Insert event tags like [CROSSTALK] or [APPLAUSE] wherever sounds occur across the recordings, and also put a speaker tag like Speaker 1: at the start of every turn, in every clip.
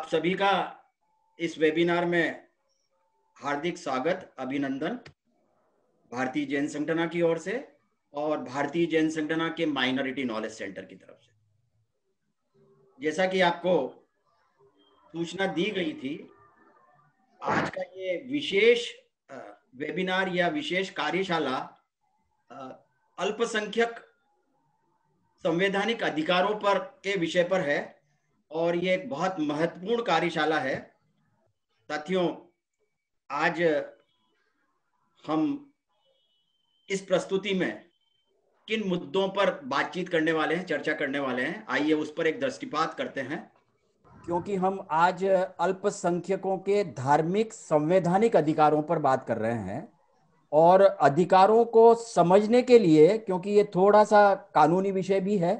Speaker 1: आप सभी का इस वेबिनार में हार्दिक स्वागत अभिनंदन भारतीय जैन संगठना की ओर से और भारतीय जैन संगठना के माइनॉरिटी नॉलेज सेंटर की तरफ से जैसा कि आपको सूचना दी गई थी आज का ये विशेष वेबिनार या विशेष कार्यशाला अल्पसंख्यक संवैधानिक अधिकारों पर के विषय पर है और ये एक बहुत महत्वपूर्ण कार्यशाला है साथियों आज हम इस प्रस्तुति में किन मुद्दों पर बातचीत करने वाले हैं चर्चा करने वाले हैं आइए उस पर एक दृष्टिपात करते हैं क्योंकि हम आज अल्पसंख्यकों के धार्मिक संवैधानिक अधिकारों पर बात कर रहे हैं और अधिकारों को समझने के लिए क्योंकि ये थोड़ा सा कानूनी विषय भी है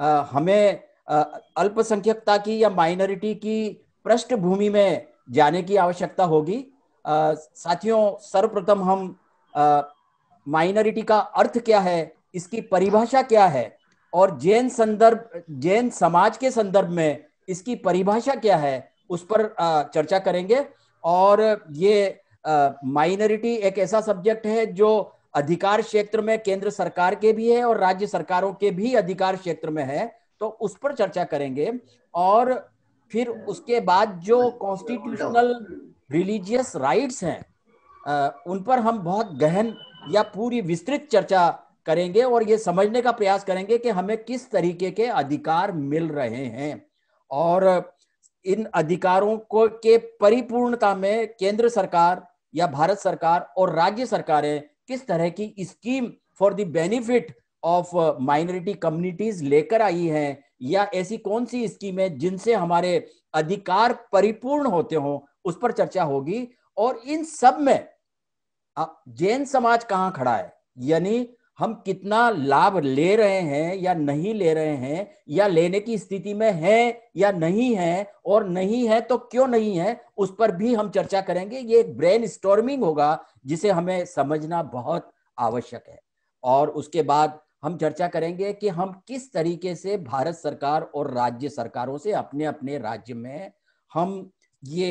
Speaker 1: आ, हमें अल्पसंख्यकता की या माइनॉरिटी की पृष्ठभूमि में जाने की आवश्यकता होगी साथियों सर्वप्रथम हम माइनॉरिटी का अर्थ क्या है इसकी परिभाषा क्या है और जैन संदर्भ जैन समाज के संदर्भ में इसकी परिभाषा क्या है उस पर चर्चा करेंगे और ये माइनॉरिटी एक ऐसा सब्जेक्ट है जो अधिकार क्षेत्र में केंद्र सरकार के भी है और राज्य सरकारों के भी अधिकार क्षेत्र में है तो उस पर चर्चा करेंगे और फिर उसके बाद जो कॉन्स्टिट्यूशनल रिलीजियस राइट्स हैं उन पर हम बहुत गहन या पूरी विस्तृत चर्चा करेंगे और ये समझने का प्रयास करेंगे कि हमें किस तरीके के अधिकार मिल रहे हैं और इन अधिकारों को के परिपूर्णता में केंद्र सरकार या भारत सरकार और राज्य सरकारें किस तरह की scheme for the benefit of minority communities लेकर आई हैं या ऐसी कौन सी स्कीम है जिनसे हमारे अधिकार परिपूर्ण होते हों उस पर चर्चा होगी और इन सब में जैन समाज कहाँ खड़ा है यानी हम कितना लाभ ले रहे हैं या नहीं ले रहे हैं या लेने की स्थिति में है या नहीं है और नहीं है तो क्यों नहीं है उस पर भी हम चर्चा करेंगे ये एक ब्रेन स्टोर्मिंग होगा जिसे हमें समझना बहुत आवश्यक है और उसके बाद हम चर्चा करेंगे कि हम किस तरीके से भारत सरकार और राज्य सरकारों से अपने अपने राज्य में हम ये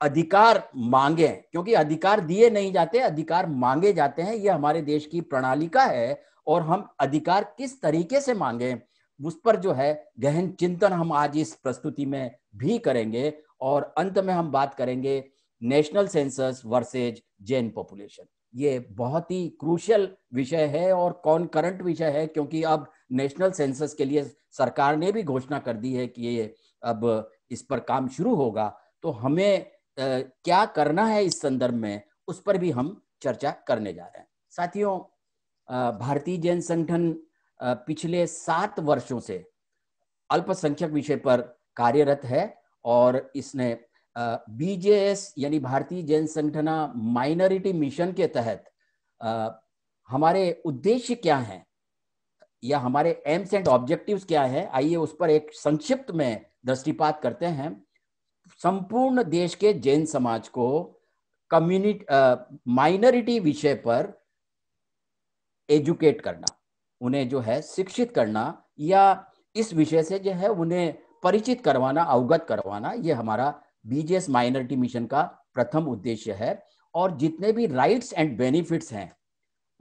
Speaker 1: अधिकार मांगे क्योंकि अधिकार दिए नहीं जाते अधिकार मांगे जाते हैं ये हमारे देश की प्रणाली का है और हम अधिकार किस तरीके से मांगे उस पर जो है गहन चिंतन हम आज इस प्रस्तुति में भी करेंगे और अंत में हम बात करेंगे national census versus Jain population ये बहुत ही क्रूशल विषय है और कौन करंट विषय है क्योंकि अब नेशनल सेंसस के लिए सरकार ने भी घोषणा कर दी है कि ये अब इस पर काम शुरू होगा तो हमें क्या करना है इस संदर्भ में उस पर भी हम चर्चा करने जा रहे हैं साथियों भारतीय जैन संगठन पिछले सात वर्षों से अल्पसंख्यक विषय पर कार्यरत है और इसने बीजेएस यानी भारतीय जैन संगठना माइनॉरिटी मिशन के तहत हमारे उद्देश्य क्या हैं या हमारे एम्स एंड ऑब्जेक्टिव्स क्या है आइए उस पर एक संक्षिप्त में दृष्टिपात करते हैं संपूर्ण देश के जैन समाज को कम्युनिटी माइनॉरिटी विषय पर एजुकेट करना उन्हें जो है शिक्षित करना या इस विषय से जो है उन्हें परिचित करवाना अवगत करवाना ये हमारा बीजेएस माइनॉरिटी मिशन का प्रथम उद्देश्य है और जितने भी राइट्स एंड बेनिफिट्स हैं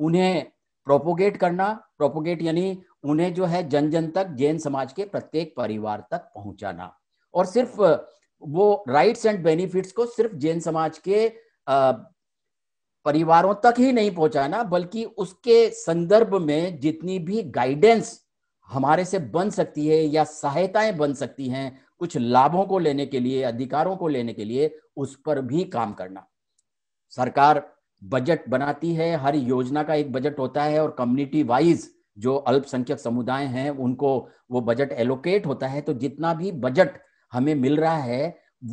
Speaker 1: उन्हें प्रोपोगेट करना प्रोपोगेट यानी उन्हें जो है जन जन तक जैन समाज के प्रत्येक परिवार तक पहुंचाना और सिर्फ वो राइट्स एंड बेनिफिट्स को सिर्फ जैन समाज के परिवारों तक ही नहीं पहुंचाना बल्कि उसके संदर्भ में जितनी भी गाइडेंस हमारे से बन सकती है या सहायताएं बन सकती हैं कुछ लाभों को लेने के लिए अधिकारों को लेने के लिए उस पर भी काम करना सरकार बजट बनाती है हर योजना का एक बजट होता है और कम्युनिटी वाइज जो अल्पसंख्यक समुदाय हैं उनको वो बजट एलोकेट होता है तो जितना भी बजट हमें मिल रहा है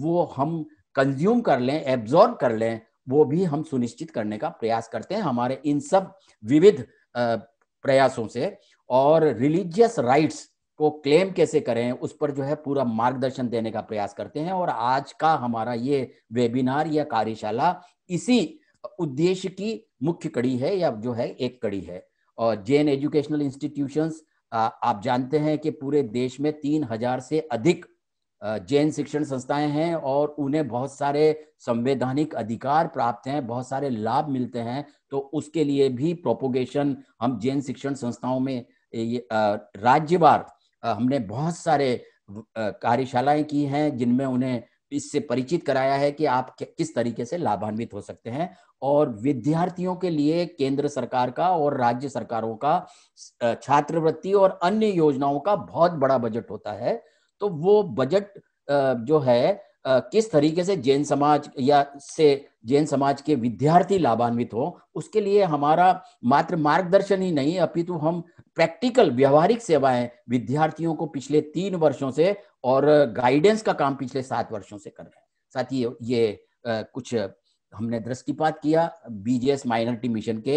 Speaker 1: वो हम कंज्यूम कर लें एब्जॉर्ब कर लें वो भी हम सुनिश्चित करने का प्रयास करते हैं हमारे इन सब विविध प्रयासों से और रिलीजियस राइट्स को क्लेम कैसे करें उस पर जो है पूरा मार्गदर्शन देने का प्रयास करते हैं और आज का हमारा ये वेबिनार या कार्यशाला इसी उद्देश्य की मुख्य कड़ी है या जो है एक कड़ी है और जैन एजुकेशनल इंस्टीट्यूशंस आप जानते हैं कि पूरे देश में तीन हजार से अधिक जैन शिक्षण संस्थाएं हैं और उन्हें बहुत सारे संवैधानिक अधिकार प्राप्त हैं बहुत सारे लाभ मिलते हैं तो उसके लिए भी प्रोपोगेशन हम जैन शिक्षण संस्थाओं में राज्यवार हमने बहुत सारे कार्यशालाएं की हैं जिनमें उन्हें इससे परिचित कराया है कि आप किस तरीके से लाभान्वित हो सकते हैं और विद्यार्थियों के लिए केंद्र सरकार का और राज्य सरकारों का छात्रवृत्ति और अन्य योजनाओं का बहुत बड़ा बजट होता है तो वो बजट जो है किस तरीके से जैन समाज या से जैन समाज के विद्यार्थी लाभान्वित हो उसके लिए हमारा मात्र मार्गदर्शन ही नहीं अपितु हम प्रैक्टिकल व्यवहारिक सेवाएं विद्यार्थियों को पिछले तीन वर्षों से और गाइडेंस का काम पिछले सात वर्षों से कर रहे हैं साथ ही ये कुछ हमने दृष्टिपात किया बीजेएस माइनॉरिटी मिशन के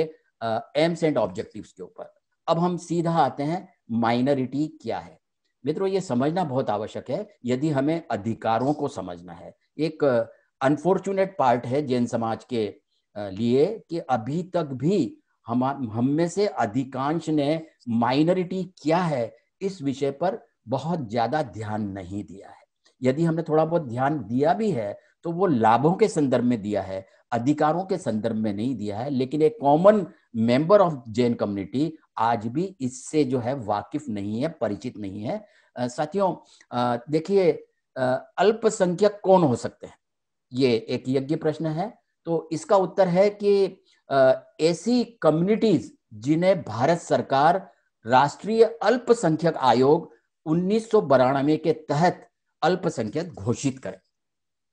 Speaker 1: एम्स एंड ऑब्जेक्टिव्स के ऊपर अब हम सीधा आते हैं माइनॉरिटी क्या है मित्रों ये समझना बहुत आवश्यक है यदि हमें अधिकारों को समझना है एक अनफॉर्चुनेट पार्ट है जैन समाज के लिए कि अभी तक भी हम में से अधिकांश ने माइनॉरिटी क्या है इस विषय पर बहुत ज्यादा ध्यान नहीं दिया है यदि हमने थोड़ा बहुत ध्यान दिया भी है तो वो लाभों के संदर्भ में दिया है अधिकारों के संदर्भ में नहीं दिया है लेकिन एक common member of Jain community आज भी इससे जो है वाकिफ नहीं है परिचित नहीं है साथियों देखिए अल्पसंख्यक कौन हो सकते हैं ये एक यज्ञ प्रश्न है तो इसका उत्तर है कि ऐसी कम्युनिटीज जिन्हें भारत सरकार राष्ट्रीय अल्पसंख्यक आयोग उन्नीस के तहत अल्पसंख्यक घोषित करे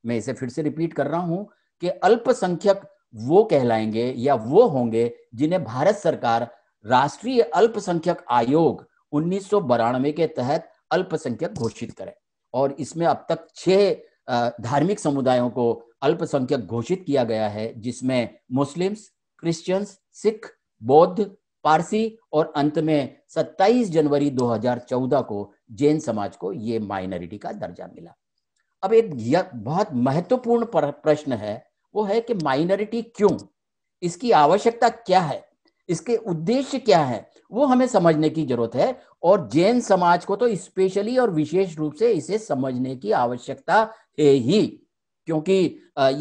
Speaker 1: मैं इसे फिर से रिपीट कर रहा हूं कि अल्पसंख्यक वो कहलाएंगे या वो होंगे जिन्हें भारत सरकार राष्ट्रीय अल्पसंख्यक आयोग उन्नीस के तहत अल्पसंख्यक घोषित करे और इसमें अब तक छह धार्मिक समुदायों को अल्पसंख्यक घोषित किया गया है जिसमें मुस्लिम्स क्रिश्चियंस सिख बौद्ध पारसी और अंत में 27 जनवरी 2014 को जैन समाज को ये माइनॉरिटी का दर्जा मिला अब एक बहुत महत्वपूर्ण प्रश्न है वो है कि माइनॉरिटी क्यों इसकी आवश्यकता क्या है इसके उद्देश्य क्या है वो हमें समझने की जरूरत है और जैन समाज को तो स्पेशली और विशेष रूप से इसे समझने की आवश्यकता है ही क्योंकि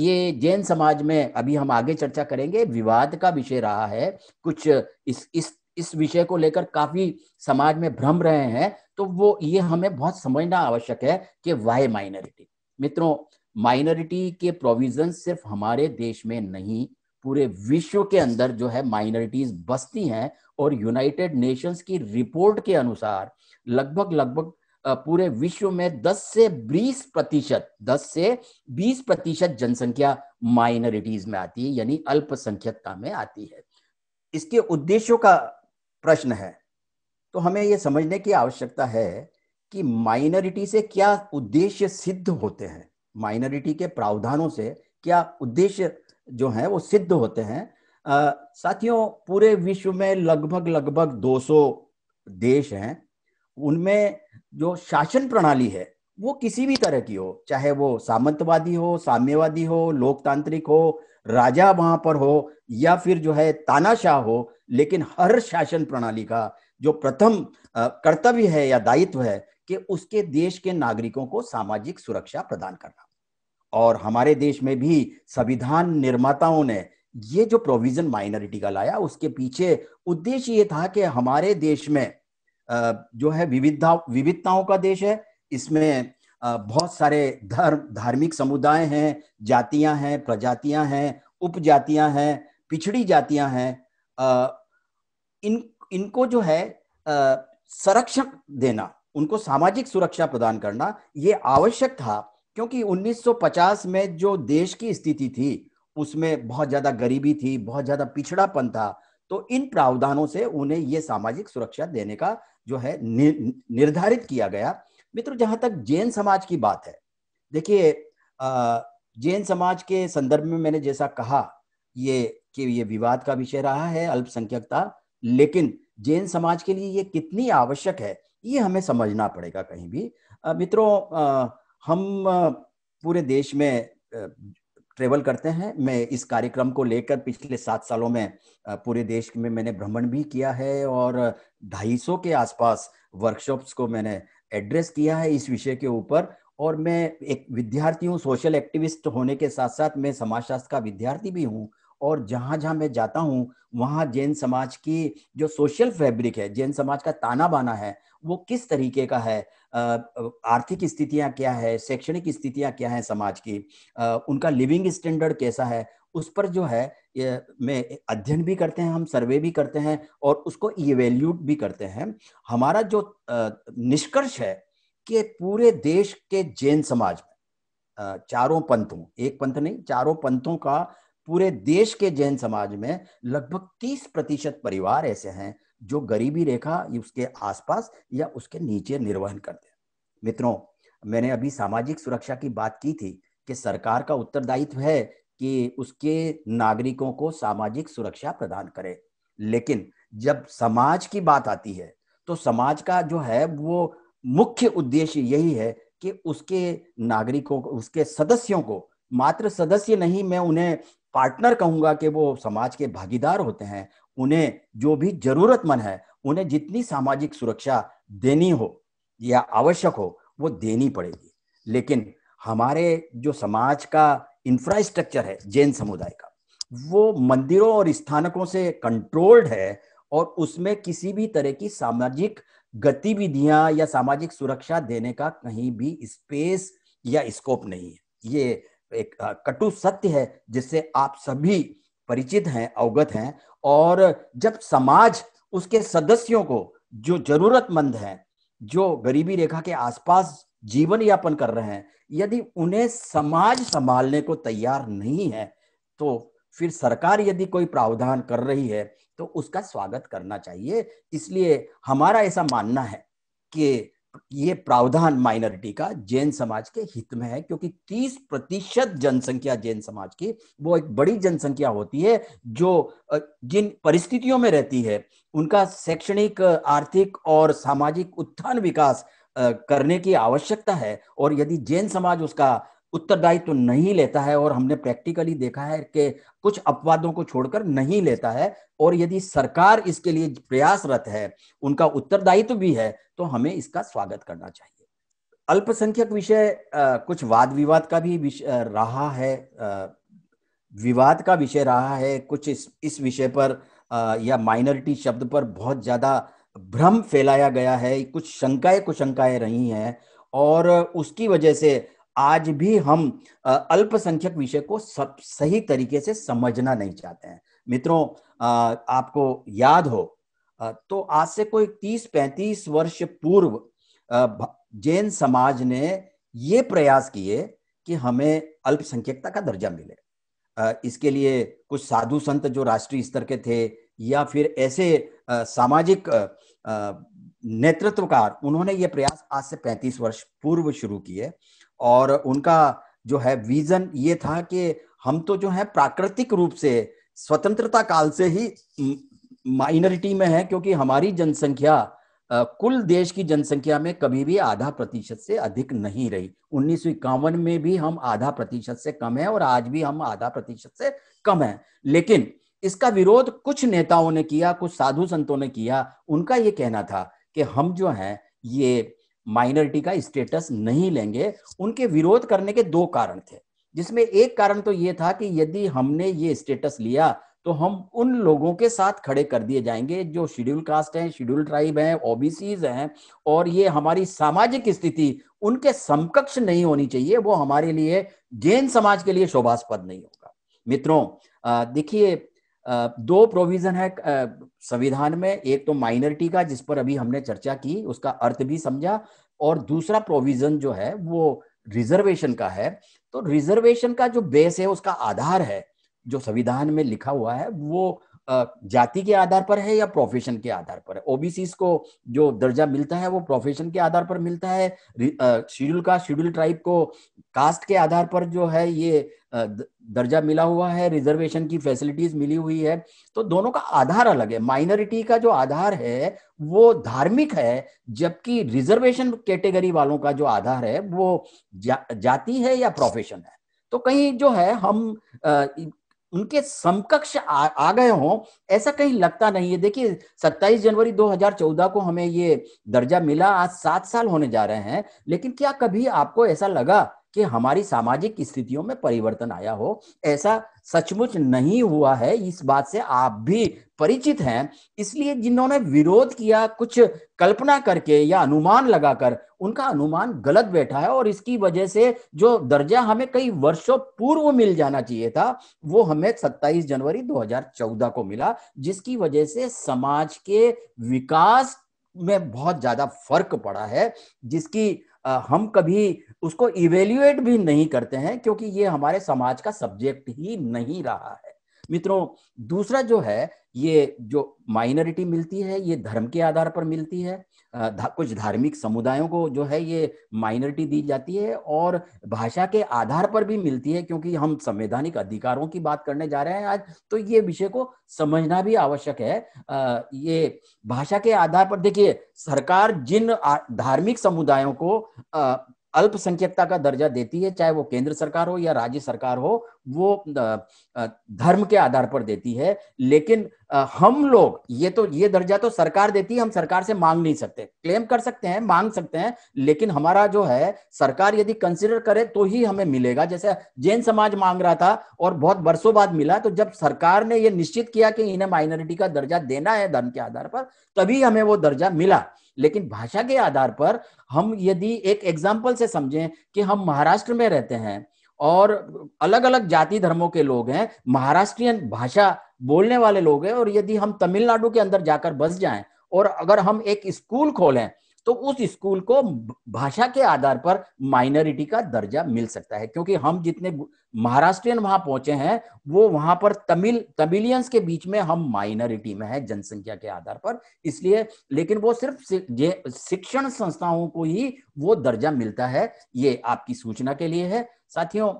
Speaker 1: ये जैन समाज में अभी हम आगे चर्चा करेंगे विवाद का विषय रहा है कुछ इस इस इस विषय को लेकर काफी समाज में भ्रम रहे हैं तो वो ये हमें बहुत समझना आवश्यक है कि वाई माइनॉरिटी मित्रों माइनॉरिटी के प्रोविजन सिर्फ हमारे देश में नहीं पूरे विश्व के अंदर जो है माइनॉरिटीज बसती हैं और यूनाइटेड नेशंस की रिपोर्ट के अनुसार लगभग लगभग पूरे विश्व में 10 से 20 प्रतिशत दस से 20 प्रतिशत जनसंख्या माइनॉरिटीज में आती है यानी अल्पसंख्यकता में आती है इसके उद्देश्यों का प्रश्न है तो हमें यह समझने की आवश्यकता है कि माइनॉरिटी से क्या उद्देश्य सिद्ध होते हैं माइनॉरिटी के प्रावधानों से क्या उद्देश्य जो है वो सिद्ध होते हैं आ, साथियों पूरे विश्व में लगभग लगभग 200 देश हैं उनमें जो शासन प्रणाली है वो किसी भी तरह की हो चाहे वो सामंतवादी हो साम्यवादी हो लोकतांत्रिक हो राजा वहां पर हो या फिर जो है तानाशाह हो लेकिन हर शासन प्रणाली का जो प्रथम कर्तव्य है या दायित्व है कि उसके देश के नागरिकों को सामाजिक सुरक्षा प्रदान करना और हमारे देश में भी संविधान निर्माताओं ने ये जो प्रोविजन माइनॉरिटी का लाया उसके पीछे उद्देश्य ये था कि हमारे देश में जो है विविधता विविधताओं का देश है इसमें बहुत सारे धर्म धार्मिक समुदाय हैं जातियां हैं प्रजातियां हैं उपजातियां हैं पिछड़ी जातियां हैं इन इनको जो है संरक्षण देना उनको सामाजिक सुरक्षा प्रदान करना ये आवश्यक था क्योंकि 1950 में जो देश की स्थिति थी उसमें बहुत ज्यादा गरीबी थी बहुत ज्यादा पिछड़ापन था तो इन प्रावधानों से उन्हें ये सामाजिक सुरक्षा देने का जो है नि, निर्धारित किया गया मित्र जहां तक जैन समाज की बात है देखिए जैन समाज के संदर्भ में मैंने जैसा कहा ये कि ये विवाद का विषय रहा है अल्पसंख्यकता लेकिन जैन समाज के लिए ये कितनी आवश्यक है ये हमें समझना पड़ेगा कहीं भी मित्रों हम पूरे देश में ट्रेवल करते हैं मैं इस कार्यक्रम को लेकर पिछले सात सालों में पूरे देश में मैंने भ्रमण भी किया है और ढाई सौ के आसपास वर्कशॉप्स को मैंने एड्रेस किया है इस विषय के ऊपर और मैं एक विद्यार्थी हूँ सोशल एक्टिविस्ट होने के साथ साथ मैं समाजशास्त्र का विद्यार्थी भी हूँ और जहाँ जहाँ मैं जाता हूँ वहाँ जैन समाज की जो सोशल फैब्रिक है जैन समाज का ताना बाना है वो किस तरीके का है आर्थिक स्थितियां क्या है शैक्षणिक स्थितियां क्या है समाज की उनका लिविंग स्टैंडर्ड कैसा है उस पर जो है मैं अध्ययन भी करते हैं हम सर्वे भी करते हैं और उसको इवेल्यूट भी करते हैं हमारा जो निष्कर्ष है कि पूरे देश के जैन समाज में चारों पंथों एक पंथ नहीं चारों पंथों का पूरे देश के जैन समाज में लगभग तीस प्रतिशत परिवार ऐसे हैं जो गरीबी रेखा उसके आसपास या उसके नीचे निर्वहन करते हैं मित्रों मैंने अभी सामाजिक सुरक्षा की बात की थी कि सरकार का उत्तरदायित्व है कि उसके नागरिकों को सामाजिक सुरक्षा प्रदान करे लेकिन जब समाज की बात आती है तो समाज का जो है वो मुख्य उद्देश्य यही है कि उसके नागरिकों को उसके सदस्यों को मात्र सदस्य नहीं मैं उन्हें पार्टनर कहूंगा कि वो समाज के भागीदार होते हैं उन्हें जो भी जरूरतमंद है उन्हें जितनी सामाजिक सुरक्षा देनी हो या आवश्यक हो वो देनी पड़ेगी लेकिन हमारे जो समाज का इंफ्रास्ट्रक्चर है जैन समुदाय का वो मंदिरों और स्थानकों से कंट्रोल्ड है और उसमें किसी भी तरह की सामाजिक गतिविधियां या सामाजिक सुरक्षा देने का कहीं भी स्पेस या स्कोप नहीं है ये एक कटु सत्य है जिससे आप सभी परिचित हैं अवगत हैं और जब समाज उसके सदस्यों को जो जरूरतमंद हैं जो गरीबी रेखा के आसपास जीवन यापन कर रहे हैं यदि उन्हें समाज संभालने को तैयार नहीं है तो फिर सरकार यदि कोई प्रावधान कर रही है तो उसका स्वागत करना चाहिए इसलिए हमारा ऐसा मानना है कि ये प्रावधान माइनॉरिटी का जैन समाज के हित में है क्योंकि 30 प्रतिशत जनसंख्या जैन समाज की वो एक बड़ी जनसंख्या होती है जो जिन परिस्थितियों में रहती है उनका शैक्षणिक आर्थिक और सामाजिक उत्थान विकास करने की आवश्यकता है और यदि जैन समाज उसका उत्तरदायित्व तो नहीं लेता है और हमने प्रैक्टिकली देखा है कि कुछ अपवादों को छोड़कर नहीं लेता है और यदि सरकार इसके लिए प्रयासरत है उनका उत्तरदायित्व तो भी है तो हमें इसका स्वागत करना चाहिए अल्पसंख्यक विषय कुछ वाद विवाद का भी विषय रहा है आ, विवाद का विषय रहा है कुछ इस इस विषय पर आ, या माइनॉरिटी शब्द पर बहुत ज़्यादा भ्रम फैलाया गया है कुछ शंकाएं कुशंकाएं रही हैं और उसकी वजह से आज भी हम अल्पसंख्यक विषय को सब सही तरीके से समझना नहीं चाहते हैं मित्रों आपको याद हो तो आज से कोई तीस पैंतीस वर्ष पूर्व जैन समाज ने ये प्रयास किए कि हमें अल्पसंख्यकता का दर्जा मिले इसके लिए कुछ साधु संत जो राष्ट्रीय स्तर के थे या फिर ऐसे सामाजिक नेतृत्वकार उन्होंने ये प्रयास आज से पैंतीस वर्ष पूर्व शुरू किए और उनका जो है विजन ये था कि हम तो जो है प्राकृतिक रूप से स्वतंत्रता काल से ही माइनॉरिटी में है क्योंकि हमारी जनसंख्या कुल देश की जनसंख्या में कभी भी आधा प्रतिशत से अधिक नहीं रही उन्नीस में भी हम आधा प्रतिशत से कम है और आज भी हम आधा प्रतिशत से कम है लेकिन इसका विरोध कुछ नेताओं ने किया कुछ साधु संतों ने किया उनका ये कहना था कि हम जो हैं ये माइनॉरिटी का स्टेटस नहीं लेंगे उनके विरोध करने के दो कारण थे जिसमें एक कारण तो ये था कि यदि हमने ये स्टेटस लिया तो हम उन लोगों के साथ खड़े कर दिए जाएंगे जो शेड्यूल कास्ट हैं शेड्यूल ट्राइब हैं ओबीसीज हैं और ये हमारी सामाजिक स्थिति उनके समकक्ष नहीं होनी चाहिए वो हमारे लिए जैन समाज के लिए शोभास्पद नहीं होगा मित्रों देखिए दो प्रोविजन है संविधान में एक तो माइनॉरिटी का जिस पर अभी हमने चर्चा की उसका अर्थ भी समझा और दूसरा प्रोविजन जो है वो रिजर्वेशन का है तो रिजर्वेशन का जो बेस है उसका आधार है जो संविधान में लिखा हुआ है वो जाति के आधार पर है या प्रोफेशन के आधार पर है ओबीसी को जो दर्जा मिलता है वो प्रोफेशन के आधार पर मिलता है शेड्यूल का शेड्यूल ट्राइब को कास्ट के आधार पर जो है ये दर्जा मिला हुआ है रिजर्वेशन की फैसिलिटीज मिली हुई है तो दोनों का आधार अलग है माइनॉरिटी का जो आधार है वो धार्मिक है जबकि रिजर्वेशन कैटेगरी वालों का जो आधार है वो जा, जाति है या प्रोफेशन है तो कहीं जो है हम उनके समकक्ष आ, आ गए हों ऐसा कहीं लगता नहीं है देखिए 27 जनवरी 2014 को हमें ये दर्जा मिला आज सात साल होने जा रहे हैं लेकिन क्या कभी आपको ऐसा लगा कि हमारी सामाजिक स्थितियों में परिवर्तन आया हो ऐसा सचमुच नहीं हुआ है इस बात से आप भी परिचित हैं इसलिए जिन्होंने विरोध किया कुछ कल्पना करके या अनुमान लगाकर उनका अनुमान गलत बैठा है और इसकी वजह से जो दर्जा हमें कई वर्षों पूर्व मिल जाना चाहिए था वो हमें 27 जनवरी 2014 को मिला जिसकी वजह से समाज के विकास में बहुत ज्यादा फर्क पड़ा है जिसकी हम कभी उसको इवेल्युएट भी नहीं करते हैं क्योंकि ये हमारे समाज का सब्जेक्ट ही नहीं रहा है मित्रों दूसरा जो है ये जो माइनॉरिटी मिलती है ये धर्म के आधार पर मिलती है धा, कुछ धार्मिक समुदायों को जो है ये माइनॉरिटी दी जाती है और भाषा के आधार पर भी मिलती है क्योंकि हम संवैधानिक अधिकारों की बात करने जा रहे हैं आज तो ये विषय को समझना भी आवश्यक है ये भाषा के आधार पर देखिए सरकार जिन धार्मिक समुदायों को अल्पसंख्यकता का दर्जा देती है चाहे वो केंद्र सरकार हो या राज्य सरकार हो वो धर्म के आधार पर देती है लेकिन हम लोग ये तो ये दर्जा तो सरकार देती है हम सरकार से मांग नहीं सकते क्लेम कर सकते हैं मांग सकते हैं लेकिन हमारा जो है सरकार यदि कंसिडर करे तो ही हमें मिलेगा जैसे जैन समाज मांग रहा था और बहुत वर्षों बाद मिला तो जब सरकार ने यह निश्चित किया कि इन्हें माइनॉरिटी का दर्जा देना है धर्म के आधार पर तभी हमें वो दर्जा मिला लेकिन भाषा के आधार पर हम यदि एक एग्जाम्पल से समझें कि हम महाराष्ट्र में रहते हैं और अलग अलग जाति धर्मों के लोग हैं महाराष्ट्रियन भाषा बोलने वाले लोग हैं और यदि हम तमिलनाडु के अंदर जाकर बस जाएं और अगर हम एक स्कूल खोलें तो उस स्कूल को भाषा के आधार पर माइनॉरिटी का दर्जा मिल सकता है क्योंकि हम जितने महाराष्ट्रियन वहां पहुंचे हैं वो वहां पर तमिल तमिलियंस के बीच में हम माइनॉरिटी में है जनसंख्या के आधार पर इसलिए लेकिन वो सिर्फ शिक्षण संस्थाओं को ही वो दर्जा मिलता है ये आपकी सूचना के लिए है साथियों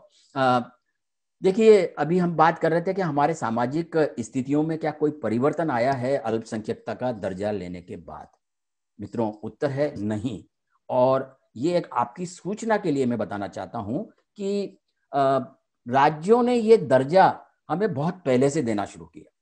Speaker 1: देखिए अभी हम बात कर रहे थे कि हमारे सामाजिक स्थितियों में क्या कोई परिवर्तन आया है अल्पसंख्यकता का दर्जा लेने के बाद मित्रों उत्तर है नहीं और ये एक आपकी सूचना के लिए मैं बताना चाहता हूं कि राज्यों ने ये दर्जा हमें बहुत पहले से देना शुरू किया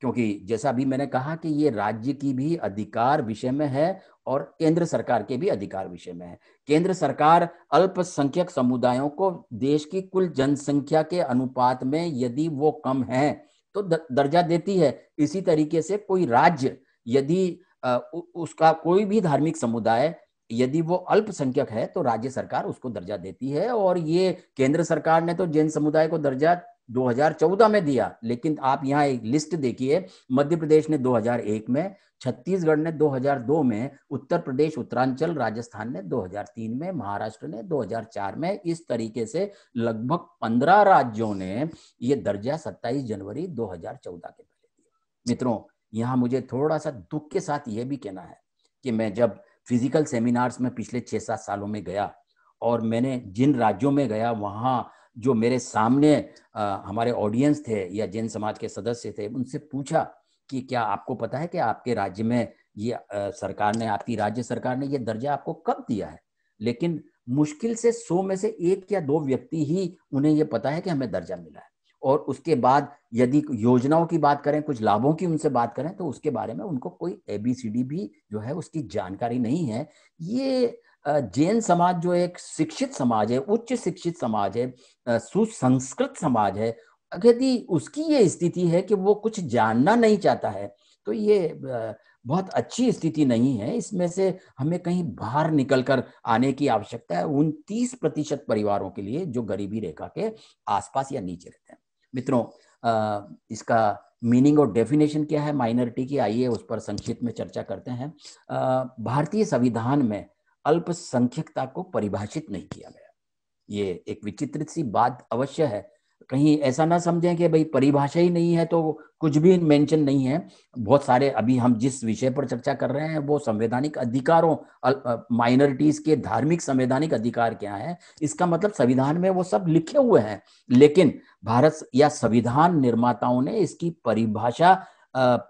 Speaker 1: क्योंकि जैसा भी मैंने कहा कि ये राज्य की भी अधिकार विषय में है और केंद्र सरकार के भी अधिकार विषय में है केंद्र सरकार अल्पसंख्यक समुदायों को देश की कुल जनसंख्या के अनुपात में यदि वो कम है तो दर्जा देती है इसी तरीके से कोई राज्य यदि उसका कोई भी धार्मिक समुदाय यदि वो अल्पसंख्यक है तो राज्य सरकार उसको दर्जा देती है और ये केंद्र सरकार ने तो जैन समुदाय को दर्जा 2014 में दिया लेकिन आप यहाँ एक लिस्ट देखिए मध्य प्रदेश ने 2001 में छत्तीसगढ़ ने 2002 में उत्तर प्रदेश उत्तरांचल राजस्थान ने 2003 में महाराष्ट्र ने 2004 में इस तरीके से लगभग 15 राज्यों ने ये दर्जा 27 जनवरी 2014 के पहले दिया मित्रों यहाँ मुझे थोड़ा सा दुख के साथ यह भी कहना है कि मैं जब फिजिकल सेमिनार्स में पिछले छः सात सालों में गया और मैंने जिन राज्यों में गया वहाँ जो मेरे सामने आ, हमारे ऑडियंस थे या जैन समाज के सदस्य थे उनसे पूछा कि क्या आपको पता है कि आपके राज्य में ये आ, सरकार ने आपकी राज्य सरकार ने ये दर्जा आपको कब दिया है लेकिन मुश्किल से सौ में से एक या दो व्यक्ति ही उन्हें ये पता है कि हमें दर्जा मिला है और उसके बाद यदि योजनाओं की बात करें कुछ लाभों की उनसे बात करें तो उसके बारे में उनको कोई ए बी सी डी भी जो है उसकी जानकारी नहीं है ये जैन समाज जो एक शिक्षित समाज है उच्च शिक्षित समाज है सुसंस्कृत समाज है यदि उसकी ये स्थिति है कि वो कुछ जानना नहीं चाहता है तो ये बहुत अच्छी स्थिति नहीं है इसमें से हमें कहीं बाहर निकल कर आने की आवश्यकता है उन तीस प्रतिशत परिवारों के लिए जो गरीबी रेखा के आसपास या नीचे रहते हैं मित्रों इसका मीनिंग और डेफिनेशन क्या है माइनॉरिटी की आइए उस पर संक्षिप्त में चर्चा करते हैं भारतीय संविधान में अल्पसंख्यकता को परिभाषित नहीं किया गया ये एक विचित्र सी बात अवश्य है कहीं ऐसा ना समझें कि भाई परिभाषा ही नहीं है तो कुछ भी मेंशन नहीं है बहुत सारे अभी हम जिस विषय पर चर्चा कर रहे हैं वो संवैधानिक अधिकारों माइनॉरिटीज के धार्मिक संवैधानिक अधिकार क्या है इसका मतलब संविधान में वो सब लिखे हुए हैं लेकिन भारत या संविधान निर्माताओं ने इसकी परिभाषा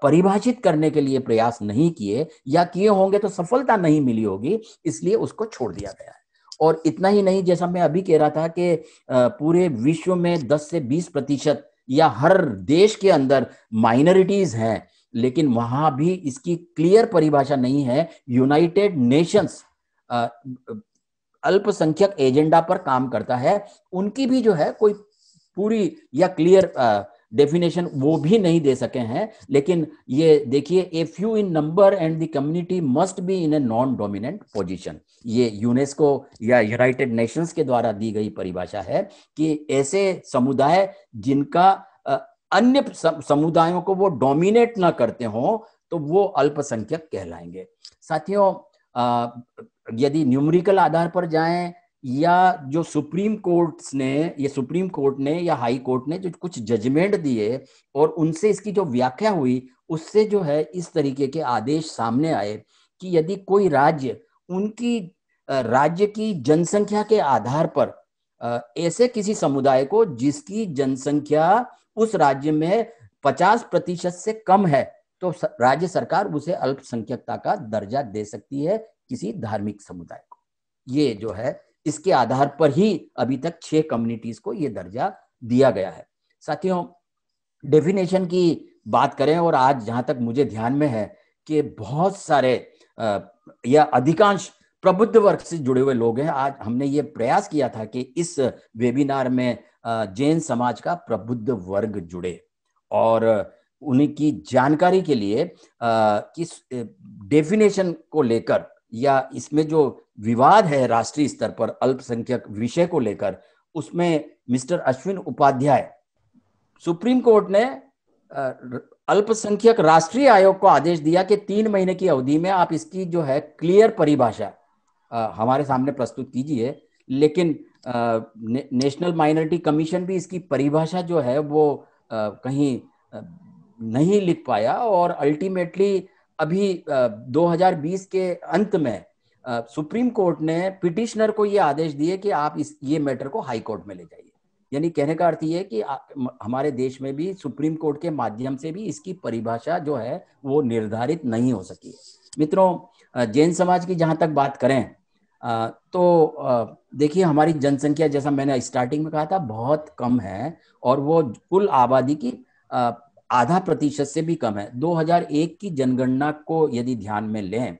Speaker 1: परिभाषित करने के लिए प्रयास नहीं किए या किए होंगे तो सफलता नहीं मिली होगी इसलिए उसको छोड़ दिया गया है और इतना ही नहीं जैसा मैं अभी कह रहा था कि पूरे विश्व में 10 से 20 प्रतिशत या हर देश के अंदर माइनॉरिटीज हैं लेकिन वहां भी इसकी क्लियर परिभाषा नहीं है यूनाइटेड नेशंस अल्पसंख्यक एजेंडा पर काम करता है उनकी भी जो है कोई पूरी या क्लियर डेफिनेशन वो भी नहीं दे सके हैं लेकिन ये देखिए a few in number and the community must be in a non dominant position ये यूनेस्को या यूनाइटेड नेशंस के द्वारा दी गई परिभाषा है कि ऐसे समुदाय जिनका अन्य समुदायों को वो डोमिनेट ना करते हों तो वो अल्पसंख्यक कहलाएंगे साथियों यदि न्यूमरिकल आधार पर जाएं या जो सुप्रीम कोर्ट ने ये सुप्रीम कोर्ट ने या हाई कोर्ट ने जो कुछ जजमेंट दिए और उनसे इसकी जो व्याख्या हुई उससे जो है इस तरीके के आदेश सामने आए कि यदि कोई राज्य उनकी राज्य की जनसंख्या के आधार पर ऐसे किसी समुदाय को जिसकी जनसंख्या उस राज्य में पचास प्रतिशत से कम है तो राज्य सरकार उसे अल्पसंख्यकता का दर्जा दे सकती है किसी धार्मिक समुदाय को ये जो है इसके आधार पर ही अभी तक छह कम्युनिटीज को ये दर्जा दिया गया है साथियों डेफिनेशन की बात करें और आज जहां तक मुझे ध्यान में है कि बहुत सारे या अधिकांश प्रबुद्ध वर्ग से जुड़े हुए लोग हैं आज हमने ये प्रयास किया था कि इस वेबिनार में जैन समाज का प्रबुद्ध वर्ग जुड़े और उनकी जानकारी के लिए किस डेफिनेशन को लेकर या इसमें जो विवाद है राष्ट्रीय स्तर पर अल्पसंख्यक विषय को लेकर उसमें mister Ashwin Upadhyay Supreme Court ने अल्पसंख्यक राष्ट्रीय आयोग को आदेश दिया कि तीन महीने की अवधि में आप इसकी जो है क्लियर परिभाषा हमारे सामने प्रस्तुत कीजिए लेकिन ने, नेशनल माइनॉरिटी कमीशन भी इसकी परिभाषा जो है वो कहीं नहीं लिख पाया और अल्टीमेटली अभी 2020 के अंत में सुप्रीम कोर्ट ने पिटिशनर को ये आदेश दिए कि आप इस ये मैटर को हाई कोर्ट में ले जाइए यानी कहने का अर्थ ये कि हमारे देश में भी सुप्रीम कोर्ट के माध्यम से भी इसकी परिभाषा जो है वो निर्धारित नहीं हो सकी है मित्रों जैन समाज की जहां तक बात करें तो देखिए हमारी जनसंख्या जैसा मैंने स्टार्टिंग में कहा था बहुत कम है और वो कुल आबादी की आधा प्रतिशत से भी कम है 2001 की जनगणना को यदि ध्यान में लें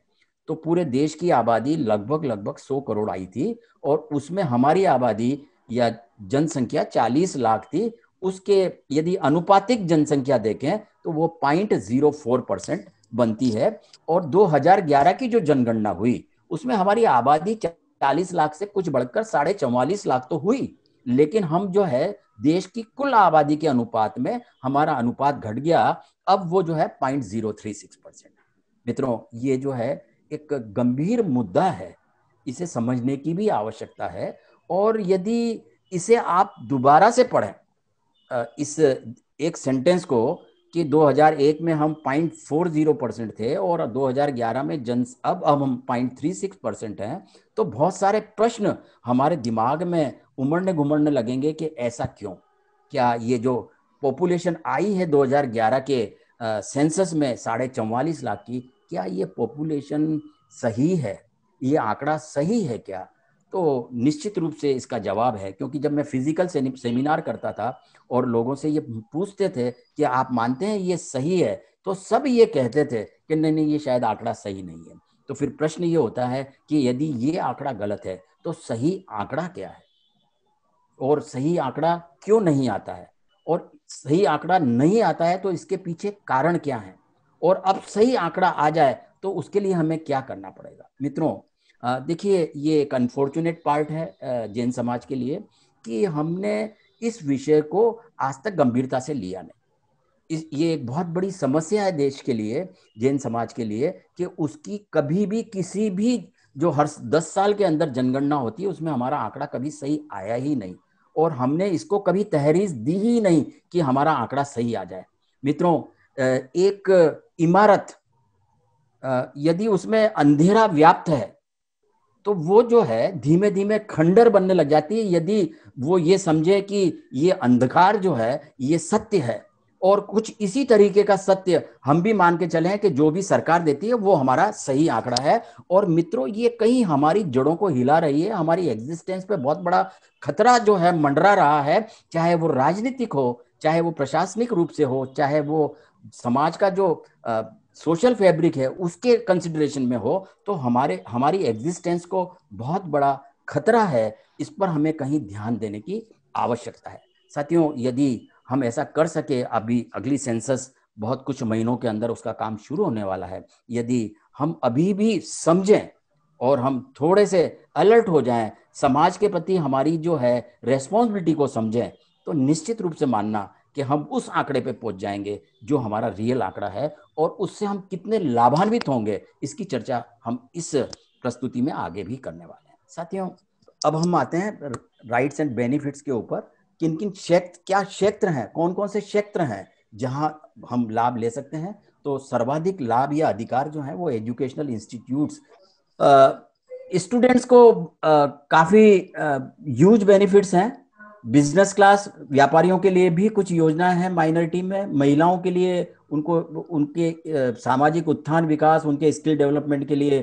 Speaker 1: तो पूरे देश की आबादी लगभग लगभग 100 करोड़ आई थी और उसमें हमारी आबादी या जनसंख्या 40 लाख थी उसके यदि अनुपातिक जनसंख्या देखें तो वो पॉइंट जीरो फोर परसेंट बनती है और 2011 की जो जनगणना हुई उसमें हमारी आबादी 40 लाख से कुछ बढ़कर साढ़े चौवालीस लाख तो हुई लेकिन हम जो है देश की कुल आबादी के अनुपात में हमारा अनुपात घट गया अब वो जो है point zero three six percent मित्रों ये जो है एक गंभीर मुद्दा है इसे समझने की भी आवश्यकता है और यदि इसे आप दोबारा से पढ़ें इस एक सेंटेंस को कि 2001 में हम पॉइंट फोर जीरो परसेंट थे और 2011 में जन अब अब हम पॉइंट थ्री सिक्स परसेंट हैं तो बहुत सारे प्रश्न हमारे दिमाग में उमड़ने घुमड़ने लगेंगे कि ऐसा क्यों क्या ये जो पॉपुलेशन आई है 2011 के सेंसस में साढ़े चौवालीस लाख की क्या ये पॉपुलेशन सही है ये आंकड़ा सही है क्या तो निश्चित रूप से इसका जवाब है क्योंकि जब मैं फिजिकल से, सेमिनार करता था और लोगों से ये पूछते थे कि आप मानते हैं ये सही है तो सब ये कहते थे कि नहीं नहीं ये शायद आंकड़ा सही नहीं है तो फिर प्रश्न ये होता है कि यदि ये आंकड़ा गलत है तो सही आंकड़ा क्या है और सही आंकड़ा क्यों नहीं आता है और सही आंकड़ा नहीं आता है तो इसके पीछे कारण क्या है और अब सही आंकड़ा आ जाए तो उसके लिए हमें क्या करना पड़ेगा मित्रों देखिए ये एक अनफॉर्चुनेट पार्ट है जैन समाज के लिए कि हमने इस विषय को आज तक गंभीरता से लिया नहीं इस ये एक बहुत बड़ी समस्या है देश के लिए जैन समाज के लिए कि उसकी कभी भी किसी भी जो हर दस साल के अंदर जनगणना होती है उसमें हमारा आंकड़ा कभी सही आया ही नहीं और हमने इसको कभी तहरीज दी ही नहीं कि हमारा आंकड़ा सही आ जाए मित्रों एक इमारत यदि उसमें अंधेरा व्याप्त है तो वो जो है धीमे धीमे खंडर बनने लग जाती है यदि वो ये समझे कि ये अंधकार जो है ये सत्य है और कुछ इसी तरीके का सत्य हम भी मान के चले हैं कि जो भी सरकार देती है वो हमारा सही आंकड़ा है और मित्रों ये कहीं हमारी जड़ों को हिला रही है हमारी एग्जिस्टेंस पे बहुत बड़ा खतरा जो है मंडरा रहा है चाहे वो राजनीतिक हो चाहे वो प्रशासनिक रूप से हो चाहे वो समाज का जो सोशल फैब्रिक है उसके कंसिडरेशन में हो तो हमारे हमारी एग्जिस्टेंस को बहुत बड़ा खतरा है इस पर हमें कहीं ध्यान देने की आवश्यकता है साथियों यदि हम ऐसा कर सके अभी अगली सेंसस बहुत कुछ महीनों के अंदर उसका काम शुरू होने वाला है यदि हम अभी भी समझें और हम थोड़े से अलर्ट हो जाएं समाज के प्रति हमारी जो है रेस्पॉन्सिबिलिटी को समझें तो निश्चित रूप से मानना कि हम उस आंकड़े पे पहुंच जाएंगे जो हमारा रियल आंकड़ा है और उससे हम कितने लाभान्वित होंगे इसकी चर्चा हम इस प्रस्तुति में आगे भी करने वाले हैं साथियों अब हम आते हैं राइट्स एंड बेनिफिट्स के ऊपर किन किन क्षेत्र क्या क्षेत्र हैं कौन कौन से क्षेत्र हैं जहां हम लाभ ले सकते हैं तो सर्वाधिक लाभ या अधिकार जो है वो एजुकेशनल इंस्टीट्यूट्स स्टूडेंट्स को काफी यूज बेनिफिट्स हैं बिजनेस क्लास व्यापारियों के लिए भी कुछ योजना है माइनॉरिटी में महिलाओं के लिए उनको उनके सामाजिक उत्थान विकास उनके स्किल डेवलपमेंट के लिए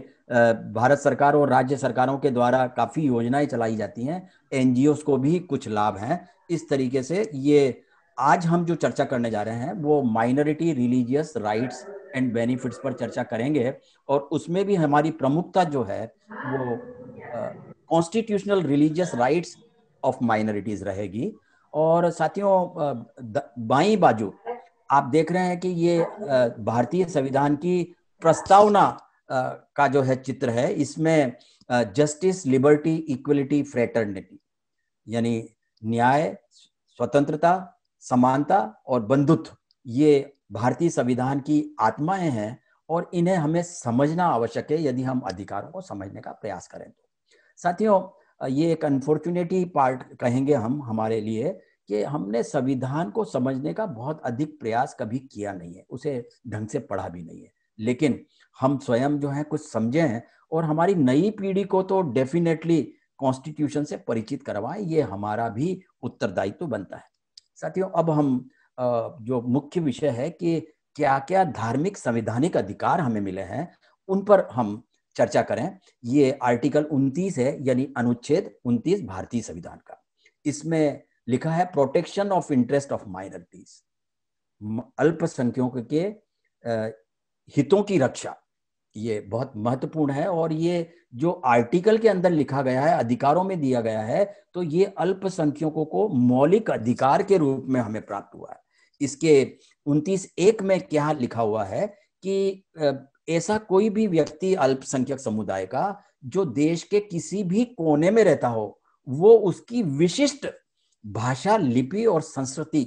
Speaker 1: भारत सरकार और राज्य सरकारों के द्वारा काफी योजनाएं चलाई जाती हैं एनजीओ को भी कुछ लाभ हैं इस तरीके से ये आज हम जो चर्चा करने जा रहे हैं वो minority religious rights and benefits पर चर्चा करेंगे और उसमें भी हमारी प्रमुखता जो है वो constitutional religious rights of minorities रहेगी और साथियों बाई बाजू आप देख रहे हैं कि ये भारतीय संविधान की प्रस्तावना का जो है चित्र है इसमें जस्टिस लिबर्टी इक्वलिटी फ्रेटर्निटी यानी न्याय स्वतंत्रता समानता और बंधुत्व ये भारतीय संविधान की आत्माएं हैं और इन्हें हमें समझना आवश्यक है यदि हम अधिकारों को समझने का प्रयास करें तो साथियों ये एक अनफॉर्चुनेटी पार्ट कहेंगे हम हमारे लिए कि हमने संविधान को समझने का बहुत अधिक प्रयास कभी किया नहीं है उसे ढंग से पढ़ा भी नहीं है लेकिन हम स्वयं जो है कुछ समझे हैं और हमारी नई पीढ़ी को तो डेफिनेटली कॉन्स्टिट्यूशन से परिचित करवाए ये हमारा भी उत्तरदायित्व तो बनता है साथियों अब हम जो मुख्य विषय है कि क्या क्या धार्मिक संवैधानिक अधिकार हमें मिले हैं उन पर हम चर्चा करें ये आर्टिकल 29 है यानी अनुच्छेद 29 भारतीय संविधान का इसमें लिखा है protection of interest of minorities अल्पसंख्यकों के हितों की रक्षा ये बहुत महत्वपूर्ण है और ये जो आर्टिकल के अंदर लिखा गया है अधिकारों में दिया गया है तो ये अल्पसंख्यकों को मौलिक अधिकार के रूप में हमें प्राप्त हुआ है इसके उनतीस एक में क्या लिखा हुआ है कि ऐसा कोई भी व्यक्ति अल्पसंख्यक समुदाय का जो देश के किसी भी कोने में रहता हो वो उसकी विशिष्ट भाषा लिपि और संस्कृति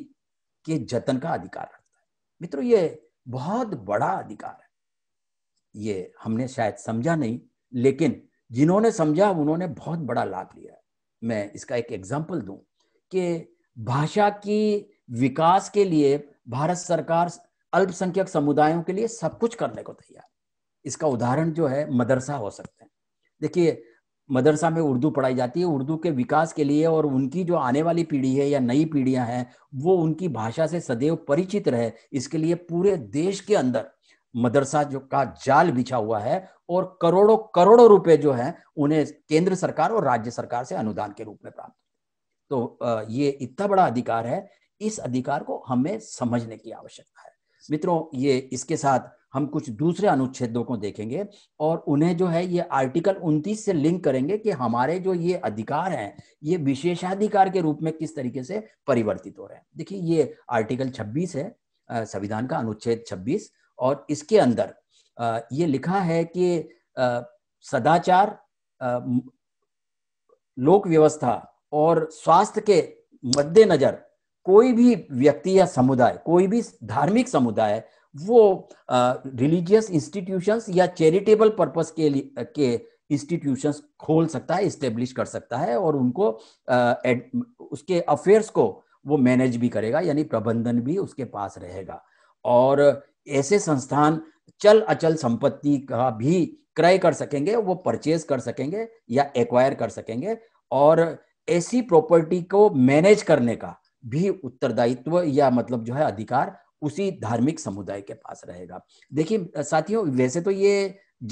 Speaker 1: के जतन का अधिकार रखता है मित्रों ये बहुत बड़ा अधिकार है ये हमने शायद समझा नहीं लेकिन जिन्होंने समझा उन्होंने बहुत बड़ा लाभ लिया मैं इसका एक एग्जाम्पल दूं कि भाषा की विकास के लिए भारत सरकार अल्पसंख्यक समुदायों के लिए सब कुछ करने को तैयार इसका उदाहरण जो है मदरसा हो सकते हैं देखिए मदरसा में उर्दू पढ़ाई जाती है उर्दू के विकास के लिए और उनकी जो आने वाली पीढ़ी है या नई पीढ़ियां हैं वो उनकी भाषा से सदैव परिचित रहे इसके लिए पूरे देश के अंदर मदरसा जो का जाल बिछा हुआ है और करोड़ों करोड़ों रुपए जो है उन्हें केंद्र सरकार और राज्य सरकार से अनुदान के रूप में प्राप्त तो ये इतना बड़ा अधिकार है इस अधिकार को हमें समझने की आवश्यकता है मित्रों ये इसके साथ हम कुछ दूसरे अनुच्छेदों को देखेंगे और उन्हें जो है ये आर्टिकल 29 से लिंक करेंगे कि हमारे जो ये अधिकार हैं ये विशेषाधिकार के रूप में किस तरीके से परिवर्तित हो रहे हैं देखिए ये आर्टिकल 26 है संविधान का अनुच्छेद 26 और इसके अंदर ये लिखा है कि सदाचार लोक व्यवस्था और स्वास्थ्य के मद्देनजर कोई भी व्यक्ति या समुदाय कोई भी धार्मिक समुदाय वो रिलीजियस इंस्टीट्यूशंस या चैरिटेबल पर्पस के लिए के इंस्टीट्यूशंस खोल सकता है इस्टेब्लिश कर सकता है और उनको आ, एड, उसके अफेयर्स को वो मैनेज भी करेगा यानी प्रबंधन भी उसके पास रहेगा और ऐसे संस्थान चल अचल संपत्ति का भी क्रय कर सकेंगे वो परचेज कर सकेंगे या एक्वायर कर सकेंगे और ऐसी प्रॉपर्टी को मैनेज करने का भी उत्तरदायित्व या मतलब जो है अधिकार उसी धार्मिक समुदाय के पास रहेगा देखिए साथियों वैसे तो ये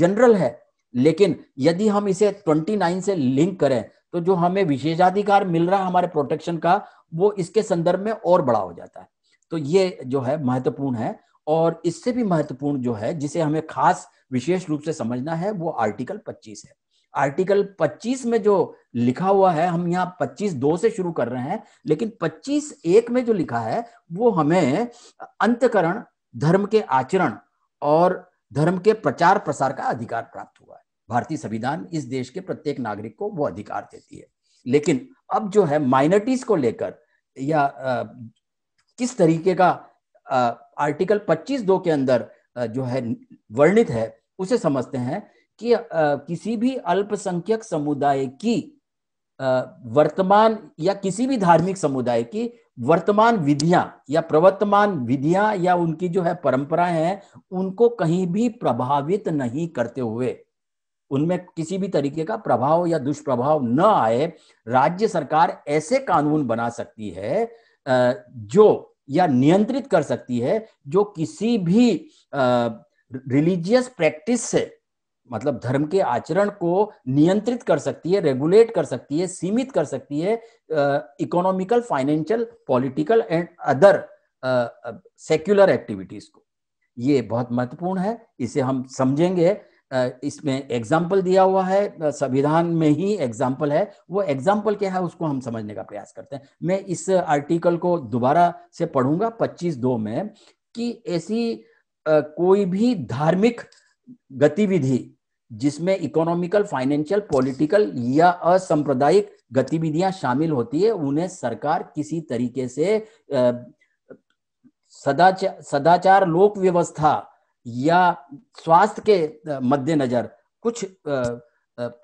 Speaker 1: जनरल है लेकिन यदि हम इसे 29 से लिंक करें तो जो हमें विशेषाधिकार मिल रहा है हमारे प्रोटेक्शन का वो इसके संदर्भ में और बड़ा हो जाता है तो ये जो है महत्वपूर्ण है और इससे भी महत्वपूर्ण जो है जिसे हमें खास विशेष रूप से समझना है वो आर्टिकल 25 है आर्टिकल 25 में जो लिखा हुआ है हम यहाँ 25 दो से शुरू कर रहे हैं लेकिन 25 एक में जो लिखा है वो हमें अंतकरण धर्म के आचरण और धर्म के प्रचार प्रसार का अधिकार प्राप्त हुआ है भारतीय संविधान इस देश के प्रत्येक नागरिक को वो अधिकार देती है लेकिन अब जो है माइनॉरिटीज को लेकर या आ, किस तरीके का आ, आर्टिकल 25 दो के अंदर आ, जो है वर्णित है उसे समझते हैं कि आ, किसी भी अल्पसंख्यक समुदाय की आ, वर्तमान या किसी भी धार्मिक समुदाय की वर्तमान विधियां या प्रवर्तमान विधियां या उनकी जो है परंपराएं हैं उनको कहीं भी प्रभावित नहीं करते हुए उनमें किसी भी तरीके का प्रभाव या दुष्प्रभाव न आए राज्य सरकार ऐसे कानून बना सकती है जो या नियंत्रित कर सकती है जो किसी भी रिलीजियस प्रैक्टिस से मतलब धर्म के आचरण को नियंत्रित कर सकती है रेगुलेट कर सकती है सीमित कर सकती है economical financial political and other secular activities को ये बहुत महत्वपूर्ण है इसे हम समझेंगे इसमें एग्जाम्पल दिया हुआ है संविधान में ही एग्जाम्पल है वो एग्जाम्पल क्या है उसको हम समझने का प्रयास करते हैं मैं इस आर्टिकल को दोबारा से पढ़ूंगा पच्चीस दो में कि ऐसी कोई भी धार्मिक गतिविधि जिसमें इकोनॉमिकल फाइनेंशियल पॉलिटिकल या असंप्रदायिक गतिविधियां शामिल होती है उन्हें सरकार किसी तरीके से सदाचार सदाचार लोक व्यवस्था या स्वास्थ्य के मद्देनजर कुछ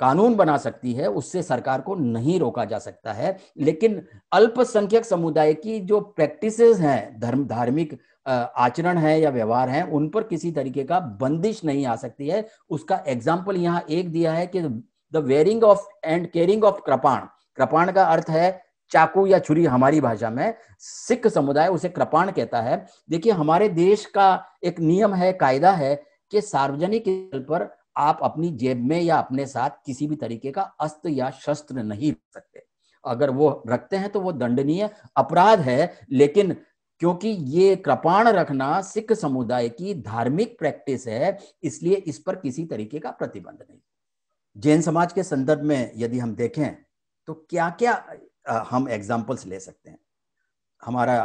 Speaker 1: कानून बना सकती है उससे सरकार को नहीं रोका जा सकता है लेकिन अल्पसंख्यक समुदाय की जो प्रैक्टिसेस हैं धर्म धार्मिक आचरण है या व्यवहार है उन पर किसी तरीके का बंदिश नहीं आ सकती है उसका एग्जाम्पल यहाँ एक दिया है कि the wearing of and caring of kirpan kirpan का अर्थ है चाकू या छुरी हमारी भाषा में सिख समुदाय उसे कृपाण कहता है देखिए हमारे देश का एक नियम है कायदा है कि सार्वजनिक स्थल पर आप अपनी जेब में या अपने साथ किसी भी तरीके का अस्त्र या शस्त्र नहीं रख सकते अगर वो रखते हैं तो वो दंडनीय अपराध है लेकिन क्योंकि ये कृपाण रखना सिख समुदाय की धार्मिक प्रैक्टिस है इसलिए इस पर किसी तरीके का प्रतिबंध नहीं जैन समाज के संदर्भ में यदि हम देखें तो क्या क्या हम एग्जाम्पल्स ले सकते हैं हमारा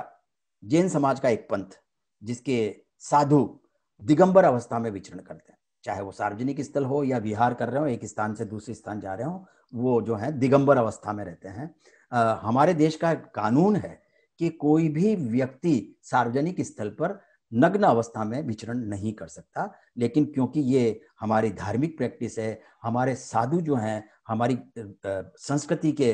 Speaker 1: जैन समाज का एक पंथ जिसके साधु दिगंबर अवस्था में विचरण करते हैं चाहे वो सार्वजनिक स्थल हो या विहार कर रहे हो एक स्थान से दूसरे स्थान जा रहे हो वो जो है दिगंबर अवस्था में रहते हैं आ, हमारे देश का कानून है कि कोई भी व्यक्ति सार्वजनिक स्थल पर नग्न अवस्था में विचरण नहीं कर सकता लेकिन क्योंकि ये हमारी धार्मिक प्रैक्टिस है हमारे साधु जो हैं हमारी संस्कृति के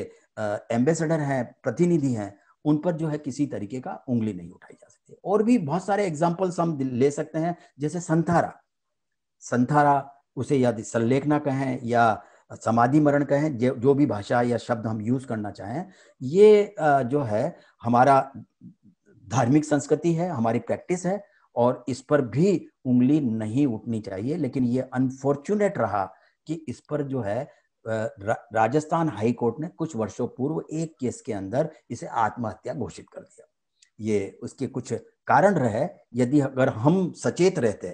Speaker 1: एम्बेसडर हैं प्रतिनिधि हैं उन पर जो है किसी तरीके का उंगली नहीं उठाई जा सकती और भी बहुत सारे एग्जाम्पल्स हम ले सकते हैं जैसे संथारा संथारा उसे यदि संलेखना कहें या समाधि मरण कहें जो भी भाषा या शब्द हम यूज करना चाहें ये जो है हमारा धार्मिक संस्कृति है हमारी प्रैक्टिस है और इस पर भी उंगली नहीं उठनी चाहिए लेकिन ये अनफॉर्चुनेट रहा कि इस पर जो है राजस्थान हाई कोर्ट ने कुछ वर्षों पूर्व एक केस के अंदर इसे आत्महत्या घोषित कर दिया ये उसके कुछ कारण रहे यदि अगर हम सचेत रहते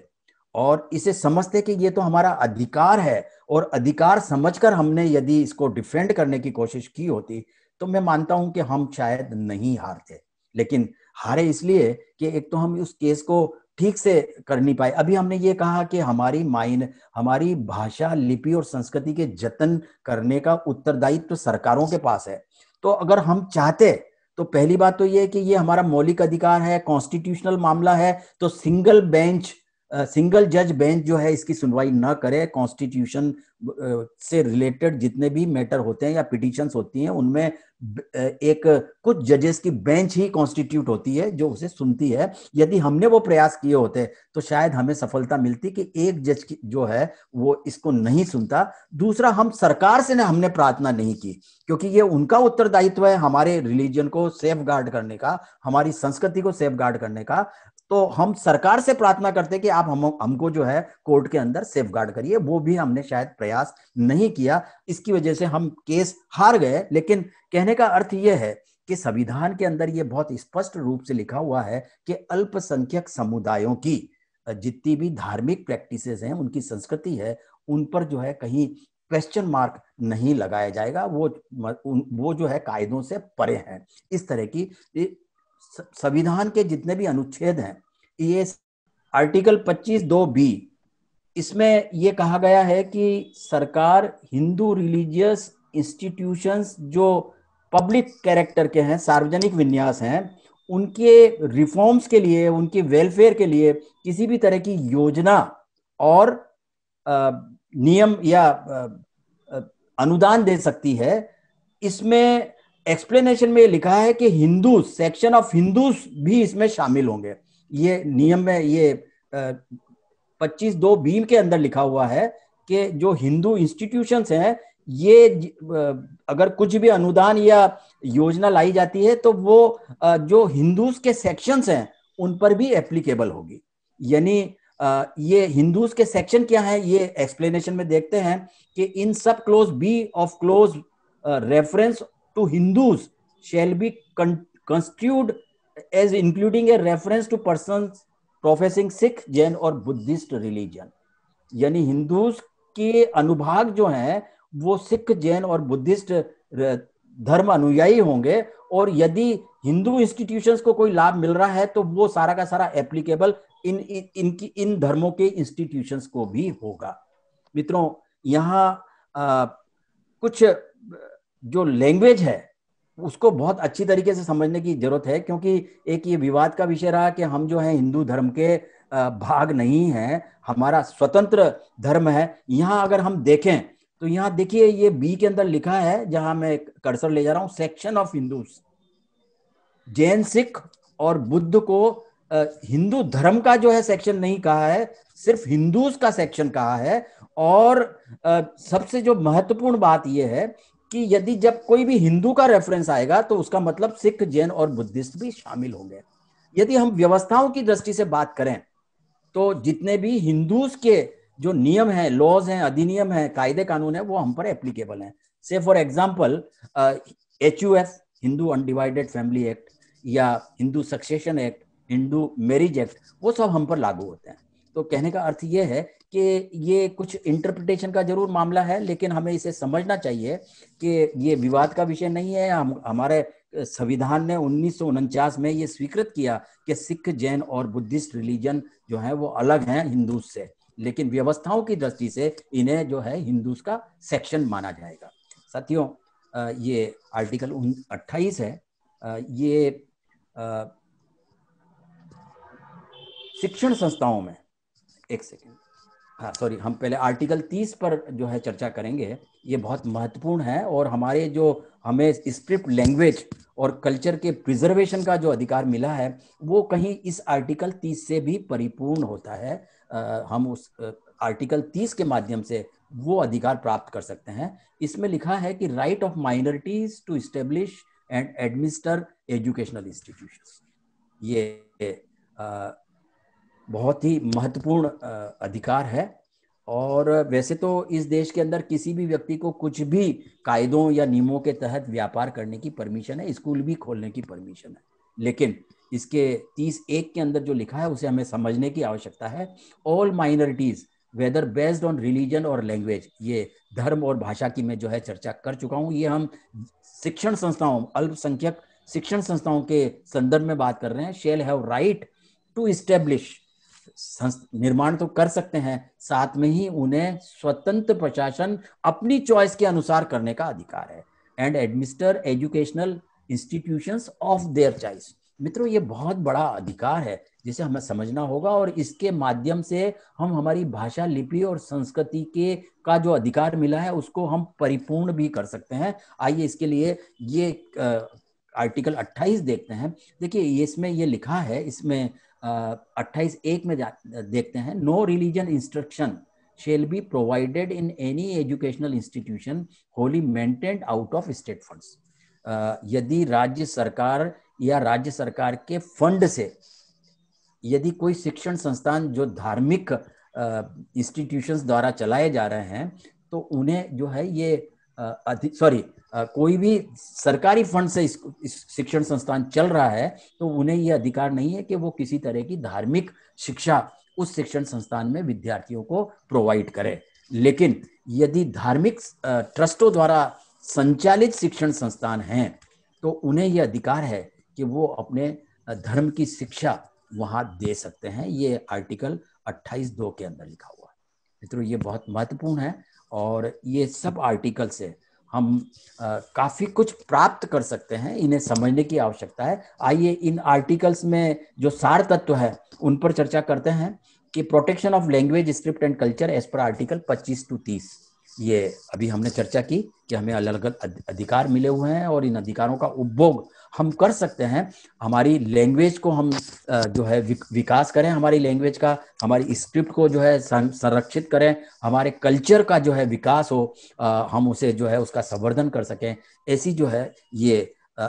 Speaker 1: और इसे समझते कि ये तो हमारा अधिकार है और अधिकार समझकर हमने यदि इसको डिफेंड करने की कोशिश की होती तो मैं मानता हूं कि हम शायद नहीं हारते लेकिन हारे इसलिए कि एक तो हम उस केस को ठीक से कर नहीं पाए अभी हमने ये कहा कि हमारी माइन हमारी भाषा लिपि और संस्कृति के जतन करने का उत्तरदायित्व तो सरकारों के पास है तो अगर हम चाहते तो पहली बात तो ये कि ये हमारा मौलिक अधिकार है कॉन्स्टिट्यूशनल मामला है तो सिंगल बेंच सिंगल जज बेंच जो है इसकी सुनवाई न करे कॉन्स्टिट्यूशन से रिलेटेड जितने भी मैटर होते हैं या पिटिशंस होती हैं उनमें एक कुछ जजेस की बेंच ही कॉन्स्टिट्यूट होती है जो उसे सुनती है यदि हमने वो प्रयास किए होते तो शायद हमें सफलता मिलती कि एक जज की जो है वो इसको नहीं सुनता दूसरा हम सरकार से ना हमने प्रार्थना नहीं की क्योंकि ये उनका उत्तरदायित्व है हमारे रिलीजन को सेफ गार्ड करने का हमारी संस्कृति को सेफ गार्ड करने का तो हम सरकार से प्रार्थना करते कि आप हम हमको जो है कोर्ट के अंदर सेफ गार्ड करिए वो भी हमने शायद प्रयास नहीं किया इसकी वजह से हम केस हार गए लेकिन कहने का अर्थ यह है कि संविधान के अंदर ये बहुत स्पष्ट रूप से लिखा हुआ है कि अल्पसंख्यक समुदायों की जितनी भी धार्मिक प्रैक्टिसेस हैं उनकी संस्कृति है उन पर जो है कहीं क्वेश्चन मार्क नहीं लगाया जाएगा वो वो जो है कायदों से परे हैं इस तरह की संविधान के जितने भी अनुच्छेद हैं ये आर्टिकल 25 दो बी इसमें ये कहा गया है कि सरकार हिंदू रिलीजियस इंस्टीट्यूशंस जो पब्लिक कैरेक्टर के हैं सार्वजनिक विन्यास हैं उनके रिफॉर्म्स के लिए उनके वेलफेयर के लिए किसी भी तरह की योजना और नियम या अनुदान दे सकती है इसमें एक्सप्लेनेशन में ये लिखा है कि हिंदू सेक्शन ऑफ हिंदू भी इसमें शामिल होंगे ये नियम में ये पच्चीस दो बीम के अंदर लिखा हुआ है कि जो हिंदू इंस्टीट्यूशन है ये अगर कुछ भी अनुदान या योजना लाई जाती है तो वो जो हिंदूज के सेक्शन हैं उन पर भी एप्लीकेबल होगी यानी ये हिंदूज के सेक्शन क्या है ये एक्सप्लेनेशन में देखते हैं कि इन सब clause B of clause reference to Hindus shall be con- construed as including a reference to persons professing Sikh, Jain और Buddhist religion. यानी हिंदूज के अनुभाग जो हैं वो सिख जैन और बुद्धिस्ट धर्म अनुयायी होंगे और यदि हिंदू इंस्टीट्यूशंस को कोई लाभ मिल रहा है तो वो सारा का सारा एप्लीकेबल इन इनकी इन, इन धर्मों के इंस्टीट्यूशंस को भी होगा मित्रों यहाँ कुछ जो लैंग्वेज है उसको बहुत अच्छी तरीके से समझने की जरूरत है क्योंकि एक ये विवाद का विषय रहा कि हम जो है हिंदू धर्म के भाग नहीं है हमारा स्वतंत्र धर्म है यहाँ अगर हम देखें तो यहाँ देखिए ये बी के अंदर लिखा है जहां मैं कर्सर ले जा रहा हूं सेक्शन ऑफ हिंदू जैन सिख और बुद्ध को हिंदू धर्म का जो है सेक्शन नहीं कहा है सिर्फ हिंदूज का सेक्शन कहा है और सबसे जो महत्वपूर्ण बात यह है कि यदि जब कोई भी हिंदू का रेफरेंस आएगा तो उसका मतलब सिख जैन और बुद्धिस्ट भी शामिल होंगे यदि हम व्यवस्थाओं की दृष्टि से बात करें तो जितने भी हिंदू के जो नियम हैं लॉज हैं अधिनियम हैं कायदे कानून है वो हम पर एप्लीकेबल हैं से for example H U F Hindu undivided family act या Hindu succession act Hindu marriage act वो सब हम पर लागू होते हैं तो कहने का अर्थ यह है कि ये कुछ इंटरप्रिटेशन का जरूर मामला है लेकिन हमें इसे समझना चाहिए कि ये विवाद का विषय नहीं है हम हमारे संविधान ने उन्नीस में ये स्वीकृत किया कि सिख जैन और बुद्धिस्ट रिलीजन जो है वो अलग हैं हिंदू से लेकिन व्यवस्थाओं की दृष्टि से इन्हें जो है हिंदू का सेक्शन माना जाएगा साथियों ये आर्टिकल अट्ठाईस है ये शिक्षण संस्थाओं में एक सेकेंड हाँ सॉरी हम पहले आर्टिकल तीस पर जो है चर्चा करेंगे ये बहुत महत्वपूर्ण है और हमारे जो हमें स्क्रिप्ट लैंग्वेज और कल्चर के प्रिजर्वेशन का जो अधिकार मिला है वो कहीं इस आर्टिकल तीस से भी परिपूर्ण होता है आ, हम उस आर्टिकल तीस के माध्यम से वो अधिकार प्राप्त कर सकते हैं इसमें लिखा है कि right of minorities to establish and administer educational institution ये आ, बहुत ही महत्वपूर्ण अधिकार है और वैसे तो इस देश के अंदर किसी भी व्यक्ति को कुछ भी कायदों या नियमों के तहत व्यापार करने की परमिशन है स्कूल भी खोलने की परमिशन है लेकिन इसके तीस एक के अंदर जो लिखा है उसे हमें समझने की आवश्यकता है all minorities whether based on religion और लैंग्वेज ये धर्म और भाषा की मैं जो है चर्चा कर चुका हूँ ये हम शिक्षण संस्थाओं अल्पसंख्यक शिक्षण संस्थाओं के संदर्भ में बात कर रहे हैं shall have right to establish निर्माण तो कर सकते हैं साथ में ही उन्हें स्वतंत्र प्रशासन अपनी चॉइस के अनुसार करने का अधिकार है and administer educational institutions of their choice मित्रों ये बहुत बड़ा अधिकार है जिसे हमें समझना होगा और इसके माध्यम से हम हमारी भाषा लिपि और संस्कृति के का जो अधिकार मिला है उसको हम परिपूर्ण भी कर सकते हैं आइए इसके लिए ये आ, आर्टिकल 28 देखते हैं देखिए इसमें ये लिखा है इसमें अट्ठाईस एक में देखते हैं no religion instruction shall be provided in any educational institution wholly maintained out of state funds यदि राज्य सरकार या राज्य सरकार के फंड से यदि कोई शिक्षण संस्थान जो धार्मिक इंस्टीट्यूशंस द्वारा चलाए जा रहे हैं तो उन्हें जो है ये सॉरी कोई भी सरकारी फंड से इस, इस शिक्षण संस्थान चल रहा है तो उन्हें यह अधिकार नहीं है कि वो किसी तरह की धार्मिक शिक्षा उस शिक्षण संस्थान में विद्यार्थियों को प्रोवाइड करे लेकिन यदि धार्मिक ट्रस्टों द्वारा संचालित शिक्षण संस्थान हैं तो उन्हें यह अधिकार है कि वो अपने धर्म की शिक्षा वहां दे सकते हैं ये आर्टिकल 28 दो के अंदर लिखा हुआ है मित्रों ये बहुत महत्वपूर्ण है और ये सब आर्टिकल से हम काफ़ी कुछ प्राप्त कर सकते हैं इन्हें समझने की आवश्यकता है आइए इन आर्टिकल्स में जो सार तत्व है उन पर चर्चा करते हैं कि protection of language script and culture as per article 25 to 30 ये अभी हमने चर्चा की कि हमें अलग अलग अधिकार मिले हुए हैं और इन अधिकारों का उपभोग हम कर सकते हैं हमारी लैंग्वेज को हम जो है विकास करें हमारी लैंग्वेज का हमारी स्क्रिप्ट को जो है संरक्षित करें हमारे कल्चर का जो है विकास हो हम उसे जो है उसका संवर्धन कर सकें ऐसी जो है ये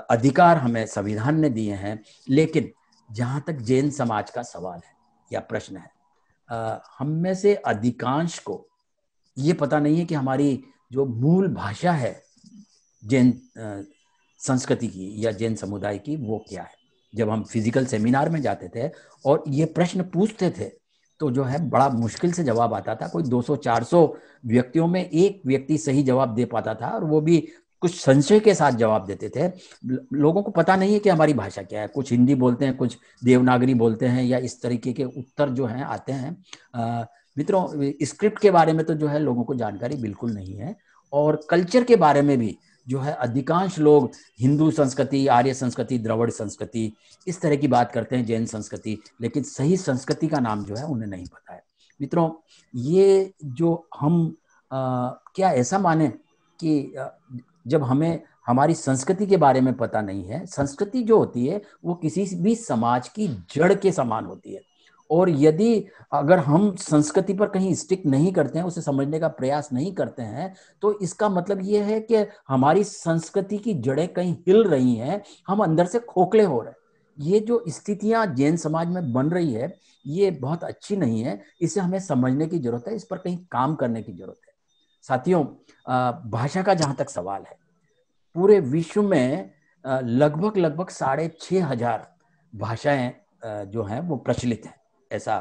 Speaker 1: अधिकार हमें संविधान ने दिए हैं लेकिन जहाँ तक जैन समाज का सवाल है या प्रश्न है हम में से अधिकांश को ये पता नहीं है कि हमारी जो मूल भाषा है जैन संस्कृति की या जैन समुदाय की वो क्या है जब हम फिजिकल सेमिनार में जाते थे और ये प्रश्न पूछते थे तो जो है बड़ा मुश्किल से जवाब आता था कोई 200-400 व्यक्तियों में एक व्यक्ति सही जवाब दे पाता था और वो भी कुछ संशय के साथ जवाब देते थे लोगों को पता नहीं है कि हमारी भाषा क्या है कुछ हिंदी बोलते हैं कुछ देवनागरी बोलते हैं या इस तरीके के उत्तर जो हैं आते हैं मित्रों स्क्रिप्ट के बारे में तो जो है लोगों को जानकारी बिल्कुल नहीं है और कल्चर के बारे में भी जो है अधिकांश लोग हिंदू संस्कृति आर्य संस्कृति द्रवड़ संस्कृति इस तरह की बात करते हैं जैन संस्कृति लेकिन सही संस्कृति का नाम जो है उन्हें नहीं पता है मित्रों ये जो हम आ, क्या ऐसा माने कि जब हमें हमारी संस्कृति के बारे में पता नहीं है संस्कृति जो होती है वो किसी भी समाज की जड़ के समान होती है और यदि अगर हम संस्कृति पर कहीं स्टिक नहीं करते हैं उसे समझने का प्रयास नहीं करते हैं तो इसका मतलब ये है कि हमारी संस्कृति की जड़ें कहीं हिल रही हैं हम अंदर से खोखले हो रहे हैं ये जो स्थितियां जैन समाज में बन रही है ये बहुत अच्छी नहीं है इसे हमें समझने की जरूरत है इस पर कहीं काम करने की जरूरत है साथियों भाषा का जहां तक सवाल है पूरे विश्व में लगभग लगभग साढ़े छः हजार भाषाएं जो हैं वो प्रचलित हैं ऐसा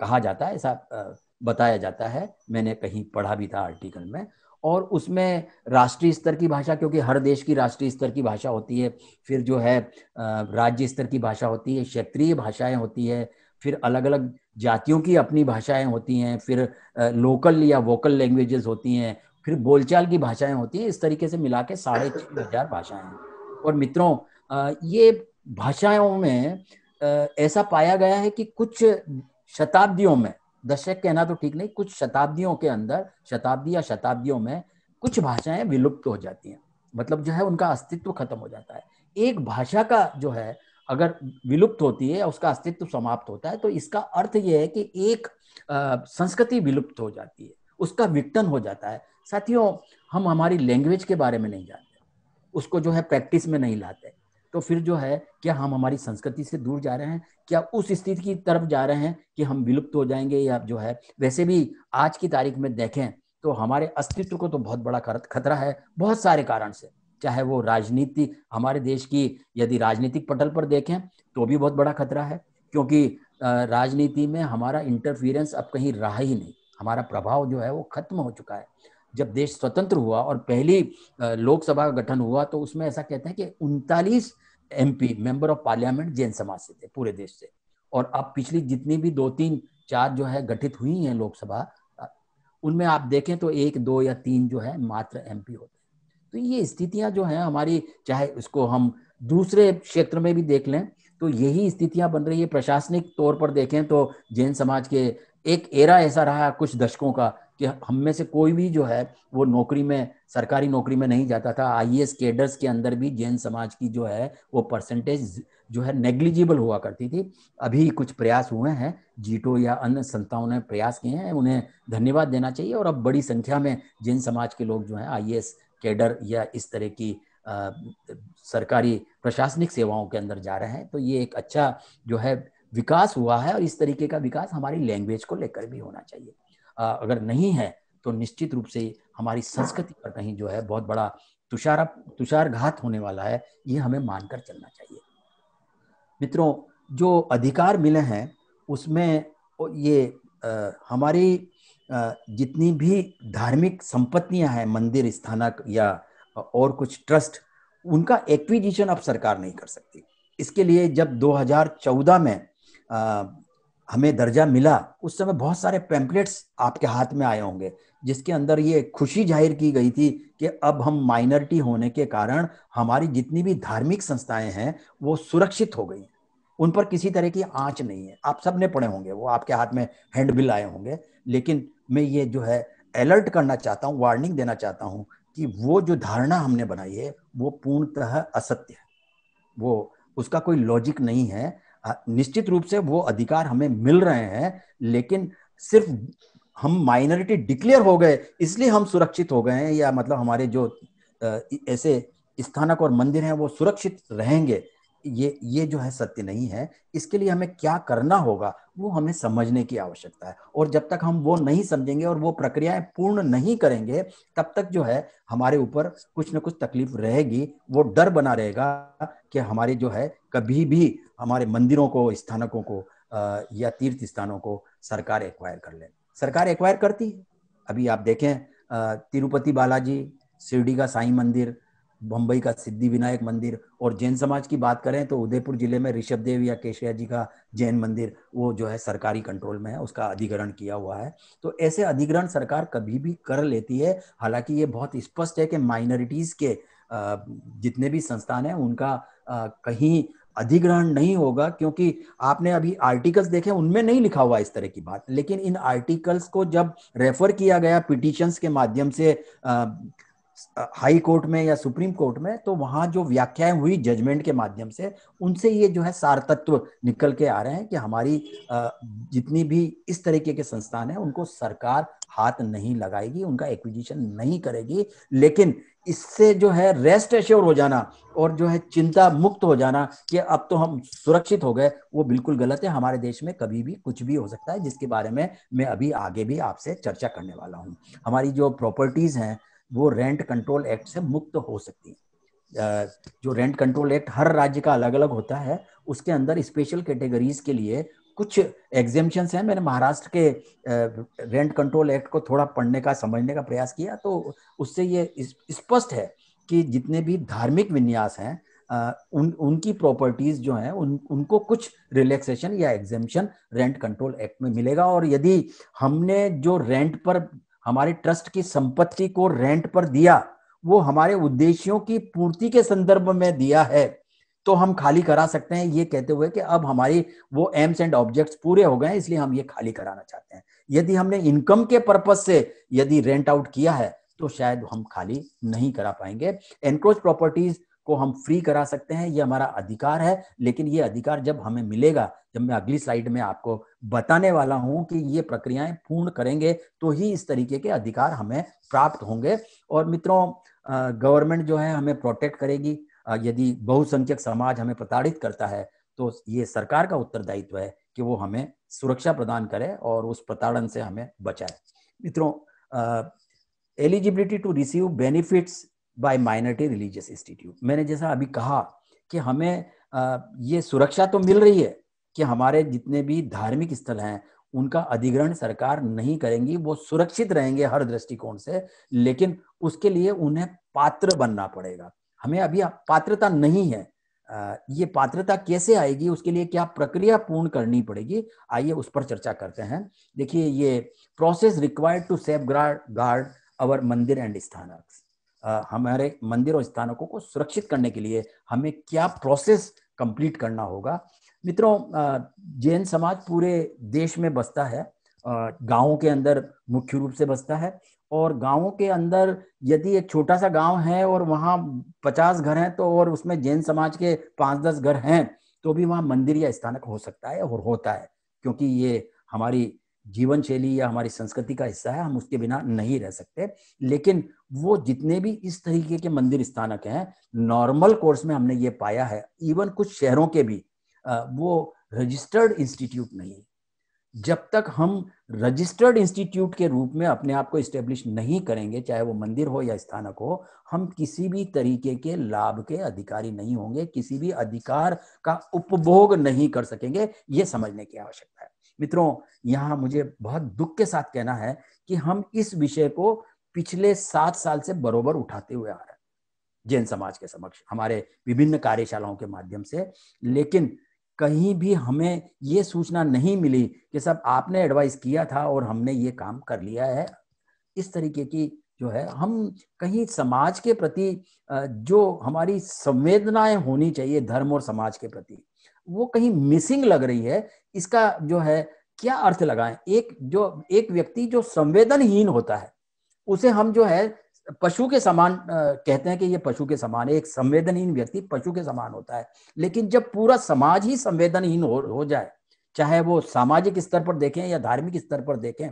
Speaker 1: कहा जाता है ऐसा बताया जाता है मैंने कहीं पढ़ा भी था आर्टिकल में और उसमें राष्ट्रीय स्तर की भाषा क्योंकि हर देश की राष्ट्रीय स्तर की भाषा होती है फिर जो है राज्य स्तर की भाषा होती है क्षेत्रीय भाषाएं होती है फिर अलग अलग जातियों की अपनी भाषाएं होती हैं फिर लोकल या वोकल लैंग्वेजेस होती हैं फिर बोलचाल की भाषाएं होती हैं इस तरीके से मिला के साढ़े छः हजार भाषाएं हैं और मित्रों ये भाषाओं में ऐसा पाया गया है कि कुछ शताब्दियों में दशक कहना तो ठीक नहीं कुछ शताब्दियों के अंदर शताब्दी या शताब्दियों में कुछ भाषाएं विलुप्त हो जाती हैं मतलब जो है उनका अस्तित्व खत्म हो जाता है एक भाषा का जो है अगर विलुप्त होती है उसका अस्तित्व समाप्त होता है तो इसका अर्थ यह है कि एक संस्कृति विलुप्त हो जाती है उसका विकटन हो जाता है साथियों हम हमारी लैंग्वेज के बारे में नहीं जानते उसको जो है प्रैक्टिस में नहीं लाते तो फिर जो है क्या हम हमारी संस्कृति से दूर जा रहे हैं क्या उस स्थिति की तरफ जा रहे हैं कि हम विलुप्त हो जाएंगे या जो है वैसे भी आज की तारीख में देखें तो हमारे अस्तित्व को तो बहुत बड़ा खतरा है बहुत सारे कारण से चाहे वो राजनीति हमारे देश की यदि राजनीतिक पटल पर देखें तो भी बहुत बड़ा खतरा है क्योंकि राजनीति में हमारा इंटरफियरेंस अब कहीं रहा ही नहीं हमारा प्रभाव जो है वो खत्म हो चुका है जब देश स्वतंत्र हुआ और पहली लोकसभा का गठन हुआ तो उसमें ऐसा कहते हैं कि उनतालीस MP member of parliament Jain समाज से थे पूरे देश से और अब पिछली जितनी भी दो तीन चार जो है गठित हुई हैं लोकसभा उनमें आप देखें तो एक दो या तीन जो है मात्र एमपी होते हैं तो ये स्थितियां जो है हमारी चाहे उसको हम दूसरे क्षेत्र में भी देख लें तो यही स्थितियां बन रही है प्रशासनिक तौर पर देखें तो जैन समाज के एक एरा ऐसा रहा है कुछ दशकों का कि हम में से कोई भी जो है वो नौकरी में सरकारी नौकरी में नहीं जाता था आई केडर्स के अंदर भी जैन समाज की जो है वो परसेंटेज जो है नेग्लिजिबल हुआ करती थी अभी कुछ प्रयास हुए हैं जीटो या अन्य संस्थाओं ने प्रयास किए हैं उन्हें धन्यवाद देना चाहिए और अब बड़ी संख्या में जैन समाज के लोग जो हैं आई केडर या इस तरह की आ, सरकारी प्रशासनिक सेवाओं के अंदर जा रहे हैं तो ये एक अच्छा जो है विकास हुआ है और इस तरीके का विकास हमारी लैंग्वेज को लेकर भी होना चाहिए अगर नहीं है तो निश्चित रूप से हमारी संस्कृति पर कहीं जो है बहुत बड़ा तुषार तुषारघात होने वाला है ये हमें मानकर चलना चाहिए मित्रों जो अधिकार मिले हैं उसमें ये आ, हमारी आ, जितनी भी धार्मिक संपत्तियां हैं मंदिर स्थानक या और कुछ ट्रस्ट उनका एक्विजिशन अब सरकार नहीं कर सकती इसके लिए जब 2014 में हमें दर्जा मिला उस समय बहुत सारे पैम्पलेट्स आपके हाथ में आए होंगे जिसके अंदर ये खुशी जाहिर की गई थी कि अब हम माइनॉरिटी होने के कारण हमारी जितनी भी धार्मिक संस्थाएं हैं वो सुरक्षित हो गई उन पर किसी तरह की आंच नहीं है आप सबने पढ़े होंगे वो आपके हाथ में हैंडबिल आए होंगे लेकिन मैं ये जो है अलर्ट करना चाहता हूँ वार्निंग देना चाहता हूँ कि वो जो धारणा हमने बनाई है वो पूर्णतः असत्य है वो उसका कोई लॉजिक नहीं है निश्चित रूप से वो अधिकार हमें मिल रहे हैं लेकिन सिर्फ हम माइनॉरिटी डिक्लेयर हो गए इसलिए हम सुरक्षित हो गए हैं या मतलब हमारे जो ऐसे स्थानक और मंदिर हैं वो सुरक्षित रहेंगे ये ये जो है सत्य नहीं है इसके लिए हमें क्या करना होगा वो हमें समझने की आवश्यकता है और जब तक हम वो नहीं समझेंगे और वो प्रक्रियाएं पूर्ण नहीं करेंगे तब तक जो है हमारे ऊपर कुछ ना कुछ तकलीफ रहेगी वो डर बना रहेगा कि हमारे जो है कभी भी हमारे मंदिरों को स्थानकों को या तीर्थ स्थानों को सरकार एक्वायर कर ले सरकार एक्वायर करती है अभी आप देखें तिरुपति बालाजी शिरडी का साईं मंदिर बम्बई का सिद्धि विनायक मंदिर और जैन समाज की बात करें तो उदयपुर जिले में ऋषभ देव या केशया जी का जैन मंदिर वो जो है सरकारी कंट्रोल में है उसका अधिग्रहण किया हुआ है तो ऐसे अधिग्रहण सरकार कभी भी कर लेती है हालांकि ये बहुत स्पष्ट है कि माइनॉरिटीज़ के जितने भी संस्थान हैं उनका कहीं अधिग्रहण नहीं होगा क्योंकि आपने अभी आर्टिकल्स देखे उनमें नहीं लिखा हुआ इस तरह की बात लेकिन इन आर्टिकल्स को जब रेफर किया गया पिटिशंस के माध्यम से आ, हाई कोर्ट में या सुप्रीम कोर्ट में तो वहां जो व्याख्याएं हुई जजमेंट के माध्यम से उनसे ये जो है सार तत्व निकल के आ रहे हैं कि हमारी जितनी भी इस तरीके के संस्थान है उनको सरकार हाथ नहीं लगाएगी उनका एक्विजिशन नहीं करेगी लेकिन इससे जो है रेस्ट एश्योर हो जाना और जो है चिंता मुक्त हो जाना कि अब तो हम सुरक्षित हो गए वो बिल्कुल गलत है हमारे देश में कभी भी कुछ भी हो सकता है जिसके बारे में मैं अभी आगे भी आपसे चर्चा करने वाला हूँ हमारी जो प्रॉपर्टीज हैं वो रेंट कंट्रोल एक्ट से मुक्त हो सकती है जो रेंट कंट्रोल एक्ट हर राज्य का अलग अलग होता है उसके अंदर स्पेशल कैटेगरीज के लिए कुछ एग्जेम्पन्स हैं मैंने महाराष्ट्र के रेंट कंट्रोल एक्ट को थोड़ा पढ़ने का समझने का प्रयास किया तो उससे ये स्पष्ट है कि जितने भी धार्मिक विन्यास हैं उन उनकी प्रॉपर्टीज जो हैं उन उनको कुछ रिलैक्सेशन या एग्जेम्पन रेंट कंट्रोल एक्ट में मिलेगा और यदि हमने जो रेंट पर हमारे ट्रस्ट की संपत्ति को रेंट पर दिया वो हमारे उद्देश्यों की पूर्ति के संदर्भ में दिया है तो हम खाली करा सकते हैं ये कहते हुए कि अब हमारी वो एम्स एंड ऑब्जेक्ट्स पूरे हो गए इसलिए हम ये खाली कराना चाहते हैं यदि हमने इनकम के पर्पज से यदि रेंट आउट किया है तो शायद हम खाली नहीं करा पाएंगे एनक्रोच प्रॉपर्टीज को हम फ्री करा सकते हैं ये हमारा अधिकार है लेकिन ये अधिकार जब हमें मिलेगा जब मैं अगली स्लाइड में आपको बताने वाला हूं कि ये प्रक्रियाएं पूर्ण करेंगे तो ही इस तरीके के अधिकार हमें प्राप्त होंगे और मित्रों गवर्नमेंट जो है हमें प्रोटेक्ट करेगी यदि बहुसंख्यक समाज हमें प्रताड़ित करता है तो ये सरकार का उत्तरदायित्व है कि वो हमें सुरक्षा प्रदान करे और उस प्रताड़न से हमें बचाए मित्रों eligibility to receive benefits by minority religious institute मैंने जैसा अभी कहा कि हमें ये सुरक्षा तो मिल रही है कि हमारे जितने भी धार्मिक स्थल हैं उनका अधिग्रहण सरकार नहीं करेंगी वो सुरक्षित रहेंगे हर दृष्टिकोण से लेकिन उसके लिए उन्हें पात्र बनना पड़ेगा हमें अभी पात्रता नहीं है ये पात्रता कैसे आएगी उसके लिए क्या प्रक्रिया पूर्ण करनी पड़ेगी आइए उस पर चर्चा करते हैं देखिए ये process required to safeguard our mandir and स्थानक हमारे मंदिर और स्थानकों को सुरक्षित करने के लिए हमें क्या प्रोसेस कंप्लीट करना होगा मित्रों जैन समाज पूरे देश में बसता है गाँव के अंदर मुख्य रूप से बसता है और गांवों के अंदर यदि एक छोटा सा गांव है और वहाँ पचास घर हैं तो और उसमें जैन समाज के पाँच दस घर हैं तो भी वहाँ मंदिर या स्थानक हो सकता है और होता है क्योंकि ये हमारी जीवन शैली या हमारी संस्कृति का हिस्सा है हम उसके बिना नहीं रह सकते लेकिन वो जितने भी इस तरीके के मंदिर स्थानक हैं नॉर्मल कोर्स में हमने ये पाया है इवन कुछ शहरों के भी वो रजिस्टर्ड इंस्टीट्यूट नहीं जब तक हम रजिस्टर्ड इंस्टीट्यूट के रूप में अपने आप को इस्टेब्लिश नहीं करेंगे चाहे वो मंदिर हो या स्थानक हो हम किसी भी तरीके के लाभ के अधिकारी नहीं होंगे किसी भी अधिकार का उपभोग नहीं कर सकेंगे ये समझने की आवश्यकता है मित्रों यहाँ मुझे बहुत दुख के साथ कहना है कि हम इस विषय को पिछले सात साल से बरोबर उठाते हुए आ रहे हैं जैन समाज के समक्ष हमारे विभिन्न कार्यशालाओं के माध्यम से लेकिन कहीं भी हमें ये सूचना नहीं मिली कि सब आपने एडवाइस किया था और हमने ये काम कर लिया है इस तरीके की जो है हम कहीं समाज के प्रति जो हमारी संवेदनाएं होनी चाहिए धर्म और समाज के प्रति वो कहीं मिसिंग लग रही है इसका जो है क्या अर्थ लगाएं एक जो एक व्यक्ति जो संवेदनहीन होता है उसे हम जो है पशु के समान कहते हैं कि ये पशु के समान है एक संवेदनहीन व्यक्ति पशु के समान होता है लेकिन जब पूरा समाज ही संवेदनहीन हो, हो जाए चाहे वो सामाजिक स्तर पर देखें या धार्मिक स्तर पर देखें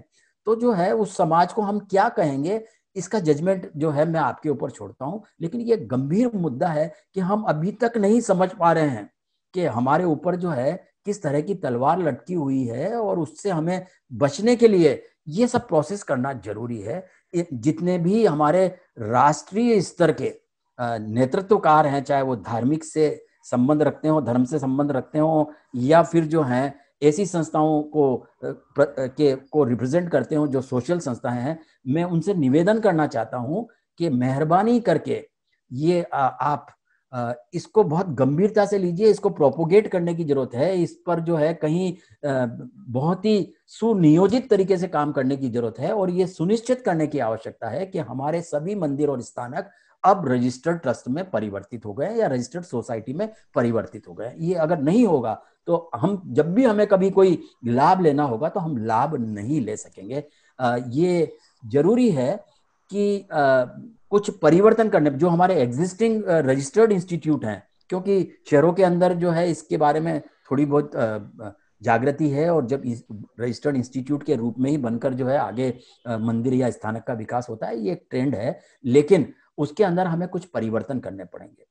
Speaker 1: तो जो है उस समाज को हम क्या कहेंगे इसका जजमेंट जो है मैं आपके ऊपर छोड़ता हूँ लेकिन ये गंभीर मुद्दा है कि हम अभी तक नहीं समझ पा रहे हैं कि हमारे ऊपर जो है किस तरह की तलवार लटकी हुई है और उससे हमें बचने के लिए ये सब प्रोसेस करना जरूरी है जितने भी हमारे राष्ट्रीय स्तर के नेतृत्वकार हैं चाहे वो धार्मिक से संबंध रखते हो धर्म से संबंध रखते हो या फिर जो हैं ऐसी संस्थाओं को प्र, के को रिप्रेजेंट करते हो जो सोशल संस्थाएं हैं मैं उनसे निवेदन करना चाहता हूं कि मेहरबानी करके ये आ, आप इसको बहुत गंभीरता से लीजिए इसको प्रोपोगेट करने की जरूरत है इस पर जो है कहीं बहुत ही सुनियोजित तरीके से काम करने की जरूरत है और ये सुनिश्चित करने की आवश्यकता है कि हमारे सभी मंदिर और स्थानक अब रजिस्टर्ड ट्रस्ट में परिवर्तित हो गए या रजिस्टर्ड सोसाइटी में परिवर्तित हो गए ये अगर नहीं होगा तो हम जब भी हमें कभी कोई लाभ लेना होगा तो हम लाभ नहीं ले सकेंगे ये जरूरी है कि कुछ परिवर्तन करने जो हमारे एग्जिस्टिंग रजिस्टर्ड इंस्टीट्यूट हैं क्योंकि शहरों के अंदर जो है इसके बारे में थोड़ी बहुत जागृति है और जब रजिस्टर्ड इंस्टीट्यूट के रूप में ही बनकर जो है आगे मंदिर या स्थानक का विकास होता है ये एक ट्रेंड है लेकिन उसके अंदर हमें कुछ परिवर्तन करने पड़ेंगे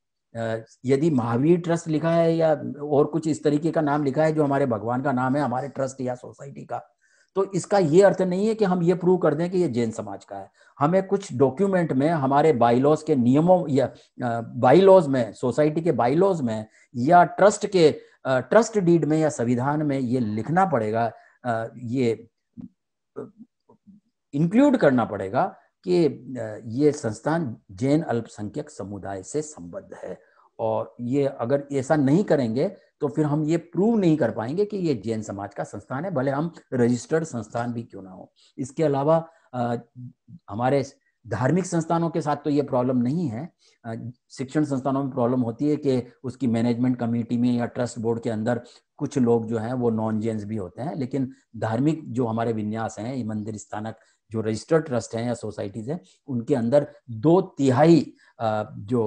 Speaker 1: यदि महावीर ट्रस्ट लिखा है या और कुछ इस तरीके का नाम लिखा है जो हमारे भगवान का नाम है हमारे ट्रस्ट या सोसाइटी का तो इसका ये अर्थ नहीं है कि हम ये प्रूव कर दें कि ये जैन समाज का है हमें कुछ डॉक्यूमेंट में हमारे बाइलॉज के नियमों या बाइलॉज में सोसाइटी के बाइलॉज में या ट्रस्ट के ट्रस्ट डीड में या संविधान में ये लिखना पड़ेगा ये इंक्लूड करना पड़ेगा कि ये संस्थान जैन अल्पसंख्यक समुदाय से संबद्ध है और ये अगर ऐसा नहीं करेंगे तो फिर हम ये प्रूव नहीं कर पाएंगे कि ये जैन समाज का संस्थान है भले हम रजिस्टर्ड संस्थान भी क्यों ना हो इसके अलावा आ, हमारे धार्मिक संस्थानों के साथ तो ये प्रॉब्लम नहीं है शिक्षण संस्थानों में प्रॉब्लम होती है कि उसकी मैनेजमेंट कमेटी में या ट्रस्ट बोर्ड के अंदर कुछ लोग जो हैं वो नॉन जेंस भी होते हैं लेकिन धार्मिक जो हमारे विन्यास हैं ये मंदिर स्थानक जो रजिस्टर्ड ट्रस्ट हैं या सोसाइटीज हैं उनके अंदर दो तिहाई जो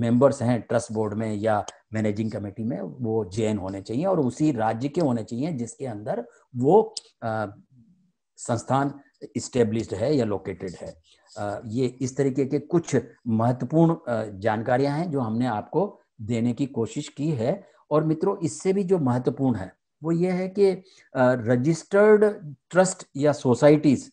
Speaker 1: मेंबर्स हैं ट्रस्ट बोर्ड में या मैनेजिंग कमेटी में वो जैन होने चाहिए और उसी राज्य के होने चाहिए जिसके अंदर वो संस्थान स्टेब्लिश है या लोकेटेड है ये इस तरीके के कुछ महत्वपूर्ण जानकारियां हैं जो हमने आपको देने की कोशिश की है और मित्रों इससे भी जो महत्वपूर्ण है वो ये है कि रजिस्टर्ड ट्रस्ट या सोसाइटीज़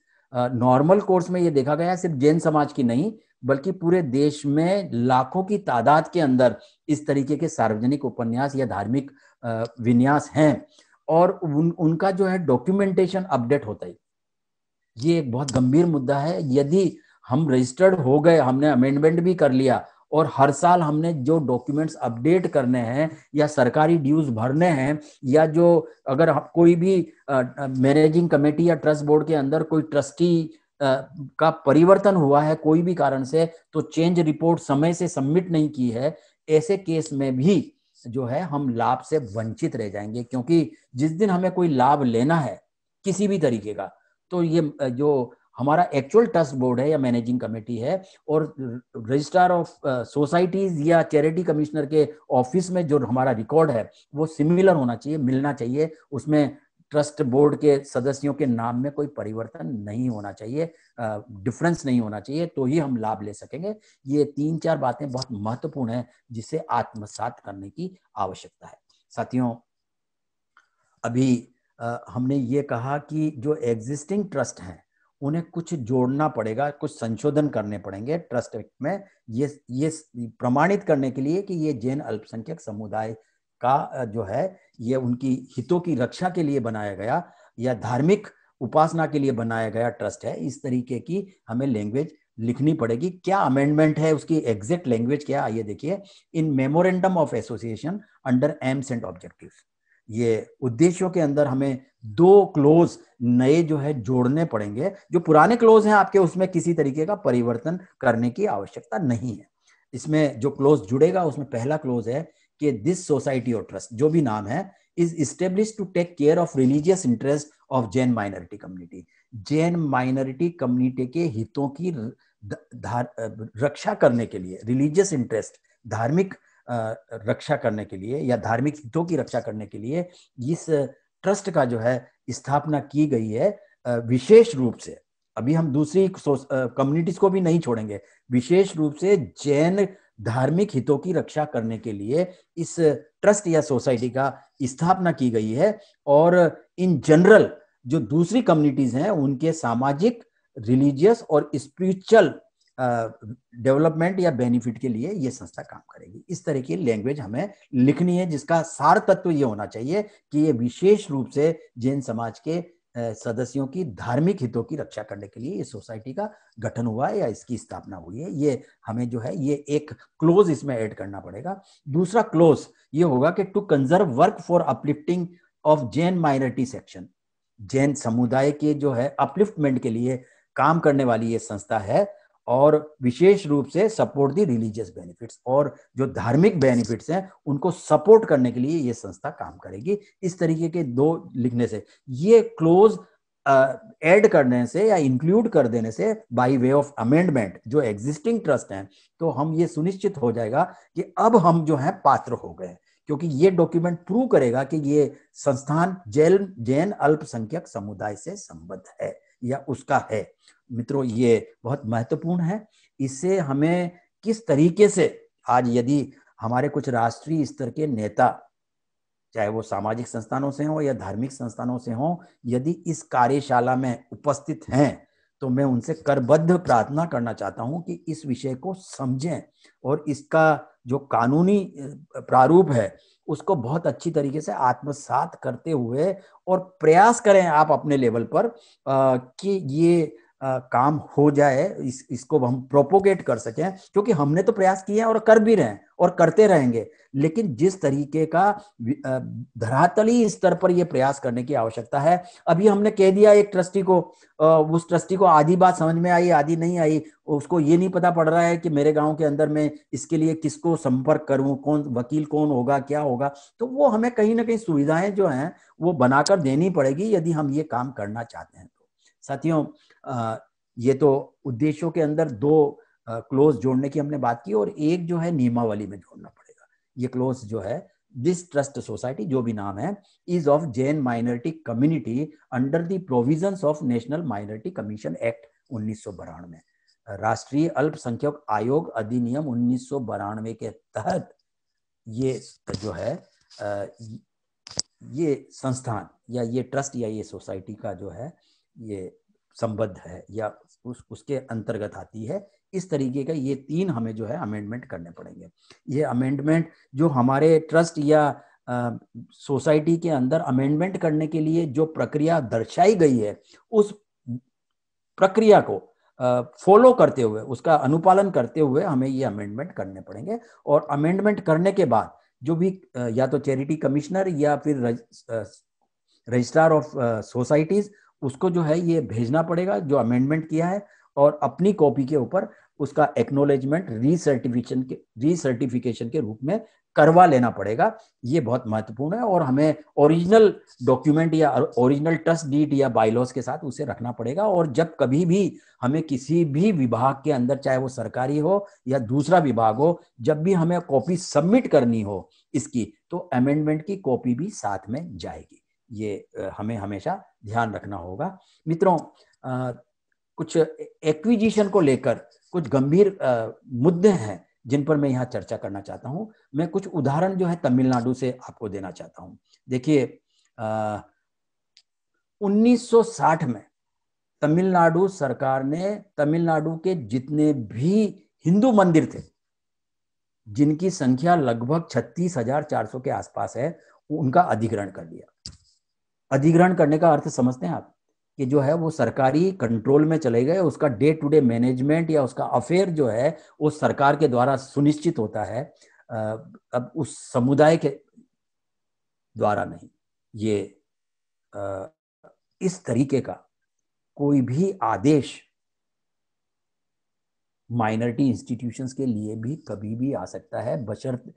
Speaker 1: नॉर्मल कोर्स में ये देखा गया है सिर्फ जैन समाज की नहीं बल्कि पूरे देश में लाखों की तादाद के अंदर इस तरीके के सार्वजनिक उपन्यास या धार्मिक विन्यास हैं और उन, उनका जो है डॉक्यूमेंटेशन अपडेट होता है ये एक बहुत गंभीर मुद्दा है यदि हम रजिस्टर्ड हो गए हमने अमेंडमेंट भी कर लिया और हर साल हमने जो डॉक्यूमेंट्स अपडेट करने हैं या सरकारी ड्यूज भरने हैं या जो अगर कोई भी मैनेजिंग कमेटी या ट्रस्ट बोर्ड के अंदर कोई ट्रस्टी का परिवर्तन हुआ है कोई भी कारण से तो चेंज रिपोर्ट समय से सबमिट नहीं की है ऐसे केस में भी जो है हम लाभ से वंचित रह जाएंगे क्योंकि जिस दिन हमें कोई लाभ लेना है किसी भी तरीके का तो ये जो हमारा एक्चुअल ट्रस्ट बोर्ड है या मैनेजिंग कमेटी है और रजिस्ट्रार ऑफ सोसाइटीज या चैरिटी कमिश्नर के ऑफिस में जो हमारा रिकॉर्ड है वो सिमिलर होना चाहिए मिलना चाहिए उसमें ट्रस्ट बोर्ड के सदस्यों के नाम में कोई परिवर्तन नहीं होना चाहिए डिफरेंस नहीं होना चाहिए तो ही हम लाभ ले सकेंगे ये तीन चार बातें बहुत महत्वपूर्ण है जिसे आत्मसात करने की आवश्यकता है साथियों अभी आ, हमने ये कहा कि जो एग्जिस्टिंग ट्रस्ट हैं उन्हें कुछ जोड़ना पड़ेगा कुछ संशोधन करने पड़ेंगे ट्रस्ट एक्ट में ये ये प्रमाणित करने के लिए कि ये जैन अल्पसंख्यक समुदाय का जो है ये उनकी हितों की रक्षा के लिए बनाया गया या धार्मिक उपासना के लिए बनाया गया ट्रस्ट है इस तरीके की हमें लैंग्वेज लिखनी पड़ेगी क्या अमेंडमेंट है उसकी एग्जैक्ट लैंग्वेज क्या आइए देखिए in memorandum of association under aims and objective ये उद्देश्यों के अंदर हमें दो क्लोज नए जो है जोड़ने पड़ेंगे जो पुराने क्लोज हैं आपके उसमें किसी तरीके का परिवर्तन करने की आवश्यकता नहीं है इसमें जो क्लोज जुड़ेगा उसमें पहला क्लोज है कि दिस सोसाइटी और ट्रस्ट जो भी नाम है is establish to take care of religious interest of Jain minority community Jain minority community के हितों की रक्षा करने के लिए रिलीजियस इंटरेस्ट धार्मिक रक्षा करने के लिए या धार्मिक हितों की रक्षा करने के लिए इस ट्रस्ट का जो है स्थापना की गई है विशेष रूप से अभी हम दूसरी कम्युनिटीज को भी नहीं छोड़ेंगे विशेष रूप से जैन धार्मिक हितों की रक्षा करने के लिए इस ट्रस्ट या सोसाइटी का स्थापना की गई है और इन जनरल जो दूसरी कम्युनिटीज हैं उनके सामाजिक रिलीजियस और स्पिरिचुअल डेवलपमेंट या बेनिफिट के लिए ये संस्था काम करेगी इस तरह की लैंग्वेज हमें लिखनी है जिसका सार तत्व ये होना चाहिए कि ये विशेष रूप से जैन समाज के सदस्यों की धार्मिक हितों की रक्षा करने के लिए ये सोसाइटी का गठन हुआ है या इसकी स्थापना हुई है ये हमें जो है ये एक क्लोज इसमें ऐड करना पड़ेगा दूसरा क्लोज ये होगा कि to conserve work for uplifting of Jain minority section Jain समुदाय के जो है अपलिफ्टमेंट के लिए काम करने वाली ये संस्था है और विशेष रूप से सपोर्ट दी रिलीजियस बेनिफिट्स और जो धार्मिक बेनिफिट्स हैं उनको सपोर्ट करने के लिए ये संस्था काम करेगी इस तरीके के दो लिखने से ये क्लोज ऐड uh, करने से या इंक्लूड कर देने से बाय वे ऑफ अमेंडमेंट जो एग्जिस्टिंग ट्रस्ट हैं तो हम ये सुनिश्चित हो जाएगा कि अब हम जो है पात्र हो गए क्योंकि ये डॉक्यूमेंट प्रूव करेगा कि ये संस्थान जैन जैन अल्पसंख्यक समुदाय से संबद्ध है या उसका है मित्रों ये बहुत महत्वपूर्ण है इससे हमें किस तरीके से आज यदि हमारे कुछ राष्ट्रीय स्तर के नेता चाहे वो सामाजिक संस्थानों से हों या धार्मिक संस्थानों से हों यदि इस कार्यशाला में उपस्थित हैं तो मैं उनसे करबद्ध प्रार्थना करना चाहता हूं कि इस विषय को समझें और इसका जो कानूनी प्रारूप है उसको बहुत अच्छी तरीके से आत्मसात करते हुए और प्रयास करें आप अपने लेवल पर आ, कि ये आ, काम हो जाए इस, इसको हम प्रोपोगेट कर सकें क्योंकि हमने तो प्रयास किए हैं और कर भी रहे हैं और करते रहेंगे लेकिन जिस तरीके का धरातली स्तर पर यह प्रयास करने की आवश्यकता है अभी हमने कह दिया एक ट्रस्टी को उस ट्रस्टी को आधी बात समझ में आई आधी नहीं आई उसको ये नहीं पता पड़ रहा है कि मेरे गांव के अंदर में इसके लिए किसको संपर्क करूं कौन वकील कौन होगा क्या होगा तो वो हमें कहीं ना कहीं सुविधाएं जो हैं वो बनाकर देनी पड़ेगी यदि हम ये काम करना चाहते हैं तो साथियों ये तो उद्देश्यों के अंदर दो क्लोज जोड़ने की हमने बात की और एक जो है नियमावली में जोड़ना पड़ेगा ये क्लोज जो है दिस ट्रस्ट सोसाइटी जो भी नाम है is of Jain minority community under the provision of national minority commission act उन्नीस में राष्ट्रीय अल्पसंख्यक आयोग अधिनियम उन्नीस के तहत ये जो है ये संस्थान या ये ट्रस्ट या ये सोसाइटी का जो है ये संबद्ध है या उस उसके अंतर्गत आती है इस तरीके का ये तीन हमें जो है अमेंडमेंट करने पड़ेंगे ये अमेंडमेंट जो हमारे ट्रस्ट या सोसाइटी के अंदर अमेंडमेंट करने के लिए जो प्रक्रिया दर्शाई गई है उस प्रक्रिया को फॉलो करते हुए उसका अनुपालन करते हुए हमें ये अमेंडमेंट करने पड़ेंगे और अमेंडमेंट करने के बाद जो भी या तो चैरिटी कमिश्नर या फिर रजिस्ट्रार ऑफ सोसाइटीज उसको जो है ये भेजना पड़ेगा जो अमेंडमेंट किया है और अपनी कॉपी के ऊपर उसका एक्नोलेजमेंट रीसर्टिफिकेशन के रीसर्टिफिकेशन के रूप में करवा लेना पड़ेगा ये बहुत महत्वपूर्ण है और हमें ओरिजिनल डॉक्यूमेंट या ओरिजिनल ट्रस्ट डीट या बाइलॉज के साथ उसे रखना पड़ेगा और जब कभी भी हमें किसी भी विभाग के अंदर चाहे वो सरकारी हो या दूसरा विभाग हो जब भी हमें कॉपी सबमिट करनी हो इसकी तो अमेंडमेंट की कॉपी भी साथ में जाएगी ये हमें हमेशा ध्यान रखना होगा मित्रों कुछ एक्विजिशन को लेकर कुछ गंभीर मुद्दे हैं जिन पर मैं यहाँ चर्चा करना चाहता हूँ मैं कुछ उदाहरण जो है तमिलनाडु से आपको देना चाहता हूँ देखिए 1960 में तमिलनाडु सरकार ने तमिलनाडु के जितने भी हिंदू मंदिर थे जिनकी संख्या लगभग 36,400 के आसपास है उनका अधिग्रहण कर लिया अधिग्रहण करने का अर्थ समझते हैं आप कि जो है वो सरकारी कंट्रोल में चले गए उसका डे टू डे मैनेजमेंट या उसका अफेयर जो है वो सरकार के द्वारा सुनिश्चित होता है अब उस समुदाय के द्वारा नहीं ये इस तरीके का कोई भी आदेश माइनॉरिटी इंस्टीट्यूशंस के लिए भी कभी भी आ सकता है बशर्त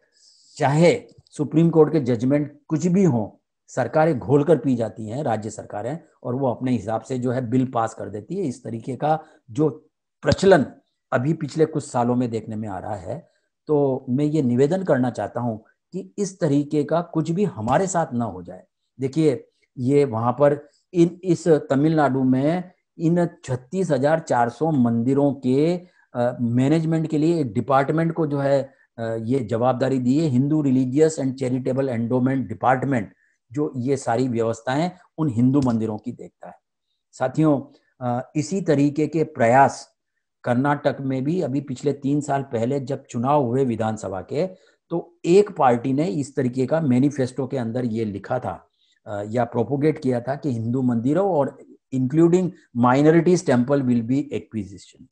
Speaker 1: चाहे सुप्रीम कोर्ट के जजमेंट कुछ भी हों सरकारें घोल कर पी जाती हैं राज्य सरकारें और वो अपने हिसाब से जो है बिल पास कर देती है इस तरीके का जो प्रचलन अभी पिछले कुछ सालों में देखने में आ रहा है तो मैं ये निवेदन करना चाहता हूँ कि इस तरीके का कुछ भी हमारे साथ ना हो जाए देखिए ये वहां पर इन इस तमिलनाडु में इन छत्तीस हजार चार सौ मंदिरों के मैनेजमेंट के लिए एक डिपार्टमेंट को जो है ये जवाबदारी दी है Hindu religious and charitable endowment department जो ये सारी व्यवस्थाएं उन हिंदू मंदिरों की देखता है साथियों इसी तरीके के प्रयास कर्नाटक में भी अभी पिछले तीन साल पहले जब चुनाव हुए विधानसभा के तो एक पार्टी ने इस तरीके का मैनिफेस्टो के अंदर ये लिखा था या प्रोपोगेट किया था कि हिंदू मंदिरों और including minorities temple will be acquisition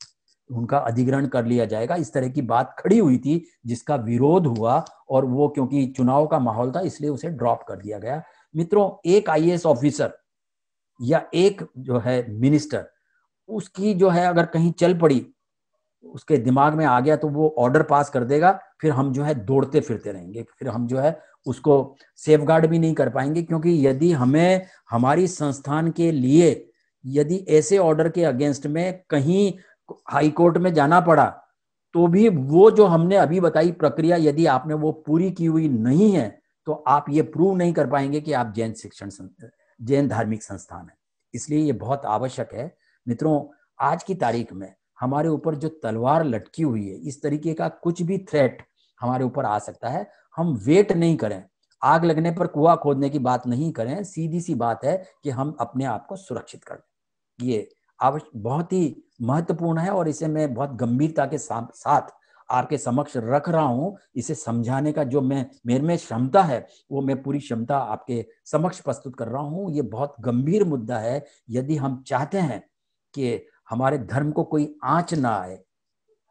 Speaker 1: उनका अधिग्रहण कर लिया जाएगा इस तरह की बात खड़ी हुई थी जिसका विरोध हुआ और वो क्योंकि चुनाव का माहौल था इसलिए उसे ड्रॉप कर दिया गया मित्रों एक आईएएस ऑफिसर या एक जो है मिनिस्टर उसकी जो है अगर कहीं चल पड़ी उसके दिमाग में आ गया तो वो ऑर्डर पास कर देगा फिर हम जो है दौड़ते फिरते रहेंगे फिर हम जो है उसको सेफ गार्ड भी नहीं कर पाएंगे क्योंकि यदि हमें हमारी संस्थान के लिए यदि ऐसे ऑर्डर के अगेंस्ट में कहीं हाई कोर्ट में जाना पड़ा तो भी वो जो हमने अभी बताई प्रक्रिया यदि आपने वो पूरी की हुई नहीं है तो आप ये प्रूव नहीं कर पाएंगे कि आप जैन शिक्षण जैन धार्मिक संस्थान है इसलिए ये बहुत आवश्यक है मित्रों आज की तारीख में हमारे ऊपर जो तलवार लटकी हुई है इस तरीके का कुछ भी थ्रेट हमारे ऊपर आ सकता है हम वेट नहीं करें आग लगने पर कुआ खोदने की बात नहीं करें सीधी सी बात है कि हम अपने आप को सुरक्षित कर ये आवश्यक बहुत ही महत्वपूर्ण है और इसे मैं बहुत गंभीरता के साथ आपके समक्ष रख रहा हूँ इसे समझाने का जो मैं मेरे में क्षमता है वो मैं पूरी क्षमता आपके समक्ष प्रस्तुत कर रहा हूँ ये बहुत गंभीर मुद्दा है यदि हम चाहते हैं कि हमारे धर्म को कोई आँच ना आए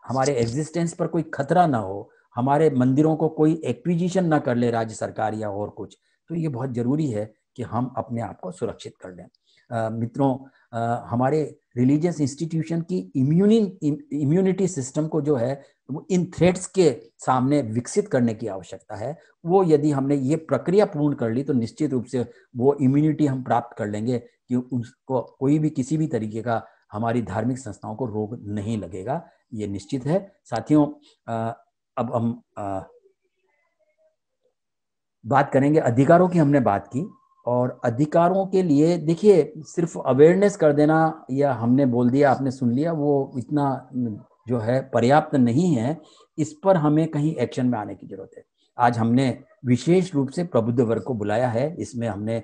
Speaker 1: हमारे एग्जिस्टेंस पर कोई खतरा ना हो हमारे मंदिरों को कोई एक्विजिशन ना कर ले राज्य सरकार या और कुछ तो ये बहुत जरूरी है कि हम अपने आप को सुरक्षित कर लें मित्रों हमारे रिलीजियस इंस्टीट्यूशन की इम्यूनिन इम्यूनिटी सिस्टम को जो है इन थ्रेट्स के सामने विकसित करने की आवश्यकता है वो यदि हमने ये प्रक्रिया पूर्ण कर ली तो निश्चित रूप से वो इम्यूनिटी हम प्राप्त कर लेंगे कि उसको कोई भी किसी भी तरीके का हमारी धार्मिक संस्थाओं को रोग नहीं लगेगा ये निश्चित है साथियों अब हम बात करेंगे अधिकारों की हमने बात की और अधिकारों के लिए देखिए सिर्फ अवेयरनेस कर देना या हमने बोल दिया आपने सुन लिया वो इतना जो है पर्याप्त नहीं है इस पर हमें कहीं एक्शन में आने की जरूरत है आज हमने विशेष रूप से प्रबुद्ध वर्ग को बुलाया है इसमें हमने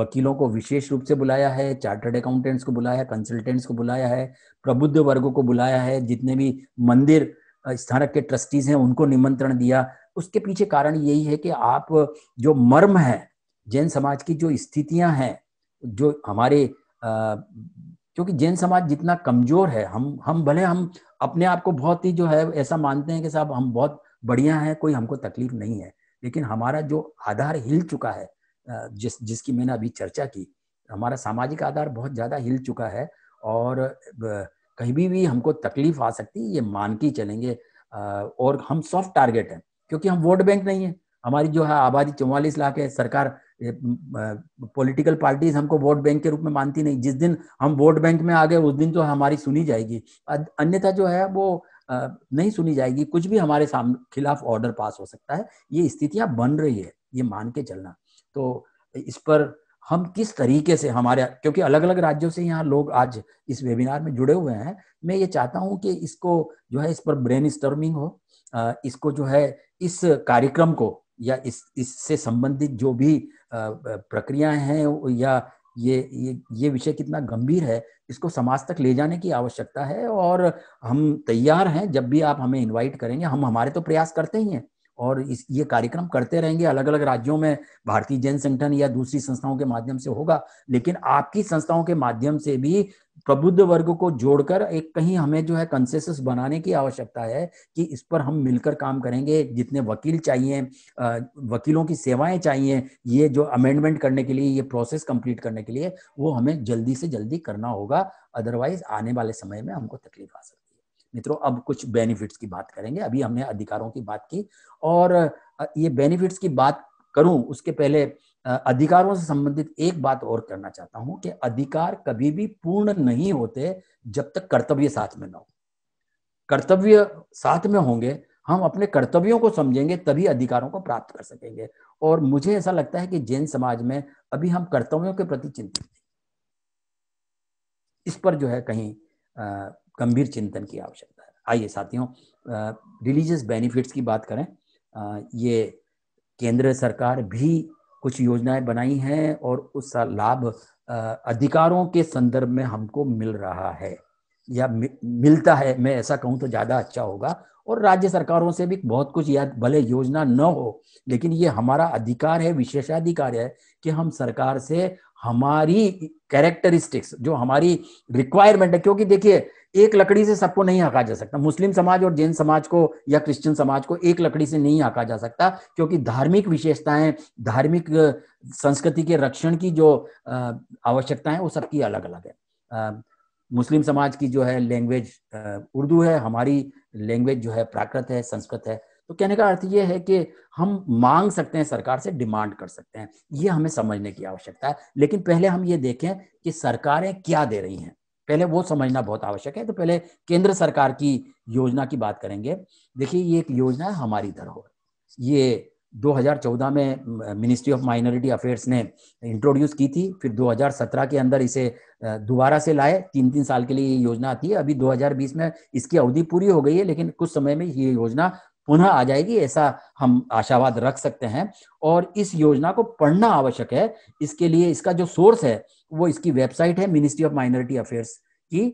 Speaker 1: वकीलों को विशेष रूप से बुलाया है चार्टर्ड अकाउंटेंट्स को बुलाया है कंसल्टेंट्स को बुलाया है प्रबुद्ध वर्गों को बुलाया है जितने भी मंदिर स्थानक के ट्रस्टीज हैं उनको निमंत्रण दिया उसके पीछे कारण यही है कि आप जो मर्म है जैन समाज की जो स्थितियां हैं जो हमारे क्योंकि जैन समाज जितना कमजोर है हम हम भले हम अपने आप को बहुत ही जो है ऐसा मानते हैं कि साहब हम बहुत बढ़िया हैं कोई हमको तकलीफ नहीं है लेकिन हमारा जो आधार हिल चुका है जिस जिसकी मैंने अभी चर्चा की हमारा सामाजिक आधार बहुत ज़्यादा हिल चुका है और कहीं भी, भी हमको तकलीफ आ सकती है ये मान के चलेंगे और हम सॉफ्ट टारगेट हैं क्योंकि हम वोट बैंक नहीं है हमारी जो है आबादी चौवालीस लाख है सरकार पॉलिटिकल पार्टीज हमको वोट बैंक के रूप में मानती नहीं जिस दिन हम वोट बैंक में आ गए उस दिन तो हमारी सुनी जाएगी अन्यथा जो है वो नहीं सुनी जाएगी कुछ भी हमारे सामने खिलाफ ऑर्डर पास हो सकता है ये स्थितियां बन रही है ये मान के चलना तो इस पर हम किस तरीके से हमारे क्योंकि अलग अलग राज्यों से यहाँ लोग आज इस वेबिनार में जुड़े हुए हैं मैं ये चाहता हूँ कि इसको जो है इस पर ब्रेन स्टर्मिंग हो इसको जो है इस कार्यक्रम को या इस इससे संबंधित जो भी प्रक्रियाएं हैं या ये ये ये विषय कितना गंभीर है इसको समाज तक ले जाने की आवश्यकता है और हम तैयार हैं जब भी आप हमें इनवाइट करेंगे हम हमारे तो प्रयास करते ही हैं और इस ये कार्यक्रम करते रहेंगे अलग अलग राज्यों में भारतीय जैन संगठन या दूसरी संस्थाओं के माध्यम से होगा लेकिन आपकी संस्थाओं के माध्यम से भी प्रबुद्ध वर्ग को जोड़कर एक कहीं हमें जो है कंसेसस बनाने की आवश्यकता है कि इस पर हम मिलकर काम करेंगे जितने वकील चाहिए वकीलों की सेवाएं चाहिए ये जो अमेंडमेंट करने के लिए ये प्रोसेस कंप्लीट करने के लिए वो हमें जल्दी से जल्दी करना होगा अदरवाइज आने वाले समय में हमको तकलीफ आ सकती मित्रों अब कुछ बेनिफिट्स की बात करेंगे अभी हमने अधिकारों की बात की और ये बेनिफिट्स की बात करूं उसके पहले अधिकारों से संबंधित एक बात और करना चाहता हूं कि अधिकार कभी भी पूर्ण नहीं होते जब तक कर्तव्य साथ में ना हो कर्तव्य साथ में होंगे हम अपने कर्तव्यों को समझेंगे तभी अधिकारों को प्राप्त कर सकेंगे और मुझे ऐसा लगता है कि जैन समाज में अभी हम कर्तव्यों के प्रति चिंतित इस पर जो है कहीं गंभीर चिंतन की आवश्यकता है आइए साथियों रिलीजियस बेनिफिट्स की बात करें आ, ये केंद्र सरकार भी कुछ योजनाएं बनाई हैं और उसका लाभ अधिकारों के संदर्भ में हमको मिल रहा है या मि, मिलता है मैं ऐसा कहूँ तो ज़्यादा अच्छा होगा और राज्य सरकारों से भी बहुत कुछ याद भले योजना न हो लेकिन ये हमारा अधिकार है विशेषाधिकार है कि हम सरकार से हमारी कैरेक्टरिस्टिक्स जो हमारी रिक्वायरमेंट है क्योंकि देखिए एक लकड़ी से सबको नहीं हका जा सकता मुस्लिम समाज और जैन समाज को या क्रिश्चियन समाज को एक लकड़ी से नहीं हका जा सकता क्योंकि धार्मिक विशेषताएं धार्मिक संस्कृति के रक्षण की जो आवश्यकता है वो सबकी अलग अलग है मुस्लिम समाज की जो है लैंग्वेज उर्दू है हमारी लैंग्वेज जो है प्राकृत है संस्कृत है तो कहने का अर्थ ये है कि हम मांग सकते हैं सरकार से डिमांड कर सकते हैं ये हमें समझने की आवश्यकता है लेकिन पहले हम ये देखें कि सरकारें क्या दे रही हैं पहले वो समझना बहुत आवश्यक है तो पहले केंद्र सरकार की योजना की बात करेंगे देखिए ये एक योजना है हमारी धरोहर ये 2014 में मिनिस्ट्री ऑफ माइनॉरिटी अफेयर्स ने इंट्रोड्यूस की थी फिर 2017 के अंदर इसे दोबारा से लाए तीन तीन साल के लिए ये योजना आती है अभी 2020 में इसकी अवधि पूरी हो गई है लेकिन कुछ समय में ये योजना पुनः आ जाएगी ऐसा हम आशावाद रख सकते हैं और इस योजना को पढ़ना आवश्यक है इसके लिए इसका जो सोर्स है वो इसकी वेबसाइट है मिनिस्ट्री ऑफ माइनॉरिटी अफेयर्स की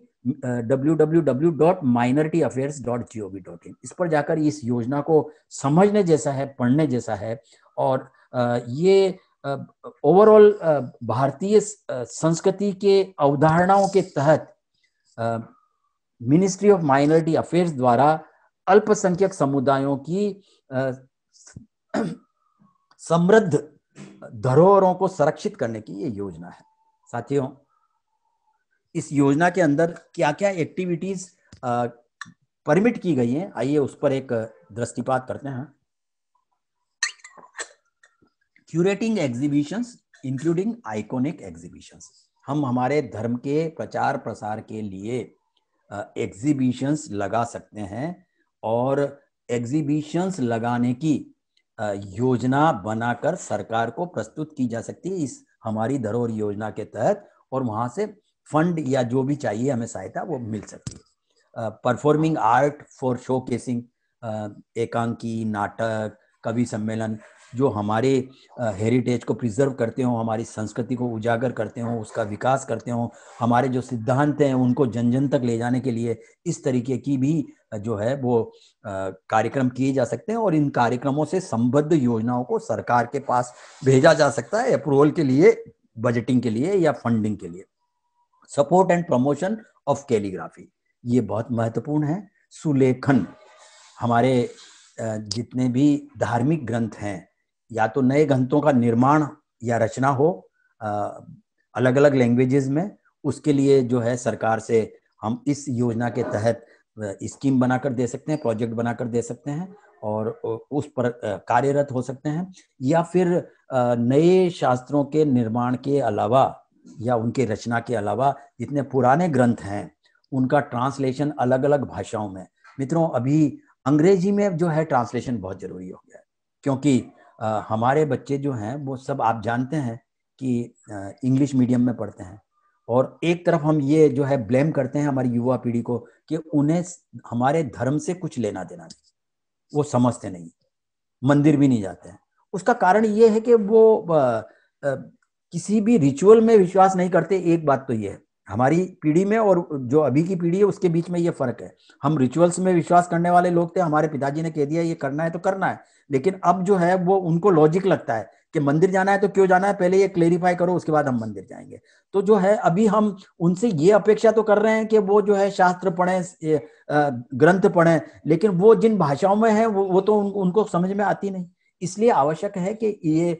Speaker 1: W W W dot minority affairs dot G O V dot in इस पर जाकर इस योजना को समझने जैसा है पढ़ने जैसा है और ये ओवरऑल भारतीय संस्कृति के अवधारणाओं के तहत मिनिस्ट्री ऑफ माइनॉरिटी अफेयर्स द्वारा अल्पसंख्यक समुदायों की [CLEARS THROAT] समृद्ध धरोहरों को संरक्षित करने की ये योजना है साथियों इस योजना के अंदर क्या क्या एक्टिविटीज परमिट की गई हैं आइए उस पर एक दृष्टिपात करते हैं curating exhibitions including iconic exhibitions हम हमारे धर्म के प्रचार प्रसार के लिए एग्जीबिशंस लगा सकते हैं और एग्जीबिशंस लगाने की योजना बनाकर सरकार को प्रस्तुत की जा सकती है इस हमारी धरोहर योजना के तहत और वहां से फंड या जो भी चाहिए हमें सहायता वो मिल सकती है performing art for showcasing एकांकी नाटक कवि सम्मेलन जो हमारे हेरिटेज को प्रिजर्व करते हों हमारी संस्कृति को उजागर करते हों उसका विकास करते हों हमारे जो सिद्धांत हैं उनको जन जन तक ले जाने के लिए इस तरीके की भी जो है वो कार्यक्रम किए जा सकते हैं और इन कार्यक्रमों से संबद्ध योजनाओं को सरकार के पास भेजा जा सकता है अप्रूवल के लिए बजटिंग के लिए या फंडिंग के लिए support and promotion of calligraphy ये बहुत महत्वपूर्ण है सुलेखन हमारे जितने भी धार्मिक ग्रंथ हैं या तो नए ग्रंथों का निर्माण या रचना हो अलग अलग लैंग्वेजेस में उसके लिए जो है सरकार से हम इस योजना के तहत स्कीम बनाकर दे सकते हैं प्रोजेक्ट बनाकर दे सकते हैं और उस पर कार्यरत हो सकते हैं या फिर नए शास्त्रों के निर्माण के अलावा या उनके रचना के अलावा जितने पुराने ग्रंथ हैं उनका ट्रांसलेशन अलग अलग भाषाओं में मित्रों अभी अंग्रेजी में जो है ट्रांसलेशन बहुत जरूरी हो गया है क्योंकि हमारे बच्चे जो हैं वो सब आप जानते हैं कि इंग्लिश मीडियम में पढ़ते हैं और एक तरफ हम ये जो है ब्लेम करते हैं हमारी युवा पीढ़ी को कि उन्हें हमारे धर्म से कुछ लेना देना नहीं वो समझते नहीं मंदिर भी नहीं जाते हैं उसका कारण ये है कि वो आ, आ, किसी भी रिचुअल में विश्वास नहीं करते एक बात तो ये है हमारी पीढ़ी में और जो अभी की पीढ़ी है उसके बीच में ये फर्क है हम रिचुअल्स में विश्वास करने वाले लोग थे हमारे पिताजी ने कह दिया ये करना है तो करना है लेकिन अब जो है वो उनको लॉजिक लगता है कि मंदिर जाना है तो क्यों जाना है पहले ये क्लेरिफाई करो उसके बाद हम मंदिर जाएंगे तो जो है अभी हम उनसे ये अपेक्षा तो कर रहे हैं कि वो जो है शास्त्र पढ़े ग्रंथ पढ़े लेकिन वो जिन भाषाओं में है वो, वो तो उनको समझ में आती नहीं इसलिए आवश्यक है कि ये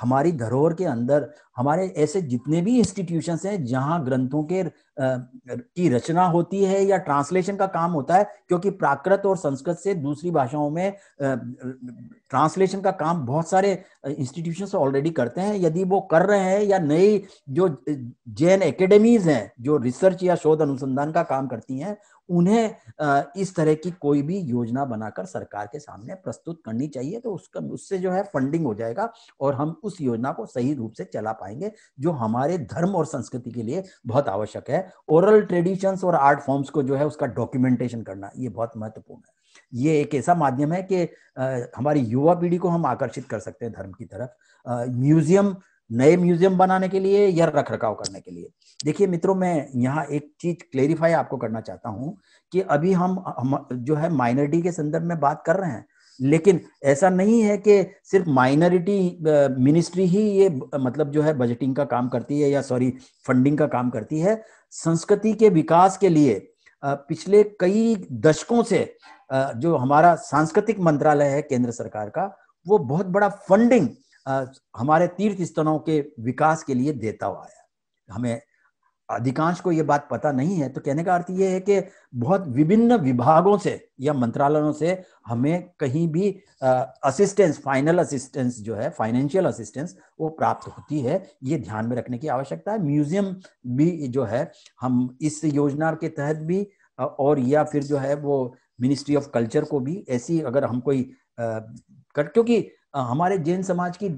Speaker 1: हमारी धरोहर के अंदर हमारे ऐसे जितने भी इंस्टीट्यूशन हैं जहाँ ग्रंथों के की रचना होती है या ट्रांसलेशन का काम होता है क्योंकि प्राकृत और संस्कृत से दूसरी भाषाओं में ट्रांसलेशन का काम बहुत सारे इंस्टीट्यूशन ऑलरेडी करते हैं यदि वो कर रहे हैं या नई जो जैन एकेडमीज हैं जो रिसर्च या शोध अनुसंधान का काम करती हैं उन्हें इस तरह की कोई भी योजना बनाकर सरकार के सामने प्रस्तुत करनी चाहिए तो उसका उससे जो है फंडिंग हो जाएगा और हम उस योजना को सही रूप से चला पाएंगे जो हमारे धर्म और संस्कृति के लिए बहुत आवश्यक है ओरल ट्रेडिशंस और आर्ट फॉर्म्स को जो है उसका डॉक्यूमेंटेशन करना ये बहुत महत्वपूर्ण है ये एक ऐसा माध्यम है कि हमारी युवा पीढ़ी को हम आकर्षित कर सकते हैं धर्म की तरफ म्यूजियम नए म्यूजियम बनाने के लिए या रख रखाव करने के लिए देखिए मित्रों मैं यहाँ एक चीज क्लेरिफाई आपको करना चाहता हूँ कि अभी हम, हम जो है माइनॉरिटी के संदर्भ में बात कर रहे हैं लेकिन ऐसा नहीं है कि सिर्फ माइनॉरिटी मिनिस्ट्री ही ये मतलब जो है बजटिंग का काम करती है या सॉरी फंडिंग का काम करती है संस्कृति के विकास के लिए पिछले कई दशकों से जो हमारा सांस्कृतिक मंत्रालय है केंद्र सरकार का वो बहुत बड़ा फंडिंग हमारे तीर्थ स्थलों के विकास के लिए देता हुआ आया हमें अधिकांश को यह बात पता नहीं है तो कहने का अर्थ यह है कि बहुत विभिन्न विभागों से या मंत्रालयों से हमें कहीं भी असिस्टेंस फाइनल असिस्टेंस जो है फाइनेंशियल असिस्टेंस वो प्राप्त होती है ये ध्यान में रखने की आवश्यकता है म्यूजियम भी जो है हम इस योजना के तहत भी और या फिर जो है वो मिनिस्ट्री ऑफ कल्चर को भी ऐसी अगर हम कोई कर क्योंकि हमारे जैन समाज की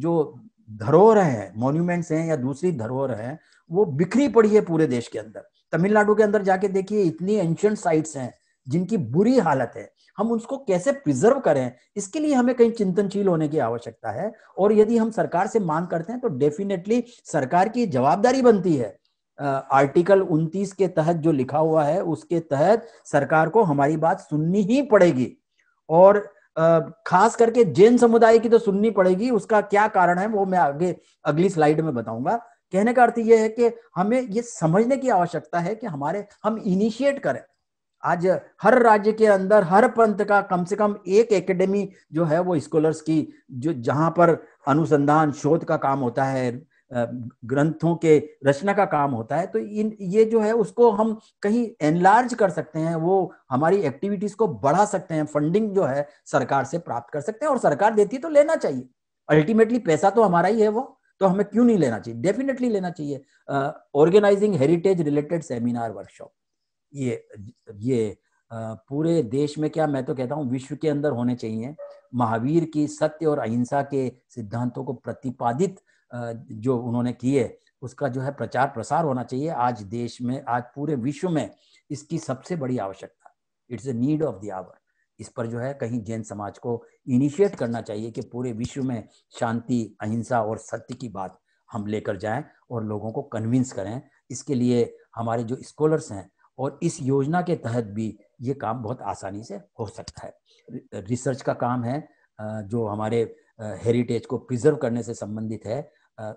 Speaker 1: जो धरोहर है मॉन्यूमेंट्स हैं या दूसरी धरोहर है वो बिखरी पड़ी है पूरे देश के अंदर तमिलनाडु के अंदर जाके देखिए इतनी एंशंट साइट्स हैं जिनकी बुरी हालत है हम उसको कैसे प्रिजर्व करें इसके लिए हमें कहीं चिंतनशील होने की आवश्यकता है और यदि हम सरकार से मांग करते हैं तो डेफिनेटली सरकार की जवाबदारी बनती है आर्टिकल उनतीस के तहत जो लिखा हुआ है उसके तहत सरकार को हमारी बात सुननी ही पड़ेगी और खास करके जैन समुदाय की तो सुननी पड़ेगी उसका क्या कारण है वो मैं आगे अगली स्लाइड में बताऊंगा कहने का अर्थ ये है कि हमें ये समझने की आवश्यकता है कि हमारे हम इनिशिएट करें आज हर राज्य के अंदर हर पंथ का कम से कम एक एकेडमी जो है वो स्कॉलर्स की जो जहां पर अनुसंधान शोध का काम होता है ग्रंथों के रचना का काम होता है तो इन ये जो है उसको हम कहीं एनलार्ज कर सकते हैं वो हमारी एक्टिविटीज को बढ़ा सकते हैं फंडिंग जो है सरकार से प्राप्त कर सकते हैं और सरकार देती है तो लेना चाहिए अल्टीमेटली पैसा तो हमारा ही है वो तो हमें क्यों नहीं लेना चाहिए डेफिनेटली लेना चाहिए organising heritage related seminar workshop ये ये Uh, पूरे देश में क्या मैं तो कहता हूँ विश्व के अंदर होने चाहिए महावीर की सत्य और अहिंसा के सिद्धांतों को प्रतिपादित जो उन्होंने किए उसका जो है प्रचार प्रसार होना चाहिए आज देश में आज पूरे विश्व में इसकी सबसे बड़ी आवश्यकता it's a need of the hour इस पर जो है कहीं जैन समाज को इनिशिएट करना चाहिए कि पूरे विश्व में शांति अहिंसा और सत्य की बात हम लेकर जाएं और लोगों को कन्विंस करें इसके लिए हमारे जो स्कॉलर्स हैं और इस योजना के तहत भी ये काम बहुत आसानी से हो सकता है रिसर्च का काम है जो हमारे हेरिटेज को प्रिजर्व करने से संबंधित है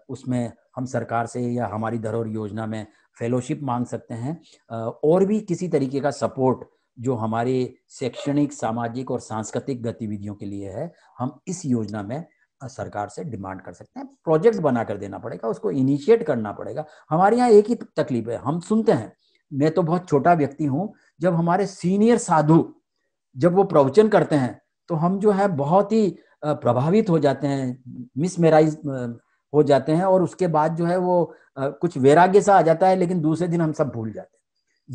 Speaker 1: उसमें हम सरकार से या हमारी धरोहर योजना में फेलोशिप मांग सकते हैं और भी किसी तरीके का सपोर्ट जो हमारे शैक्षणिक सामाजिक और सांस्कृतिक गतिविधियों के लिए है हम इस योजना में सरकार से डिमांड कर सकते हैं प्रोजेक्ट बना कर देना पड़ेगा उसको इनिशिएट करना पड़ेगा हमारे यहाँ एक ही तकलीफ है हम सुनते हैं मैं तो बहुत छोटा व्यक्ति हूँ जब हमारे सीनियर साधु जब वो प्रवचन करते हैं तो हम जो है बहुत ही प्रभावित हो जाते हैं मिसमेराइज हो जाते हैं और उसके बाद जो है वो कुछ वैराग्य सा आ जाता है लेकिन दूसरे दिन हम सब भूल जाते हैं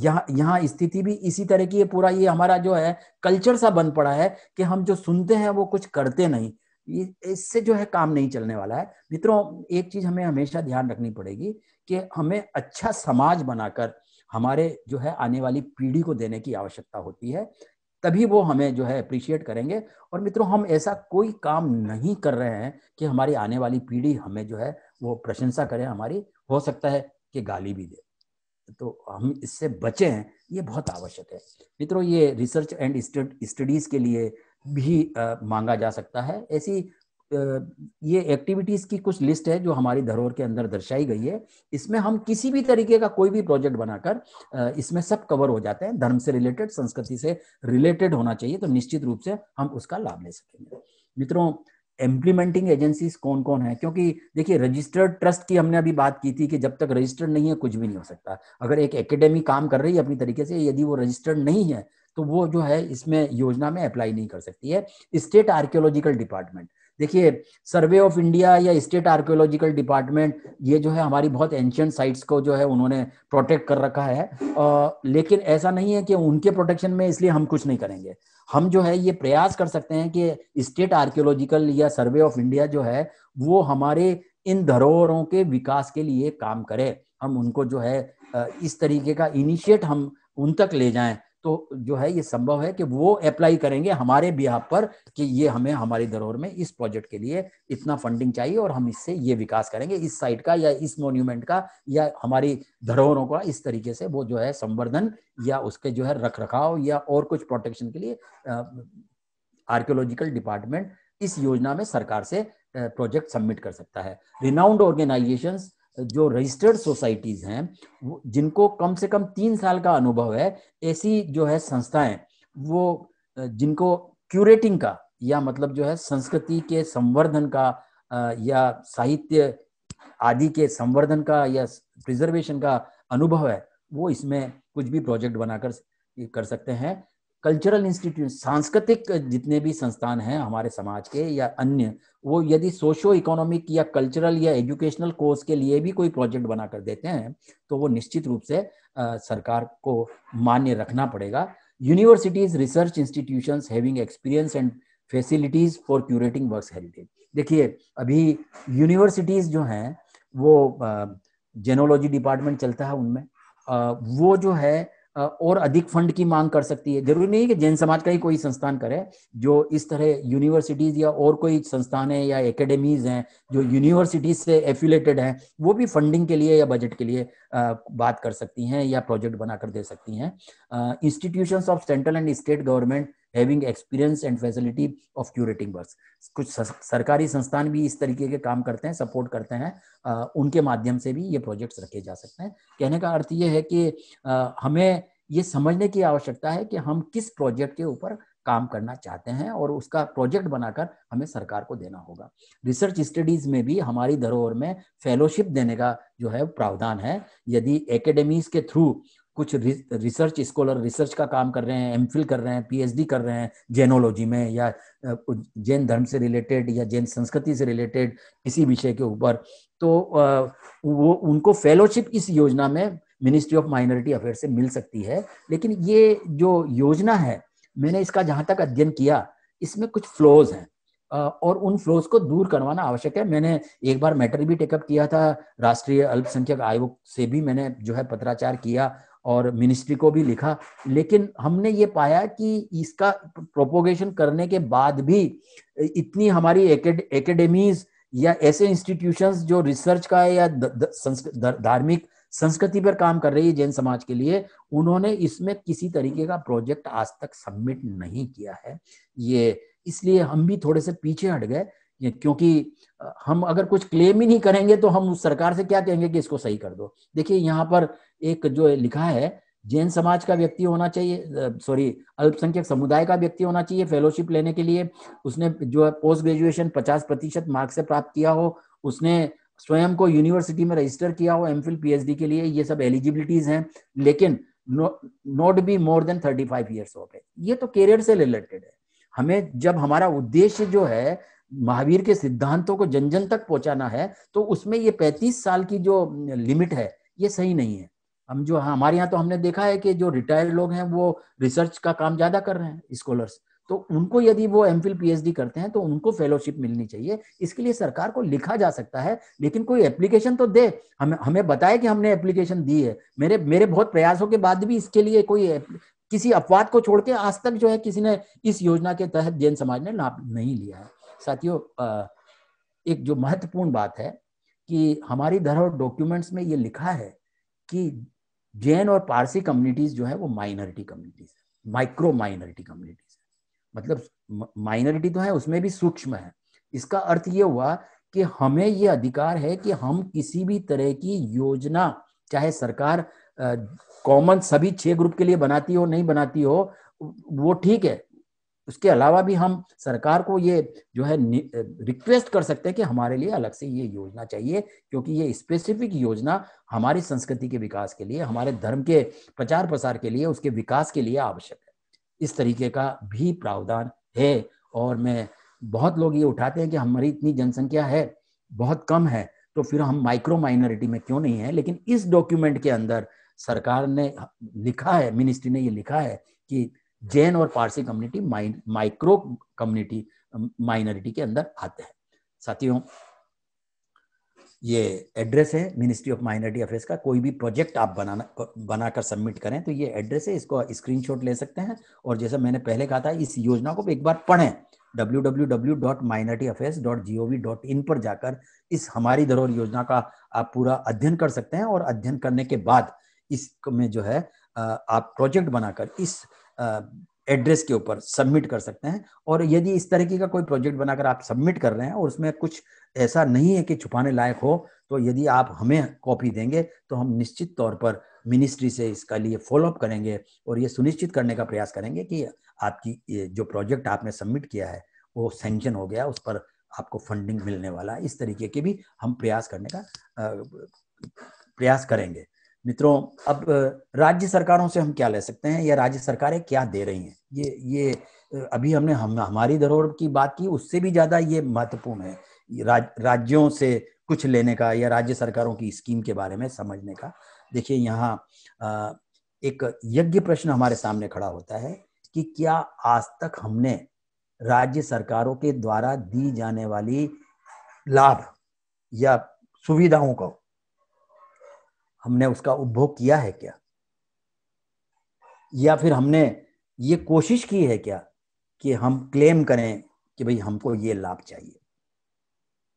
Speaker 1: यहाँ यहाँ स्थिति भी इसी तरह की है पूरा ये हमारा जो है कल्चर सा बन पड़ा है कि हम जो सुनते हैं वो कुछ करते नहीं इससे जो है काम नहीं चलने वाला है मित्रों एक चीज हमें हमेशा ध्यान रखनी पड़ेगी कि हमें अच्छा समाज बनाकर हमारे जो है आने वाली पीढ़ी को देने की आवश्यकता होती है तभी वो हमें जो है अप्रिशिएट करेंगे और मित्रों हम ऐसा कोई काम नहीं कर रहे हैं कि हमारी आने वाली पीढ़ी हमें जो है वो प्रशंसा करें हमारी हो सकता है कि गाली भी दे तो हम इससे हैं ये बहुत आवश्यक है मित्रों ये रिसर्च एंड स्टडीज़ के लिए भी आ, मांगा जा सकता है ऐसी ये एक्टिविटीज की कुछ लिस्ट है जो हमारी धरोहर के अंदर दर्शाई गई है इसमें हम किसी भी तरीके का कोई भी प्रोजेक्ट बनाकर इसमें सब कवर हो जाते हैं धर्म से रिलेटेड संस्कृति से रिलेटेड होना चाहिए तो निश्चित रूप से हम उसका लाभ ले सकेंगे मित्रों इम्प्लीमेंटिंग एजेंसीज कौन कौन है क्योंकि देखिए रजिस्टर्ड ट्रस्ट की हमने अभी बात की थी कि जब तक रजिस्टर्ड नहीं है कुछ भी नहीं हो सकता अगर एक एकेडमी काम कर रही है अपनी तरीके से यदि वो रजिस्टर्ड नहीं है तो वो जो है इसमें योजना में अप्लाई नहीं कर सकती है स्टेट आर्कियोलॉजिकल डिपार्टमेंट देखिए सर्वे ऑफ इंडिया या स्टेट आर्कियोलॉजिकल डिपार्टमेंट ये जो है हमारी बहुत एंशियंट साइट्स को जो है उन्होंने प्रोटेक्ट कर रखा है आ, लेकिन ऐसा नहीं है कि उनके प्रोटेक्शन में इसलिए हम कुछ नहीं करेंगे हम जो है ये प्रयास कर सकते हैं कि स्टेट आर्कियोलॉजिकल या सर्वे ऑफ इंडिया जो है वो हमारे इन धरोहरों के विकास के लिए काम करे हम उनको जो है इस तरीके का इनिशिएट हम उन तक ले जाएं तो जो है ये संभव है कि वो अप्लाई करेंगे हमारे बिहार पर कि ये हमें हमारी धरोहर में इस प्रोजेक्ट के लिए इतना फंडिंग चाहिए और हम इससे ये विकास करेंगे इस साइट का या इस मोन्यूमेंट का या हमारी धरोहरों का इस तरीके से वो जो है संवर्धन या उसके जो है रख रखाव या और कुछ प्रोटेक्शन के लिए आर्कियोलॉजिकल डिपार्टमेंट इस योजना में सरकार से प्रोजेक्ट सबमिट कर सकता है रिनाउंड ऑर्गेनाइजेशन जो रजिस्टर्ड सोसाइटीज हैं जिनको कम से कम तीन साल का अनुभव है ऐसी जो है संस्थाएं वो जिनको क्यूरेटिंग का या मतलब जो है संस्कृति के संवर्धन का या साहित्य आदि के संवर्धन का या प्रिजर्वेशन का अनुभव है वो इसमें कुछ भी प्रोजेक्ट बनाकर कर सकते हैं कल्चरल इंस्टीट्यूट सांस्कृतिक जितने भी संस्थान हैं हमारे समाज के या अन्य वो यदि सोशो इकोनॉमिक या कल्चरल या एजुकेशनल कोर्स के लिए भी कोई प्रोजेक्ट बना कर देते हैं तो वो निश्चित रूप से आ, सरकार को मान्य रखना पड़ेगा universities research institution having experience and facilities for curating work heritage देखिए अभी यूनिवर्सिटीज जो हैं वो जेनोलॉजी डिपार्टमेंट चलता है उनमें वो जो है और अधिक फंड की मांग कर सकती है जरूरी नहीं कि जैन समाज का ही कोई संस्थान करे जो इस तरह यूनिवर्सिटीज या और कोई संस्थान है या एकेडमीज हैं जो यूनिवर्सिटीज से एफिलेटेड हैं वो भी फंडिंग के लिए या बजट के लिए बात कर सकती हैं या प्रोजेक्ट बनाकर दे सकती हैं institutions of central and state government having experience and facility of curating work कुछ सरकारी संस्थान भी इस तरीके के काम करते हैं सपोर्ट करते हैं आ, उनके माध्यम से भी ये प्रोजेक्ट्स रखे जा सकते हैं कहने का अर्थ ये है कि आ, हमें ये समझने की आवश्यकता है कि हम किस प्रोजेक्ट के ऊपर काम करना चाहते हैं और उसका प्रोजेक्ट बनाकर हमें सरकार को देना होगा रिसर्च स्टडीज में भी हमारी धरोहर में फेलोशिप देने का जो है प्रावधान है यदि एकेडमीज के थ्रू कुछ रिसर्च स्कॉलर रिसर्च का काम कर रहे हैं एम कर रहे हैं पी कर रहे हैं जैनोलॉजी में या जैन धर्म से रिलेटेड या जैन संस्कृति से रिलेटेड किसी विषय के ऊपर तो वो उनको फेलोशिप इस योजना में मिनिस्ट्री ऑफ माइनॉरिटी अफेयर से मिल सकती है लेकिन ये जो योजना है मैंने इसका जहाँ तक अध्ययन किया इसमें कुछ फ्लोज हैं और उन फ्लोज को दूर करवाना आवश्यक है मैंने एक बार मैटर भी टेकअप किया था राष्ट्रीय अल्पसंख्यक आयोग से भी मैंने जो है पत्राचार किया और मिनिस्ट्री को भी लिखा लेकिन हमने ये पाया कि इसका प्रोपोगेशन करने के बाद भी इतनी हमारी एकेडमीज या ऐसे इंस्टीट्यूशंस जो रिसर्च का है या धार्मिक संस्कृति पर काम कर रही है जैन समाज के लिए उन्होंने इसमें किसी तरीके का प्रोजेक्ट आज तक सबमिट नहीं किया है ये इसलिए हम भी थोड़े से पीछे हट गए क्योंकि हम अगर कुछ क्लेम ही नहीं करेंगे तो हम उस सरकार से क्या कहेंगे कि इसको सही कर दो देखिए यहाँ पर एक जो लिखा है जैन समाज का व्यक्ति होना चाहिए सॉरी अल्पसंख्यक समुदाय का व्यक्ति होना चाहिए फेलोशिप लेने के लिए उसने जो है पोस्ट ग्रेजुएशन पचास प्रतिशत मार्क्स से प्राप्त किया हो उसने स्वयं को यूनिवर्सिटी में रजिस्टर किया हो एम फिल पीएचडी के लिए ये सब एलिजिबिलिटीज हैं लेकिन not be more than thirty five years of है ये तो कैरियर से रिलेटेड है हमें जब हमारा उद्देश्य जो है महावीर के सिद्धांतों को जन जन तक पहुंचाना है तो उसमें ये पैंतीस साल की जो लिमिट है ये सही नहीं है हम जो हाँ, हमारे यहाँ तो हमने देखा है कि जो रिटायर्ड लोग हैं वो रिसर्च का काम ज्यादा कर रहे हैं स्कॉलर्स तो उनको यदि वो एम फिल करते हैं तो उनको फेलोशिप मिलनी चाहिए इसके लिए सरकार को लिखा जा सकता है लेकिन कोई एप्लीकेशन तो दे हम हमें बताए कि हमने एप्लीकेशन दी है मेरे मेरे बहुत प्रयासों के बाद भी इसके लिए कोई किसी अपवाद को छोड़ के आज तक जो है किसी ने इस योजना के तहत जैन समाज ने लाभ नहीं लिया है साथियों एक जो महत्वपूर्ण बात है कि हमारी धरोहर डॉक्यूमेंट्स में ये लिखा है कि जैन और पारसी कम्युनिटीज जो है वो माइनॉरिटी कम्युनिटीज है माइक्रो माइनॉरिटी कम्युनिटीज है मतलब माइनॉरिटी तो है उसमें भी सूक्ष्म है इसका अर्थ ये हुआ कि हमें ये अधिकार है कि हम किसी भी तरह की योजना चाहे सरकार कॉमन सभी छह ग्रुप के लिए बनाती हो नहीं बनाती हो वो ठीक है उसके अलावा भी हम सरकार को ये जो है रिक्वेस्ट कर सकते हैं कि हमारे लिए अलग से ये योजना चाहिए क्योंकि ये स्पेसिफिक योजना हमारी संस्कृति के विकास के लिए हमारे धर्म के प्रचार प्रसार के लिए उसके विकास के लिए आवश्यक है इस तरीके का भी प्रावधान है और मैं बहुत लोग ये उठाते हैं कि हमारी इतनी जनसंख्या है बहुत कम है तो फिर हम माइक्रो माइनॉरिटी में क्यों नहीं है लेकिन इस डॉक्यूमेंट के अंदर सरकार ने लिखा है मिनिस्ट्री ने ये लिखा है कि जैन और Parsi community micro community minority के अंदर आते हैं साथियों ये एड्रेस है मिनिस्ट्री ऑफ माइनॉरिटी अफेयर्स का कोई भी प्रोजेक्ट आप बनाना बनाकर सबमिट करें तो ये एड्रेस है इसको स्क्रीनशॉट ले सकते हैं और जैसा मैंने पहले कहा था इस योजना को एक बार पढ़ें www.minorityaffairs.gov.in पर जाकर इस हमारी धरोहर योजना का आप पूरा अध्ययन कर सकते हैं और अध्ययन करने के बाद इसमें जो है आप प्रोजेक्ट बनाकर इस एड्रेस के ऊपर सबमिट कर सकते हैं और यदि इस तरीके का कोई प्रोजेक्ट बनाकर आप सबमिट कर रहे हैं और उसमें कुछ ऐसा नहीं है कि छुपाने लायक हो तो यदि आप हमें कॉपी देंगे तो हम निश्चित तौर पर मिनिस्ट्री से इसका लिए फॉलोअप करेंगे और ये सुनिश्चित करने का प्रयास करेंगे कि आपकी जो प्रोजेक्ट आपने सबमिट किया है वो सेंक्शन हो गया उस पर आपको फंडिंग मिलने वाला इस तरीके के भी हम प्रयास करने का प्रयास करेंगे मित्रों अब राज्य सरकारों से हम क्या ले सकते हैं या राज्य सरकारें क्या दे रही हैं ये ये अभी हमने हम हमारी धरोहर की बात की उससे भी ज़्यादा ये महत्वपूर्ण है राज, राज्यों से कुछ लेने का या राज्य सरकारों की स्कीम के बारे में समझने का देखिए यहाँ एक यज्ञ प्रश्न हमारे सामने खड़ा होता है कि क्या आज तक हमने राज्य सरकारों के द्वारा दी जाने वाली लाभ या सुविधाओं को हमने उसका उपभोग किया है क्या या फिर हमने ये कोशिश की है क्या कि हम क्लेम करें कि भाई हमको ये लाभ चाहिए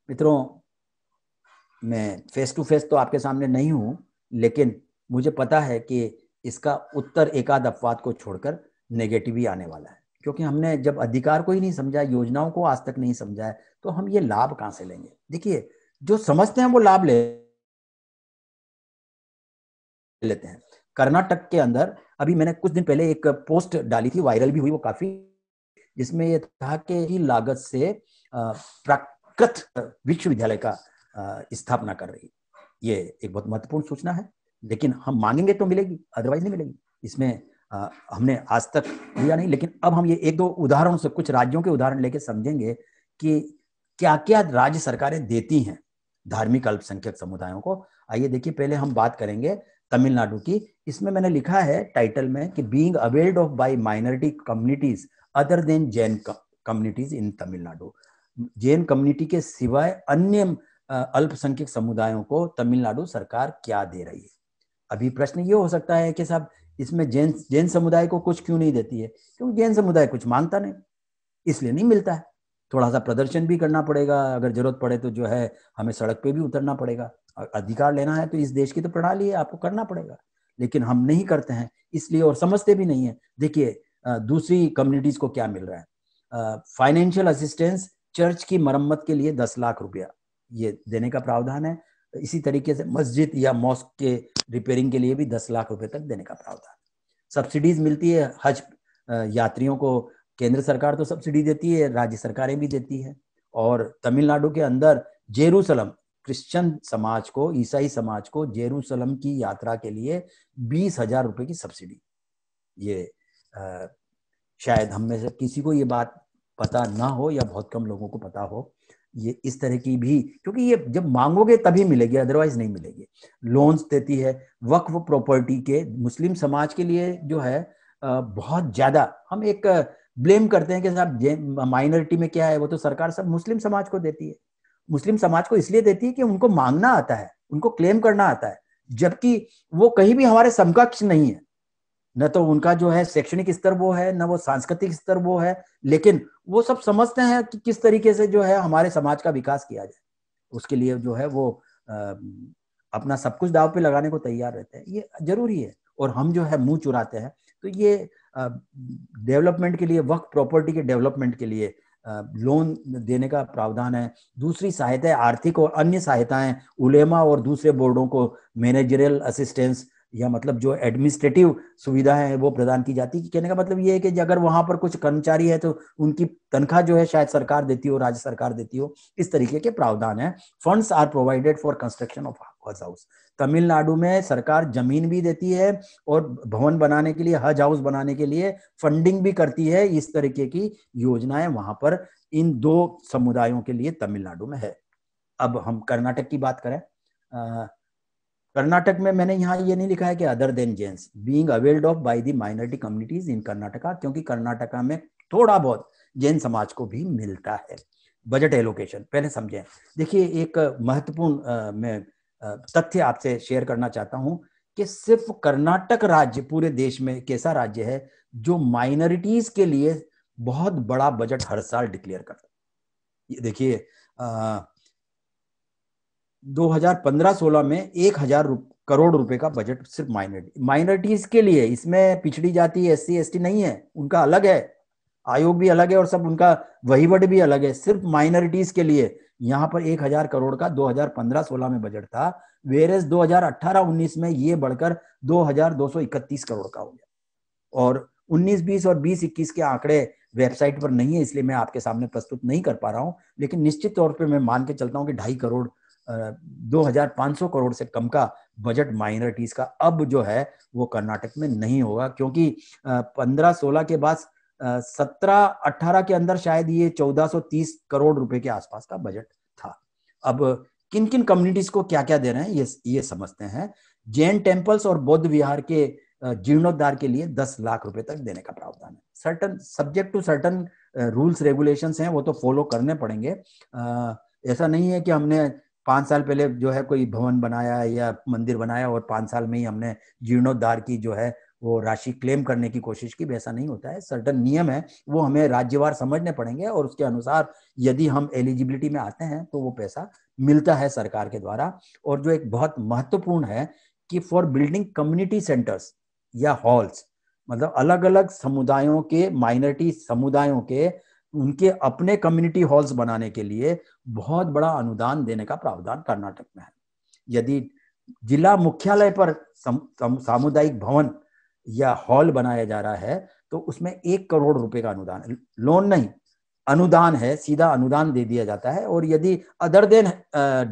Speaker 1: मित्रों मैं फेस टू फेस तो आपके सामने नहीं हूं लेकिन मुझे पता है कि इसका उत्तर एकाध अपवाद को छोड़कर नेगेटिव ही आने वाला है क्योंकि हमने जब अधिकार को ही नहीं समझा योजनाओं को आज तक नहीं समझा है तो हम ये लाभ कहाँ से लेंगे देखिए जो समझते हैं वो लाभ ले लेते हैं कर्नाटक के अंदर अभी मैंने कुछ दिन पहले एक पोस्ट डाली थी वायरल भी हुई वो काफी जिसमें यह था कि लागत से प्राकृत विश्वविद्यालय का स्थापना कर रही ये एक बहुत महत्वपूर्ण सूचना है लेकिन हम मांगेंगे तो मिलेगी अदरवाइज नहीं मिलेगी इसमें हमने आज तक लिया नहीं लेकिन अब हम ये एक दो उदाहरणों से कुछ राज्यों के उदाहरण लेके समझेंगे कि क्या क्या राज्य सरकारें देती हैं धार्मिक अल्पसंख्यक समुदायों को आइए देखिए पहले हम बात करेंगे तमिलनाडु की इसमें मैंने लिखा है टाइटल में कि being availed of by minority communities other than Jain communities in Tamil Nadu Jain community के सिवाय अन्य अल्पसंख्यक समुदायों को तमिलनाडु सरकार क्या दे रही है अभी प्रश्न ये हो सकता है कि साहब इसमें जैन जैन समुदाय को कुछ क्यों नहीं देती है क्योंकि जैन समुदाय कुछ मांगता नहीं इसलिए नहीं मिलता है थोड़ा सा प्रदर्शन भी करना पड़ेगा अगर जरूरत पड़े तो जो है हमें सड़क पे भी उतरना पड़ेगा अधिकार लेना है तो इस देश की तो प्रणाली है आपको करना पड़ेगा लेकिन हम नहीं करते हैं इसलिए और समझते भी नहीं है देखिए दूसरी कम्युनिटीज को क्या मिल रहा है फाइनेंशियल असिस्टेंस चर्च की मरम्मत के लिए दस लाख रुपया ये देने का प्रावधान है इसी तरीके से मस्जिद या मॉस्क के रिपेयरिंग के लिए भी दस लाख रुपए तक देने का प्रावधान सब्सिडीज मिलती है हज यात्रियों को केंद्र सरकार तो सब्सिडी देती है राज्य सरकारें भी देती है और तमिलनाडु के अंदर जेरूसलम क्रिश्चियन समाज को ईसाई समाज को जेरूसलम की यात्रा के लिए बीस हजार रुपए की सब्सिडी ये आ, शायद हम में से किसी को ये बात पता ना हो या बहुत कम लोगों को पता हो ये इस तरह की भी क्योंकि ये जब मांगोगे तभी मिलेगी अदरवाइज नहीं मिलेगी लोन्स देती है वक्फ प्रॉपर्टी के मुस्लिम समाज के लिए जो है बहुत ज्यादा हम एक ब्लेम करते हैं कि साहब माइनॉरिटी में क्या है वो तो सरकार सब मुस्लिम समाज को देती है मुस्लिम समाज को इसलिए देती है कि उनको मांगना आता है उनको क्लेम करना आता है जबकि वो कहीं भी हमारे समकक्ष नहीं है न तो उनका जो है शैक्षणिक स्तर वो है न वो सांस्कृतिक स्तर वो है लेकिन वो सब समझते हैं कि किस तरीके से जो है हमारे समाज का विकास किया जाए उसके लिए जो है वो आ, अपना सब कुछ दाव पे लगाने को तैयार रहते हैं ये जरूरी है और हम जो है मुंह चुराते हैं तो ये डेवलपमेंट के लिए वक्त प्रॉपर्टी के डेवलपमेंट के लिए लोन देने का प्रावधान है दूसरी सहायता आर्थिक और अन्य सहायताएं उलेमा और दूसरे बोर्डों को मैनेजरियल असिस्टेंस या मतलब जो एडमिनिस्ट्रेटिव सुविधा है वो प्रदान की जाती है कहने का मतलब ये है कि अगर वहां पर कुछ कर्मचारी है तो उनकी तनख्वाह जो है शायद सरकार देती हो राज्य सरकार देती हो इस तरीके के प्रावधान है funds are provided for construction of Haj house Tamil Nadu में सरकार जमीन भी देती है और भवन बनाने के लिए हज हाउस बनाने के लिए फंडिंग भी करती है इस तरीके की योजनाएं वहां पर इन दो समुदायों के लिए तमिलनाडु में है अब हम कर्नाटक की बात करें कर्नाटक में मैंने यहाँ ये नहीं लिखा है कि other than Jains being availed of by the minority communities in Karnataka क्योंकि कर्नाटका में थोड़ा बहुत जैन समाज को भी मिलता है बजट एलोकेशन पहले समझे देखिए एक महत्वपूर्ण मैं तथ्य आपसे शेयर करना चाहता हूँ कि सिर्फ कर्नाटक राज्य पूरे देश में कैसा राज्य है जो माइनॉरिटीज के लिए बहुत बड़ा बजट हर साल डिक्लेयर करता है देखिए 2015-16 में एक हजार रुप, करोड़ रुपए का बजट सिर्फ माइनॉरिटी माइनॉरिटीज के लिए इसमें पिछड़ी जाति एस सी एस नहीं है उनका अलग है आयोग भी अलग है और सब उनका वहीवट भी अलग है सिर्फ माइनॉरिटीज के लिए यहाँ पर एक हजार करोड़ का 2015-16 में बजट था वेरस 2018-19 में ये बढ़कर 2231 करोड़ का हो गया और 19 बीस और 20 इक्कीस के आंकड़े वेबसाइट पर नहीं है इसलिए मैं आपके सामने प्रस्तुत नहीं कर पा रहा हूँ लेकिन निश्चित तौर पर मैं मान के चलता हूँ कि ढाई करोड़ 2500 करोड़ से कम का बजट माइनॉरिटीज का अब जो है वो कर्नाटक में नहीं होगा क्योंकि 15-16 के बाद 17-18 के अंदर शायद ये 1430 करोड़ रुपए के आसपास का बजट था अब किन किन कम्युनिटीज को क्या क्या दे रहे हैं ये ये समझते हैं जैन टेम्पल्स और बौद्ध विहार के जीर्णोद्धार के लिए दस लाख रुपए तक देने का प्रावधान है certain subject to certain rules regulations हैं वो तो फॉलो करने पड़ेंगे ऐसा नहीं है कि हमने पांच साल पहले जो है कोई भवन बनाया या मंदिर बनाया और पांच साल में ही हमने जीर्णोद्धार की जो है वो राशि क्लेम करने की कोशिश की वैसा नहीं होता है सर्टन नियम है वो हमें राज्यवार समझने पड़ेंगे और उसके अनुसार यदि हम एलिजिबिलिटी में आते हैं तो वो पैसा मिलता है सरकार के द्वारा और जो एक बहुत महत्वपूर्ण है कि फॉर बिल्डिंग कम्युनिटी सेंटर्स या हॉल्स मतलब अलग अलग समुदायों के माइनॉरिटी समुदायों के उनके अपने कम्युनिटी हॉल्स बनाने के लिए बहुत बड़ा अनुदान देने का प्रावधान कर्नाटक में है यदि जिला मुख्यालय पर सामुदायिक भवन या हॉल बनाया जा रहा है तो उसमें एक करोड़ रुपए का अनुदान लोन नहीं अनुदान है सीधा अनुदान दे दिया जाता है और यदि अदर देन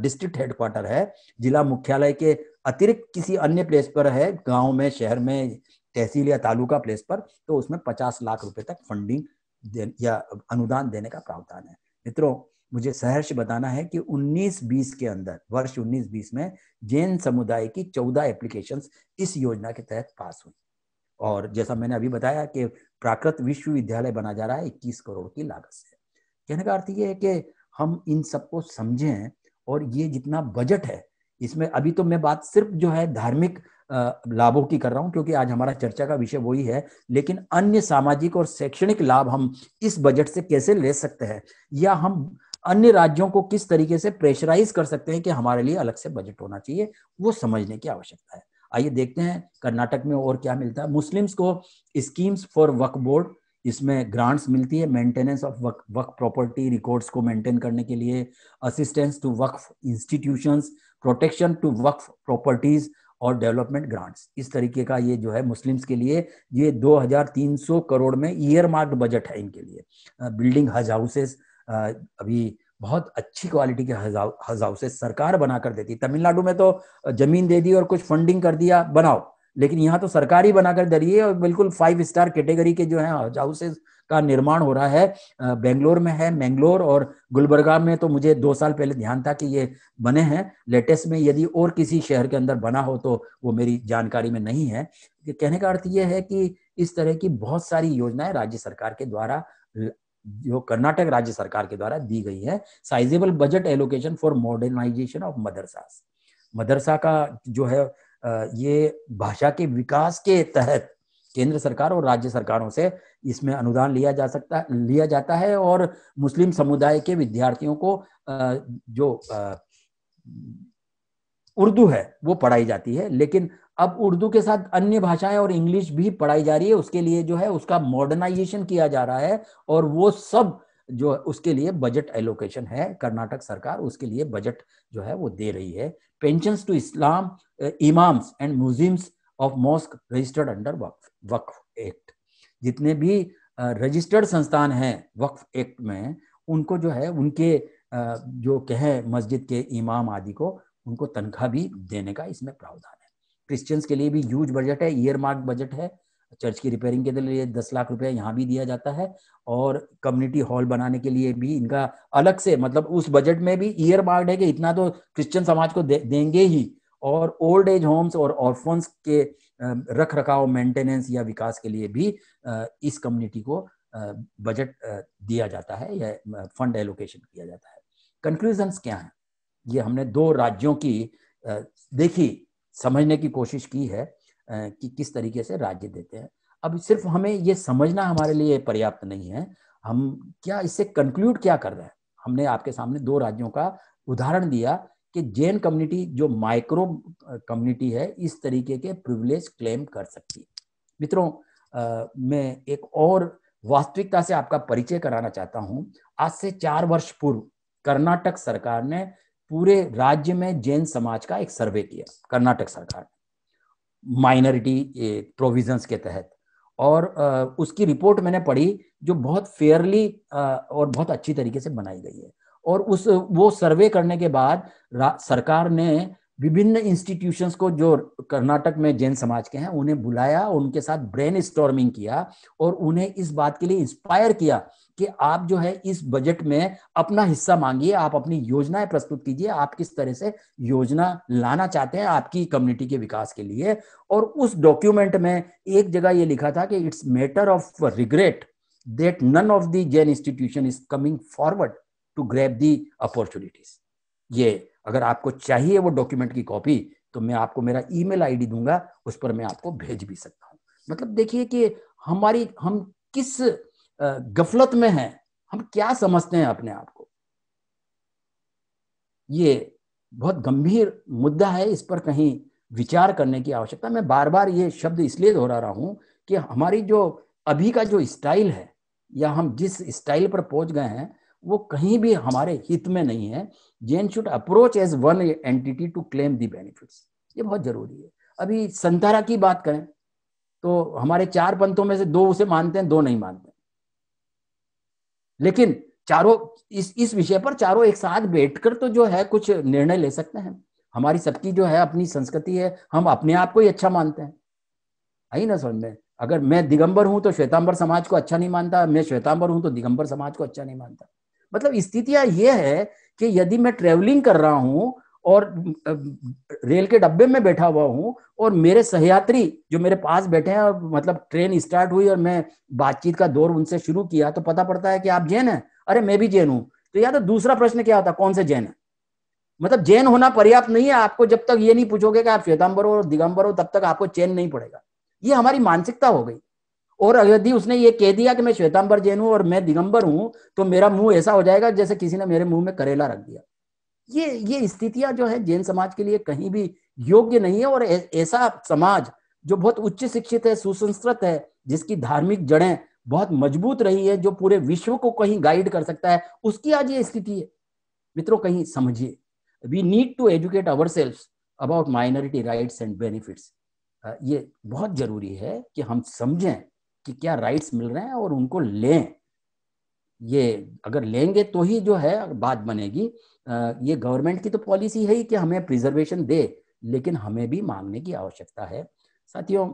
Speaker 1: डिस्ट्रिक्ट हेडक्वार्टर है जिला मुख्यालय के अतिरिक्त किसी अन्य प्लेस पर है गांव में शहर में तहसील या तालुका प्लेस पर तो उसमें पचास लाख रुपए तक फंडिंग या अनुदान देने का प्रावधान है मित्रों मुझे सहर्ष बताना है कि 19-20 के अंदर वर्ष 19-20 में जैन समुदाय की 14 एप्लीकेशन इस योजना के तहत पास हुई और जैसा मैंने अभी बताया कि प्राकृत विश्वविद्यालय बना जा रहा है इक्कीस करोड़ की लागत से कहने का अर्थ ये है कि हम इन सबको समझें और ये जितना बजट है इसमें अभी तो मैं बात सिर्फ जो है धार्मिक लाभों की कर रहा हूं क्योंकि आज हमारा चर्चा का विषय वही है लेकिन अन्य सामाजिक और शैक्षणिक लाभ हम इस बजट से कैसे ले सकते हैं या हम अन्य राज्यों को किस तरीके से प्रेशराइज कर सकते हैं कि हमारे लिए अलग से बजट होना चाहिए वो समझने की आवश्यकता है आइए देखते हैं कर्नाटक में और क्या मिलता है मुस्लिम्स को स्कीम्स फॉर वक्फ बोर्ड इसमें ग्रांट्स मिलती है मेंटेनेंस ऑफ वक वक्फ प्रॉपर्टी रिकॉर्ड्स को मेंटेन करने के लिए assistance to Waqf institutions protection to Waqf properties और डेवलपमेंट ग्रांट्स इस तरीके का ये जो है मुस्लिम्स के लिए ये 2300 करोड़ में ईयर मार्क बजट है इनके लिए बिल्डिंग हज हाउसेस अभी बहुत अच्छी क्वालिटी के हज हाउसेस सरकार बना कर देती तमिलनाडु में तो जमीन दे दी और कुछ फंडिंग कर दिया बनाओ लेकिन यहाँ तो सरकार ही बनाकर दे रही है और बिल्कुल फाइव स्टार कैटेगरी के जो है हज हाउसेज का निर्माण हो रहा है बेंगलोर में है मैंगलोर और गुलबर्गा में तो मुझे दो साल पहले ध्यान था कि ये बने हैं लेटेस्ट में यदि और किसी शहर के अंदर बना हो तो वो मेरी जानकारी में नहीं है कहने का अर्थ ये है कि इस तरह की बहुत सारी योजनाएं राज्य सरकार के द्वारा जो कर्नाटक राज्य सरकार के द्वारा दी गई है sizeable budget allocation for modernisation of madrasa madrasa का जो है ये भाषा के विकास के तहत केंद्र सरकार और राज्य सरकारों से इसमें अनुदान लिया जा सकता लिया जाता है और मुस्लिम समुदाय के विद्यार्थियों को जो उर्दू है वो पढ़ाई जाती है लेकिन अब उर्दू के साथ अन्य भाषाएं और इंग्लिश भी पढ़ाई जा रही है उसके लिए जो है उसका मॉडर्नाइजेशन किया जा रहा है और वो सब जो उसके लिए बजट एलोकेशन है कर्नाटक सरकार उसके लिए बजट जो है वो दे रही है pension to Islam imams and museums of mosque registered under Waqf Waqf act जितने भी रजिस्टर्ड संस्थान हैं वक्फ एक्ट में उनको जो है उनके जो कहे मस्जिद के इमाम आदि को उनको तनख्वाह भी देने का इसमें प्रावधान है क्रिश्चियंस के लिए भी यूज बजट है ईयर मार्क बजट है चर्च की रिपेयरिंग के लिए दस लाख रुपए यहाँ भी दिया जाता है और कम्युनिटी हॉल बनाने के लिए भी इनका अलग से मतलब उस बजट में भी ईयर मार्क्ड है कि इतना तो क्रिश्चियन समाज को दे, देंगे ही और ओल्ड एज होम्स और ऑर्फन्स के रख रखाव मेंटेनेंस या विकास के लिए भी इस कम्युनिटी को बजट दिया जाता है या फंड एलोकेशन किया जाता है कंक्लूजन्स क्या हैं ये हमने दो राज्यों की देखी समझने की कोशिश की है कि किस तरीके से राज्य देते हैं अब सिर्फ हमें ये समझना हमारे लिए पर्याप्त नहीं है हम क्या इससे कंक्लूड क्या कर रहे हैं हमने आपके सामने दो राज्यों का उदाहरण दिया कि जैन कम्युनिटी जो माइक्रो कम्युनिटी है इस तरीके के प्रिविलेज क्लेम कर सकती है मित्रों मैं एक और वास्तविकता से आपका परिचय कराना चाहता हूं आज से चार वर्ष पूर्व कर्नाटक सरकार ने पूरे राज्य में जैन समाज का एक सर्वे किया कर्नाटक सरकार ने माइनॉरिटी प्रोविजंस के तहत और उसकी रिपोर्ट मैंने पढ़ी जो बहुत फेयरली और बहुत अच्छी तरीके से बनाई गई है और उस वो सर्वे करने के बाद सरकार ने विभिन्न इंस्टीट्यूशंस को जो कर्नाटक में जैन समाज के हैं उन्हें बुलाया उनके साथ ब्रेन स्टॉर्मिंग किया और उन्हें इस बात के लिए इंस्पायर किया कि आप जो है इस बजट में अपना हिस्सा मांगिए आप अपनी योजनाएं प्रस्तुत कीजिए आप किस तरह से योजना लाना चाहते हैं आपकी कम्युनिटी के विकास के लिए और उस डॉक्यूमेंट में एक जगह ये लिखा था कि it's matter of regret that none of the Jain institution is coming forward to grab the opportunities ये अगर आपको चाहिए वो डॉक्यूमेंट की कॉपी तो मैं आपको मेरा ईमेल आईडी दूंगा उस पर मैं आपको भेज भी सकता हूँ मतलब देखिए कि हमारी हम किस गफलत में हैं हम क्या समझते हैं अपने आप को ये बहुत गंभीर मुद्दा है इस पर कहीं विचार करने की आवश्यकता मैं बार बार ये शब्द इसलिए दोहरा रहा हूं कि हमारी जो अभी का जो स्टाइल है या हम जिस स्टाइल पर पहुंच गए हैं वो कहीं भी हमारे हित में नहीं है Jain should approach as one entity to claim the benefits ये बहुत जरूरी है अभी संतारा की बात करें तो हमारे चार पंथों में से दो उसे मानते हैं दो नहीं मानते लेकिन चारों इस इस विषय पर चारों एक साथ बैठकर तो जो है कुछ निर्णय ले सकते हैं हमारी सबकी जो है अपनी संस्कृति है हम अपने आप को ही अच्छा मानते हैं आई ना समझ में अगर मैं दिगंबर हूं तो श्वेतांबर समाज को अच्छा नहीं मानता मैं श्वेतांबर हूं तो दिगंबर समाज को अच्छा नहीं मानता मतलब स्थितियां ये है कि यदि मैं ट्रेवलिंग कर रहा हूं और रेल के डब्बे में बैठा हुआ हूँ और मेरे सहयात्री जो मेरे पास बैठे हैं और मतलब ट्रेन स्टार्ट हुई और मैं बातचीत का दौर उनसे शुरू किया तो पता पड़ता है कि आप जैन हैं अरे मैं भी जैन हूं तो या तो दूसरा प्रश्न क्या होता कौन से जैन है मतलब जैन होना पर्याप्त नहीं है आपको जब तक ये नहीं पूछोगे कि आप श्वेतांबर हो दिगंबर हो तब तक आपको चैन नहीं पड़ेगा ये हमारी मानसिकता हो गई और यदि उसने ये कह दिया कि मैं श्वेतांबर जैन हूं और मैं दिगंबर हूं तो मेरा मुंह ऐसा हो जाएगा जैसे किसी ने मेरे मुंह में करेला रख दिया ये ये स्थितियां जो है जैन समाज के लिए कहीं भी योग्य नहीं है और ऐसा समाज जो बहुत उच्च शिक्षित है सुसंस्कृत है जिसकी धार्मिक जड़ें बहुत मजबूत रही है जो पूरे विश्व को कहीं गाइड कर सकता है उसकी आज ये स्थिति है मित्रों कहीं समझिए we need to educate our self about minority rights and benefits ये बहुत जरूरी है कि हम समझें कि क्या राइट्स मिल रहे हैं और उनको लें ये अगर लेंगे तो ही जो है बात बनेगी ये गवर्नमेंट की तो पॉलिसी है ही कि हमें प्रिजर्वेशन दे लेकिन हमें भी मांगने की आवश्यकता है साथियों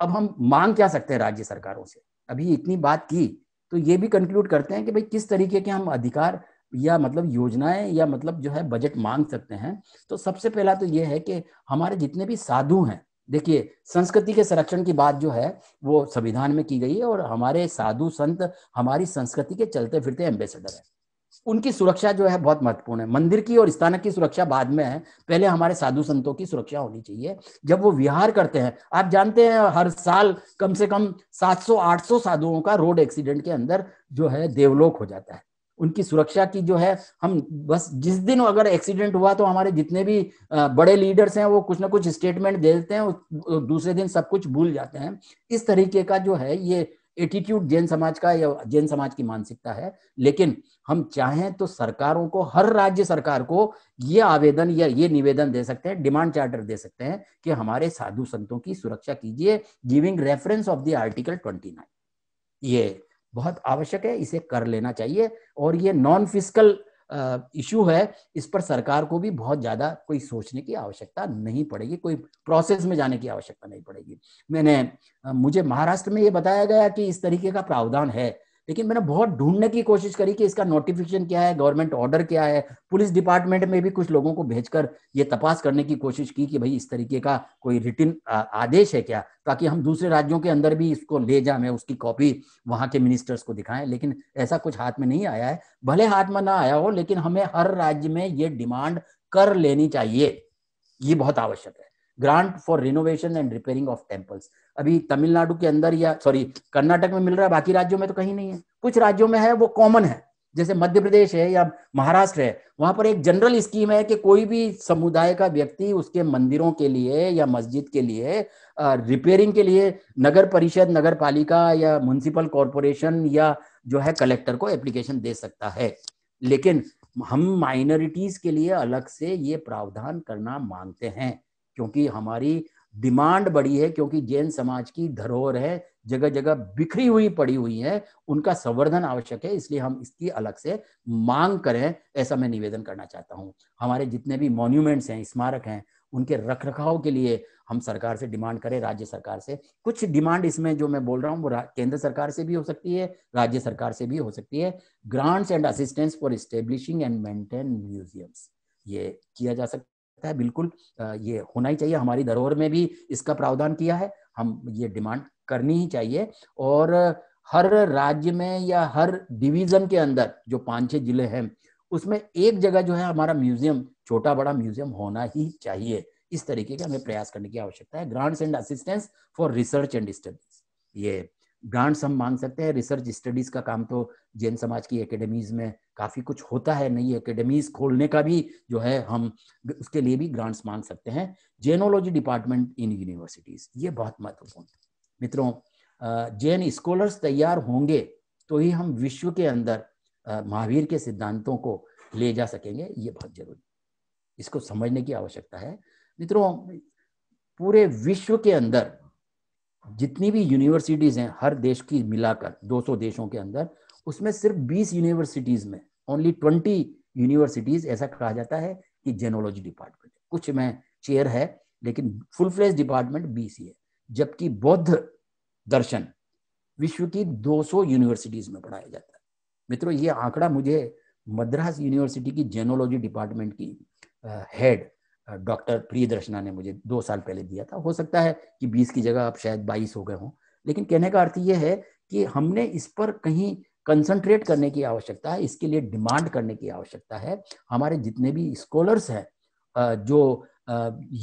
Speaker 1: अब हम मांग क्या सकते हैं राज्य सरकारों से अभी इतनी बात की तो ये भी कंक्लूड करते हैं कि भाई किस तरीके के हम अधिकार या मतलब योजनाएं या मतलब जो है बजट मांग सकते हैं तो सबसे पहला तो ये है कि हमारे जितने भी साधु हैं देखिए संस्कृति के संरक्षण की बात जो है वो संविधान में की गई है और हमारे साधु संत हमारी संस्कृति के चलते फिरते एम्बेसडर है उनकी सुरक्षा जो है बहुत महत्वपूर्ण है मंदिर की और स्थानक की सुरक्षा बाद में है पहले हमारे साधु संतों की सुरक्षा होनी चाहिए जब वो विहार करते हैं आप जानते हैं हर साल कम से कम 700-800 साधुओं का रोड एक्सीडेंट के अंदर जो है देवलोक हो जाता है उनकी सुरक्षा की जो है हम बस जिस दिन अगर एक्सीडेंट हुआ तो हमारे जितने भी बड़े लीडर्स हैं वो कुछ ना कुछ स्टेटमेंट दे देते हैं दूसरे दिन सब कुछ भूल जाते हैं इस तरीके का जो है ये एटीट्यूड जैन समाज का या जैन समाज की मानसिकता है लेकिन हम चाहें तो सरकारों को हर राज्य सरकार को ये आवेदन या ये निवेदन दे सकते हैं डिमांड चार्टर दे सकते हैं कि हमारे साधु संतों की सुरक्षा कीजिए giving reference of the article twenty nine ये बहुत आवश्यक है इसे कर लेना चाहिए और ये नॉन फिजिकल इशू है इस पर सरकार को भी बहुत ज्यादा कोई सोचने की आवश्यकता नहीं पड़ेगी कोई प्रोसेस में जाने की आवश्यकता नहीं पड़ेगी मैंने मुझे महाराष्ट्र में ये बताया गया कि इस तरीके का प्रावधान है लेकिन मैंने बहुत ढूंढने की कोशिश करी कि इसका नोटिफिकेशन क्या है गवर्नमेंट ऑर्डर क्या है पुलिस डिपार्टमेंट में भी कुछ लोगों को भेजकर ये तपास करने की कोशिश की कि भाई इस तरीके का कोई रिटिन आदेश है क्या ताकि हम दूसरे राज्यों के अंदर भी इसको ले जा मैं उसकी कॉपी वहां के मिनिस्टर्स को दिखाएं लेकिन ऐसा कुछ हाथ में नहीं आया है भले हाथ में ना आया हो लेकिन हमें हर राज्य में ये डिमांड कर लेनी चाहिए ये बहुत आवश्यक है grant for renovation and repairing of temples अभी तमिलनाडु के अंदर या सॉरी कर्नाटक में मिल रहा है बाकी राज्यों में तो कहीं नहीं है कुछ राज्यों में है वो कॉमन है जैसे मध्य प्रदेश है या महाराष्ट्र है वहां पर एक जनरल स्कीम है कि कोई भी समुदाय का व्यक्ति उसके मंदिरों के लिए या मस्जिद के लिए रिपेयरिंग के लिए नगर परिषद नगर पालिका या म्यूनसिपल कॉरपोरेशन या जो है कलेक्टर को एप्लीकेशन दे सकता है लेकिन हम माइनॉरिटीज के लिए अलग से ये प्रावधान करना मांगते हैं क्योंकि हमारी डिमांड बढ़ी है क्योंकि जैन समाज की धरोहर है जगह जगह बिखरी हुई पड़ी हुई है उनका संवर्धन आवश्यक है इसलिए हम इसकी अलग से मांग करें ऐसा मैं निवेदन करना चाहता हूँ हमारे जितने भी मॉन्यूमेंट्स हैं स्मारक हैं उनके रख रखाव के लिए हम सरकार से डिमांड करें राज्य सरकार से कुछ डिमांड इसमें जो मैं बोल रहा हूँ वो केंद्र सरकार से भी हो सकती है राज्य सरकार से भी हो सकती है grants and assistance for establishing and maintain museums ये किया जा सकता सकता है बिल्कुल ये होना ही चाहिए हमारी धरोहर में भी इसका प्रावधान किया है हम ये डिमांड करनी ही चाहिए और हर राज्य में या हर डिवीजन के अंदर जो पांच छह जिले हैं उसमें एक जगह जो है हमारा म्यूजियम छोटा बड़ा म्यूजियम होना ही चाहिए इस तरीके का हमें प्रयास करने की आवश्यकता है grants and assistance for research and studies ये ग्रांट्स हम मांग सकते हैं रिसर्च स्टडीज का काम तो जैन समाज की एकेडमीज में काफी कुछ होता है नई एकेडमीज खोलने का भी जो है हम उसके लिए भी ग्रांट्स मांग सकते हैं जेनोलॉजी डिपार्टमेंट इन यूनिवर्सिटीज ये बहुत महत्वपूर्ण मित्रों जैन स्कॉलर्स तैयार होंगे तो ही हम विश्व के अंदर महावीर के सिद्धांतों को ले जा सकेंगे ये बहुत जरूरी इसको समझने की आवश्यकता है मित्रों पूरे विश्व के अंदर जितनी भी यूनिवर्सिटीज़ हैं हर देश की मिलाकर 200 देशों के अंदर उसमें सिर्फ 20 यूनिवर्सिटीज़ में ओनली 20 यूनिवर्सिटीज़ ऐसा कहा जाता है कि जेनोलॉजी डिपार्टमेंट कुछ में चेयर है लेकिन फुल फ्लेज डिपार्टमेंट बीस है जबकि बौद्ध दर्शन विश्व की 200 यूनिवर्सिटीज़ में पढ़ाया जाता है मित्रों ये आंकड़ा मुझे मद्रास यूनिवर्सिटी की जेनोलॉजी डिपार्टमेंट की हेड डॉक्टर प्रियदर्शना ने मुझे दो साल पहले दिया था हो सकता है कि बीस की जगह अब शायद बाईस हो गए हों लेकिन कहने का अर्थ ये है कि हमने इस पर कहीं कंसंट्रेट करने की आवश्यकता है इसके लिए डिमांड करने की आवश्यकता है हमारे जितने भी स्कॉलर्स हैं जो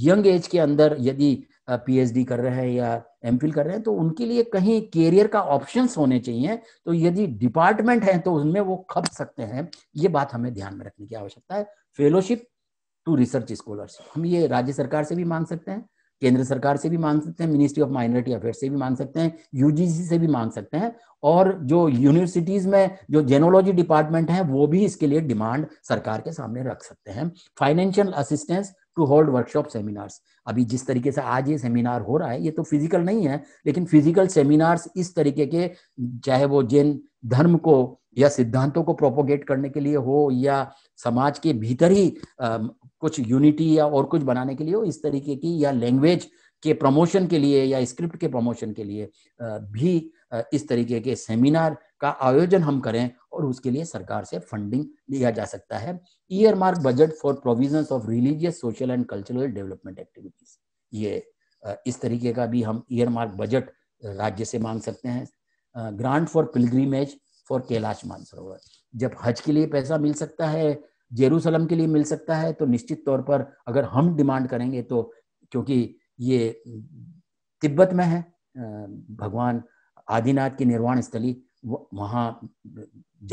Speaker 1: यंग एज के अंदर यदि पीएचडी कर रहे हैं या एम कर रहे हैं तो उनके लिए कहीं कैरियर का ऑप्शन होने चाहिए तो यदि डिपार्टमेंट है तो उनमें वो खप सकते हैं ये बात हमें ध्यान में रखने की आवश्यकता है फेलोशिप टू रिसर्च स्कॉलरशिप हम ये राज्य सरकार से भी मांग सकते हैं केंद्र सरकार से भी मांग सकते हैं मिनिस्ट्री ऑफ माइनॉरिटी अफेयर से भी मांग सकते हैं यूजीसी से भी मांग सकते हैं और जो यूनिवर्सिटीज में जो जेनोलॉजी डिपार्टमेंट है वो भी इसके लिए डिमांड सरकार के सामने रख सकते हैं financial assistance to hold workshop seminars अभी जिस तरीके से आज ये सेमिनार हो रहा है ये तो फिजिकल नहीं है लेकिन फिजिकल सेमिनार्स इस तरीके के चाहे वो जैन धर्म को या सिद्धांतों को प्रोपोगेट करने के लिए हो या समाज के भीतर ही आ, कुछ यूनिटी या और कुछ बनाने के लिए हो इस तरीके की या लैंग्वेज के प्रमोशन के लिए या स्क्रिप्ट के प्रमोशन के लिए आ, भी आ, इस तरीके के सेमिनार का आयोजन हम करें और उसके लिए सरकार से फंडिंग लिया जा सकता है earmark budget for provision of religious social and cultural development activities ये इस तरीके का भी हम ईयर मार्क बजट राज्य से मांग सकते हैं grant for pilgrimage for Kailash Mansarovar जब हज के लिए पैसा मिल सकता है जेरूसलम के लिए मिल सकता है तो निश्चित तौर पर अगर हम डिमांड करेंगे तो क्योंकि ये तिब्बत में है भगवान आदिनाथ की निर्वाण स्थली वहाँ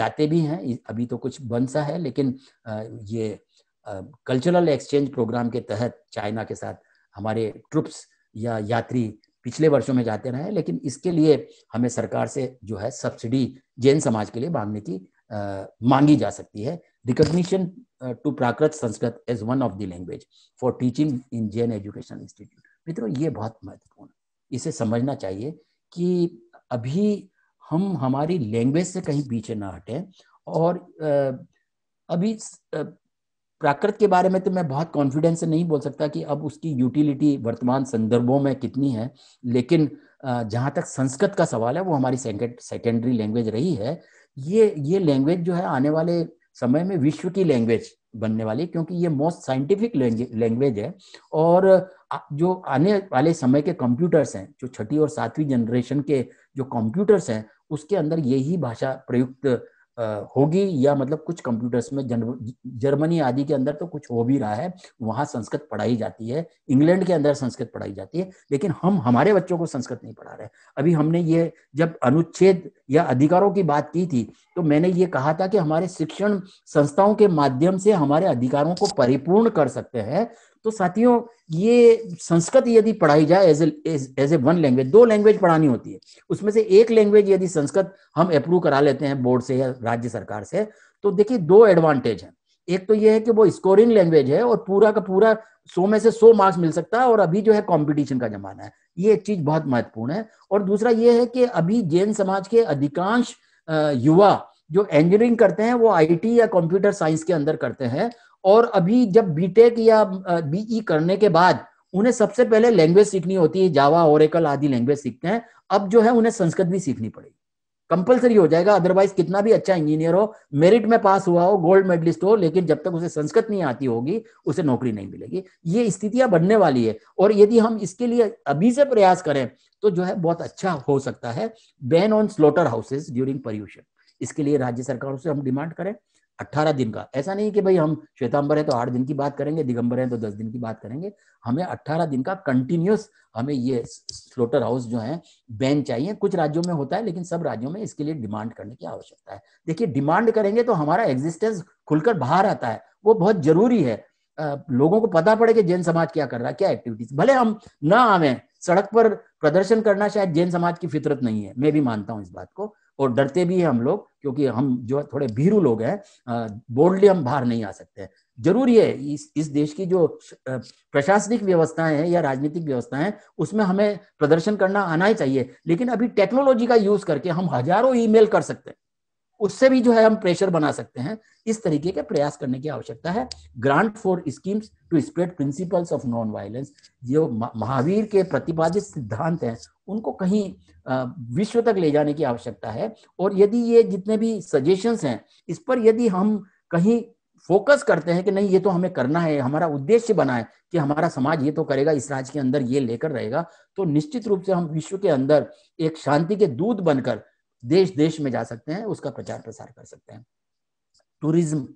Speaker 1: जाते भी हैं अभी तो कुछ बन सा है लेकिन ये कल्चरल एक्सचेंज प्रोग्राम के तहत चाइना के साथ हमारे ट्रुप्स या यात्री पिछले वर्षों में जाते रहे लेकिन इसके लिए हमें सरकार से जो है सब्सिडी जैन समाज के लिए मांगने की आ, मांगी जा सकती है recognition to Prakrit Sanskrit as one of the language for teaching in Jain education institute मित्रों ये बहुत महत्वपूर्ण इसे समझना चाहिए कि अभी हम हमारी लैंग्वेज से कहीं पीछे ना हटें और आ, अभी प्राकृत के बारे में तो मैं बहुत कॉन्फिडेंस से नहीं बोल सकता कि अब उसकी यूटिलिटी वर्तमान संदर्भों में कितनी है लेकिन जहाँ तक संस्कृत का सवाल है वो हमारी सेकेंडरी लैंग्वेज रही है ये ये लैंग्वेज जो है आने वाले समय में विश्व की लैंग्वेज बनने वाली क्योंकि ये मोस्ट साइंटिफिक लैंग्वेज है और जो आने वाले समय के कंप्यूटर्स हैं जो छठी और सातवीं जनरेशन के जो कंप्यूटर्स हैं उसके अंदर यही भाषा प्रयुक्त होगी या मतलब कुछ कंप्यूटर्स में जर्मनी आदि के अंदर तो कुछ हो भी रहा है वहां संस्कृत पढ़ाई जाती है इंग्लैंड के अंदर संस्कृत पढ़ाई जाती है लेकिन हम हमारे बच्चों को संस्कृत नहीं पढ़ा रहे अभी हमने ये जब अनुच्छेद या अधिकारों की बात की थी तो मैंने ये कहा था कि हमारे शिक्षण संस्थाओं के माध्यम से हमारे अधिकारों को परिपूर्ण कर सकते हैं तो साथियों ये संस्कृत यदि पढ़ाई जाए as as a one language दो लैंग्वेज पढ़ानी होती है उसमें से एक लैंग्वेज यदि संस्कृत हम अप्रूव करा लेते हैं बोर्ड से या राज्य सरकार से तो देखिए दो एडवांटेज है एक तो यह है कि वो स्कोरिंग लैंग्वेज है और पूरा का पूरा सौ में से सौ मार्क्स मिल सकता है और अभी जो है कंपटीशन का जमाना है ये एक चीज बहुत महत्वपूर्ण है और दूसरा ये है कि अभी जैन समाज के अधिकांश युवा जो इंजीनियरिंग करते हैं वो आईटी या कंप्यूटर साइंस के अंदर करते हैं और अभी जब बीटेक या बीई e करने के बाद उन्हें सबसे पहले लैंग्वेज सीखनी होती है जावा और आदि लैंग्वेज सीखते हैं अब जो है उन्हें संस्कृत भी सीखनी पड़ेगी कंपलसरी हो जाएगा अदरवाइज कितना भी अच्छा इंजीनियर हो मेरिट में पास हुआ हो गोल्ड मेडलिस्ट हो लेकिन जब तक उसे संस्कृत नहीं आती होगी उसे नौकरी नहीं मिलेगी ये स्थितियां बनने वाली है और यदि हम इसके लिए अभी से प्रयास करें तो जो है बहुत अच्छा हो सकता है ban on slaughter houses during Paryushan इसके लिए राज्य सरकारों से हम डिमांड करें अट्ठारह दिन का ऐसा नहीं कि भाई हम श्वेतांबर है तो आठ दिन की बात करेंगे दिगंबर है तो दस दिन की बात करेंगे हमें अट्ठारह दिन का कंटिन्यूस हमें ये स्लोटर हाउस जो है बैन चाहिए कुछ राज्यों में होता है लेकिन सब राज्यों में इसके लिए डिमांड करने की आवश्यकता है देखिए डिमांड करेंगे तो हमारा एग्जिस्टेंस खुलकर बाहर आता है वो बहुत जरूरी है आ, लोगों को पता पड़े कि जैन समाज क्या कर रहा है क्या एक्टिविटीज भले हम ना आवे सड़क पर प्रदर्शन करना शायद जैन समाज की फितरत नहीं है मैं भी मानता हूं इस बात को और डरते भी हैं हम लोग क्योंकि हम जो थोड़े भीरू लोग हैं बोल्डली हम बाहर नहीं आ सकते हैं जरूरी है इस इस देश की जो प्रशासनिक व्यवस्थाएं हैं या राजनीतिक व्यवस्थाएं उसमें हमें प्रदर्शन करना आना ही चाहिए लेकिन अभी टेक्नोलॉजी का यूज करके हम हजारों ईमेल कर सकते हैं उससे भी जो है हम प्रेशर बना सकते हैं इस तरीके के प्रयास करने की आवश्यकता है grant for schemes to spread principles of non violence जो महावीर के प्रतिपादित सिद्धांत हैं उनको कहीं विश्व तक ले जाने की आवश्यकता है और यदि ये जितने भी सजेशंस हैं इस पर यदि हम कहीं फोकस करते हैं कि नहीं ये तो हमें करना है हमारा उद्देश्य बना है कि हमारा समाज ये तो करेगा इस राज्य के अंदर ये लेकर रहेगा तो निश्चित रूप से हम विश्व के अंदर एक शांति के दूत बनकर देश देश में जा सकते हैं उसका प्रचार प्रसार कर सकते हैं टूरिज्म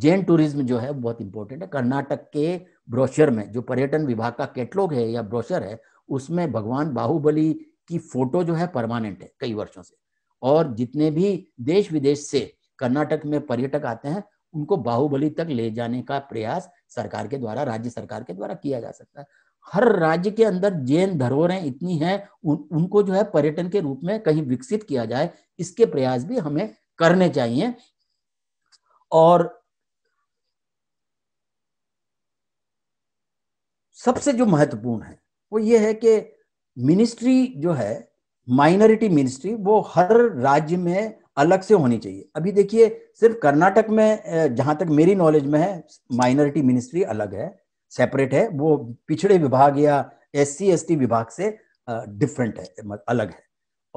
Speaker 1: जैन टूरिज्म जो है बहुत इंपॉर्टेंट है कर्नाटक के ब्रोशर में जो पर्यटन विभाग का कैटलॉग है या ब्रोशर है उसमें भगवान बाहुबली की फोटो जो है परमानेंट है कई वर्षों से और जितने भी देश विदेश से कर्नाटक में पर्यटक आते हैं उनको बाहुबली तक ले जाने का प्रयास सरकार के द्वारा राज्य सरकार के द्वारा किया जा सकता है हर राज्य के अंदर जैन धरोहरें इतनी हैं उन, उनको जो है पर्यटन के रूप में कहीं विकसित किया जाए इसके प्रयास भी हमें करने चाहिए और सबसे जो महत्वपूर्ण है वो ये है कि मिनिस्ट्री जो है माइनॉरिटी मिनिस्ट्री वो हर राज्य में अलग से होनी चाहिए अभी देखिए सिर्फ कर्नाटक में जहां तक मेरी नॉलेज में है माइनॉरिटी मिनिस्ट्री अलग है सेपरेट है वो पिछड़े विभाग या एस सी विभाग से डिफरेंट है अलग है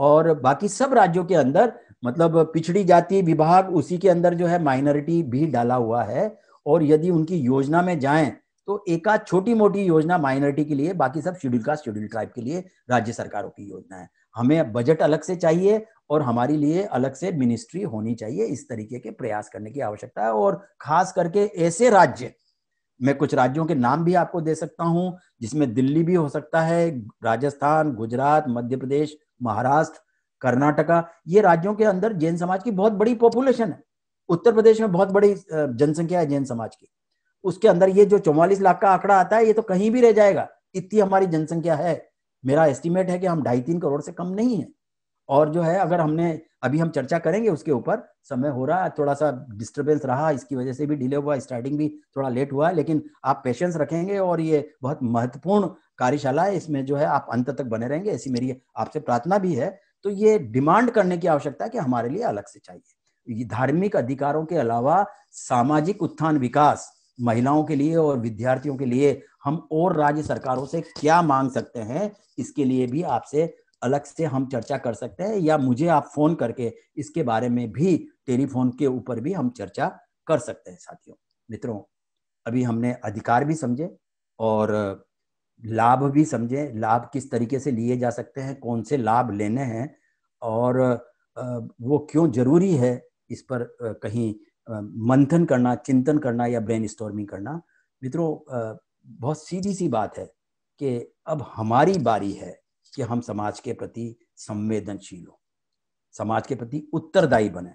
Speaker 1: और बाकी सब राज्यों के अंदर मतलब पिछड़ी जाति विभाग उसी के अंदर जो है माइनॉरिटी भी डाला हुआ है और यदि उनकी योजना में जाए तो एका छोटी मोटी योजना माइनॉरिटी के लिए बाकी सब शेड्यूल कास्ट शेड्यूल ट्राइब के लिए राज्य सरकारों की योजना है हमें बजट अलग से चाहिए और हमारे लिए अलग से मिनिस्ट्री होनी चाहिए इस तरीके के प्रयास करने की आवश्यकता है और खास करके ऐसे राज्य मैं कुछ राज्यों के नाम भी आपको दे सकता हूँ जिसमें दिल्ली भी हो सकता है राजस्थान गुजरात मध्य प्रदेश महाराष्ट्र कर्नाटका ये राज्यों के अंदर जैन समाज की बहुत बड़ी पॉपुलेशन है उत्तर प्रदेश में बहुत बड़ी जनसंख्या है जैन समाज की उसके अंदर ये जो चौवालीस लाख का आंकड़ा आता है ये तो कहीं भी रह जाएगा इतनी हमारी जनसंख्या है मेरा एस्टिमेट है कि हम ढाई तीन करोड़ से कम नहीं है और जो है अगर हमने अभी हम चर्चा करेंगे उसके ऊपर समय हो रहा है थोड़ा सा डिस्टरबेंस रहा इसकी वजह से भी डिले हुआ स्टार्टिंग भी थोड़ा लेट हुआ है लेकिन आप पेशेंस रखेंगे और ये बहुत महत्वपूर्ण कार्यशाला है इसमें जो है आप अंत तक बने रहेंगे ऐसी मेरी आपसे प्रार्थना भी है तो ये डिमांड करने की आवश्यकता है कि हमारे लिए अलग से चाहिए धार्मिक अधिकारों के अलावा सामाजिक उत्थान विकास महिलाओं के लिए और विद्यार्थियों के लिए हम और राज्य सरकारों से क्या मांग सकते हैं इसके लिए भी आपसे अलग से हम चर्चा कर सकते हैं या मुझे आप फोन करके इसके बारे में भी टेलीफोन के ऊपर भी हम चर्चा कर सकते हैं साथियों मित्रों अभी हमने अधिकार भी समझे और लाभ भी समझे लाभ किस तरीके से लिए जा सकते हैं कौन से लाभ लेने हैं और वो क्यों जरूरी है इस पर कहीं मंथन करना चिंतन करना या ब्रेन स्टोरमिंग करना मित्रों बहुत सीधी सी बात है कि अब हमारी बारी है कि हम समाज के प्रति संवेदनशील हो समाज के प्रति उत्तरदायी बने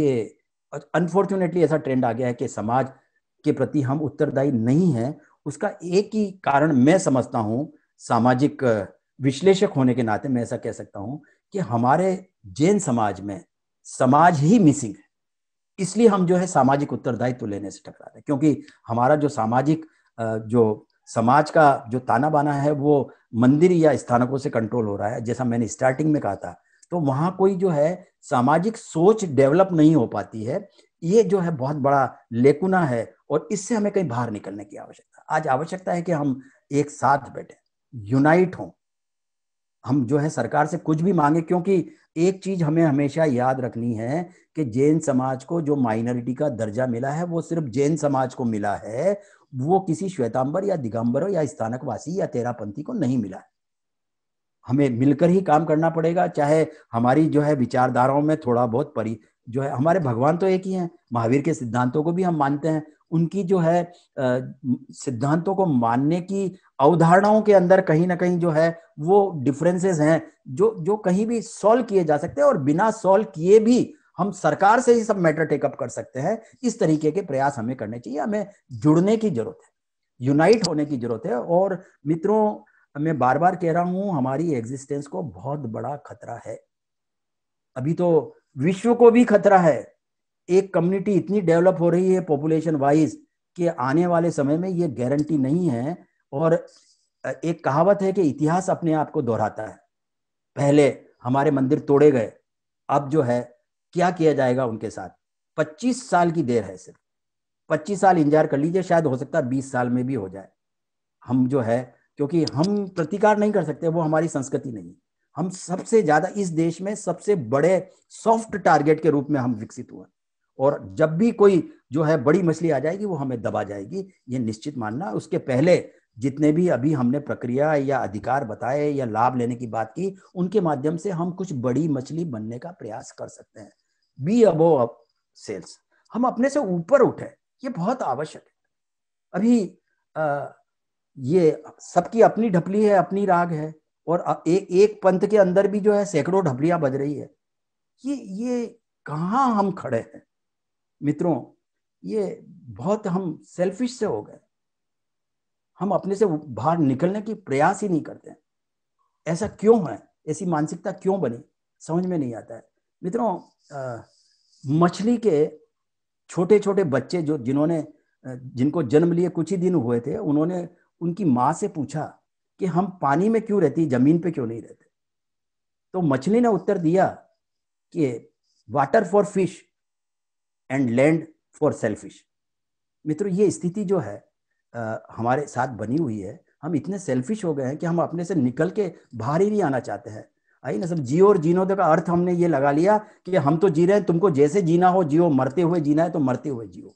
Speaker 1: ये अनफॉर्चुनेटली ऐसा ट्रेंड आ गया है कि समाज के प्रति हम उत्तरदायी नहीं है उसका एक ही कारण मैं समझता हूँ सामाजिक विश्लेषक होने के नाते मैं ऐसा कह सकता हूँ कि हमारे जैन समाज में समाज ही मिसिंग है इसलिए हम जो है सामाजिक उत्तरदायित्व तो लेने से टकरा रहे हैं क्योंकि हमारा जो सामाजिक जो समाज का जो ताना बाना है वो मंदिर या स्थानकों से कंट्रोल हो रहा है जैसा मैंने स्टार्टिंग में कहा था तो वहां कोई जो है सामाजिक सोच डेवलप नहीं हो पाती है ये जो है बहुत बड़ा लेकुना है और इससे हमें कहीं बाहर निकलने की आवश्यकता आज आवश्यकता है कि हम एक साथ बैठे यूनाइट हों हम जो है सरकार से कुछ भी मांगे क्योंकि एक चीज हमें हमेशा याद रखनी है कि जैन समाज को जो माइनॉरिटी का दर्जा मिला है वो सिर्फ जैन समाज को मिला है वो किसी श्वेतांबर या दिगंबर या स्थानकवासी या तेरापंथी को नहीं मिला हमें मिलकर ही काम करना पड़ेगा चाहे हमारी जो है विचारधाराओं में थोड़ा बहुत परि जो है हमारे भगवान तो एक ही हैं महावीर के सिद्धांतों को भी हम मानते हैं उनकी जो है सिद्धांतों को मानने की अवधारणाओं के अंदर कहीं ना कहीं जो है वो डिफरेंसेस हैं जो जो कहीं भी सॉल्व किए जा सकते हैं और बिना सॉल्व किए भी हम सरकार से ही सब मैटर टेकअप कर सकते हैं इस तरीके के प्रयास हमें करने चाहिए हमें जुड़ने की जरूरत है यूनाइट होने की जरूरत है और मित्रों मैं बार बार कह रहा हूं हमारी एग्जिस्टेंस को बहुत बड़ा खतरा है अभी तो विश्व को भी खतरा है एक कम्युनिटी इतनी डेवलप हो रही है पॉपुलेशन वाइज कि आने वाले समय में ये गारंटी नहीं है और एक कहावत है कि इतिहास अपने आप को दोहराता है पहले हमारे मंदिर तोड़े गए अब जो है क्या किया जाएगा उनके साथ पच्चीस साल की देर है सिर्फ पच्चीस साल इंतजार कर लीजिए शायद हो सकता है बीस साल में भी हो जाए हम जो है क्योंकि हम प्रतिकार नहीं कर सकते वो हमारी संस्कृति नहीं हम सबसे ज्यादा इस देश में सबसे बड़े सॉफ्ट टारगेट के रूप में हम विकसित हुए और जब भी कोई जो है बड़ी मछली आ जाएगी वो हमें दबा जाएगी ये निश्चित मानना उसके पहले जितने भी अभी हमने प्रक्रिया या अधिकार बताए या लाभ लेने की बात की उनके माध्यम से हम कुछ बड़ी मछली बनने का प्रयास कर सकते हैं बी अबो अब सेल्स हम अपने से ऊपर उठे ये बहुत आवश्यक है अभी आ, ये सबकी अपनी ढपली है अपनी राग है और ए, एक पंथ के अंदर भी जो है सैकड़ों ढपलियां बज रही है ये ये कहाँ हम खड़े हैं मित्रों ये बहुत हम सेल्फिश से हो गए हम अपने से बाहर निकलने की प्रयास ही नहीं करते हैं ऐसा क्यों है ऐसी मानसिकता क्यों बनी समझ में नहीं आता है मित्रों मछली के छोटे छोटे बच्चे जो जिन्होंने जिनको जन्म लिए कुछ ही दिन हुए थे उन्होंने उनकी माँ से पूछा कि हम पानी में क्यों रहती जमीन पे क्यों नहीं रहते तो मछली ने उत्तर दिया कि water for fish and land for selfish मित्रों ये स्थिति जो है हमारे साथ बनी हुई है हम इतने सेल्फिश हो गए हैं कि हम अपने से निकल के बाहर ही नहीं आना चाहते हैं आई ना सब जियो और जीनो का अर्थ हमने ये लगा लिया कि हम तो जी रहे हैं तुमको जैसे जीना हो जियो मरते हुए जीना है तो मरते हुए जियो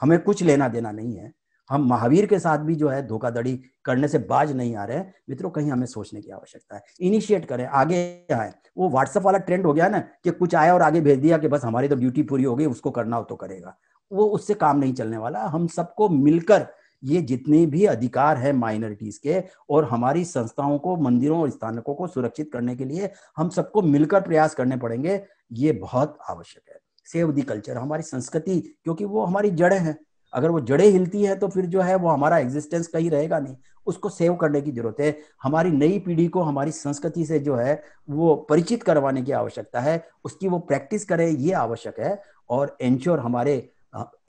Speaker 1: हमें कुछ लेना देना नहीं है हम महावीर के साथ भी जो है धोखाधड़ी करने से बाज नहीं आ रहे हैं मित्रों कहीं हमें सोचने की आवश्यकता है इनिशिएट करें आगे आए वो व्हाट्सअप वाला ट्रेंड हो गया ना कि कुछ आया और आगे भेज दिया कि बस हमारी तो ड्यूटी पूरी हो गई उसको करना हो तो करेगा वो उससे काम नहीं चलने वाला हम सबको मिलकर ये जितने भी अधिकार है माइनॉरिटीज के और हमारी संस्थाओं को मंदिरों और स्थानकों को सुरक्षित करने के लिए हम सबको मिलकर प्रयास करने पड़ेंगे ये बहुत आवश्यक है सेव दी कल्चर हमारी संस्कृति क्योंकि वो हमारी जड़ें हैं अगर वो जड़ें हिलती हैं तो फिर जो है वो हमारा एग्जिस्टेंस कहीं रहेगा नहीं उसको सेव करने की जरूरत है हमारी नई पीढ़ी को हमारी संस्कृति से जो है वो परिचित करवाने की आवश्यकता है उसकी वो प्रैक्टिस करे ये आवश्यक है और एंश्योर हमारे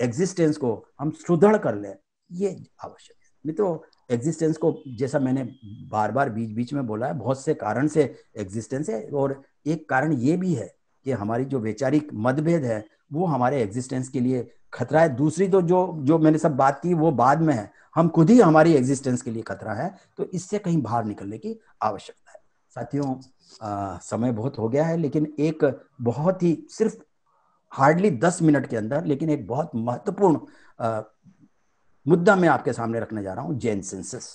Speaker 1: एग्जिस्टेंस को हम सुदृढ़ कर लें ये आवश्यक है मित्रों एग्जिस्टेंस को जैसा मैंने बार बार बीच बीच में बोला है बहुत से कारण से एग्जिस्टेंस है और एक कारण ये भी है कि हमारी जो वैचारिक मतभेद है वो हमारे एग्जिस्टेंस के लिए खतरा है दूसरी तो जो जो मैंने सब बात की वो बाद में है हम खुद ही हमारी एग्जिस्टेंस के लिए खतरा है तो इससे कहीं बाहर निकलने की आवश्यकता है साथियों आ, समय बहुत हो गया है लेकिन एक बहुत ही सिर्फ हार्डली दस मिनट के अंदर लेकिन एक बहुत महत्वपूर्ण मुद्दा मैं आपके सामने रखने जा रहा हूं Jain census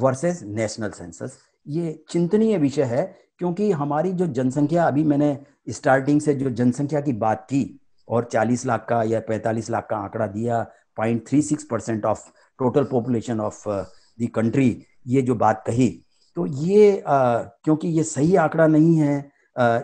Speaker 1: versus national census ये चिंतनीय विषय है क्योंकि हमारी जो जनसंख्या अभी मैंने स्टार्टिंग से जो जनसंख्या की बात की और 40 लाख का या 45 लाख का आंकड़ा दिया 0.36 percent of total population of the country ये जो बात कही तो ये आ, क्योंकि ये सही आंकड़ा नहीं है आ,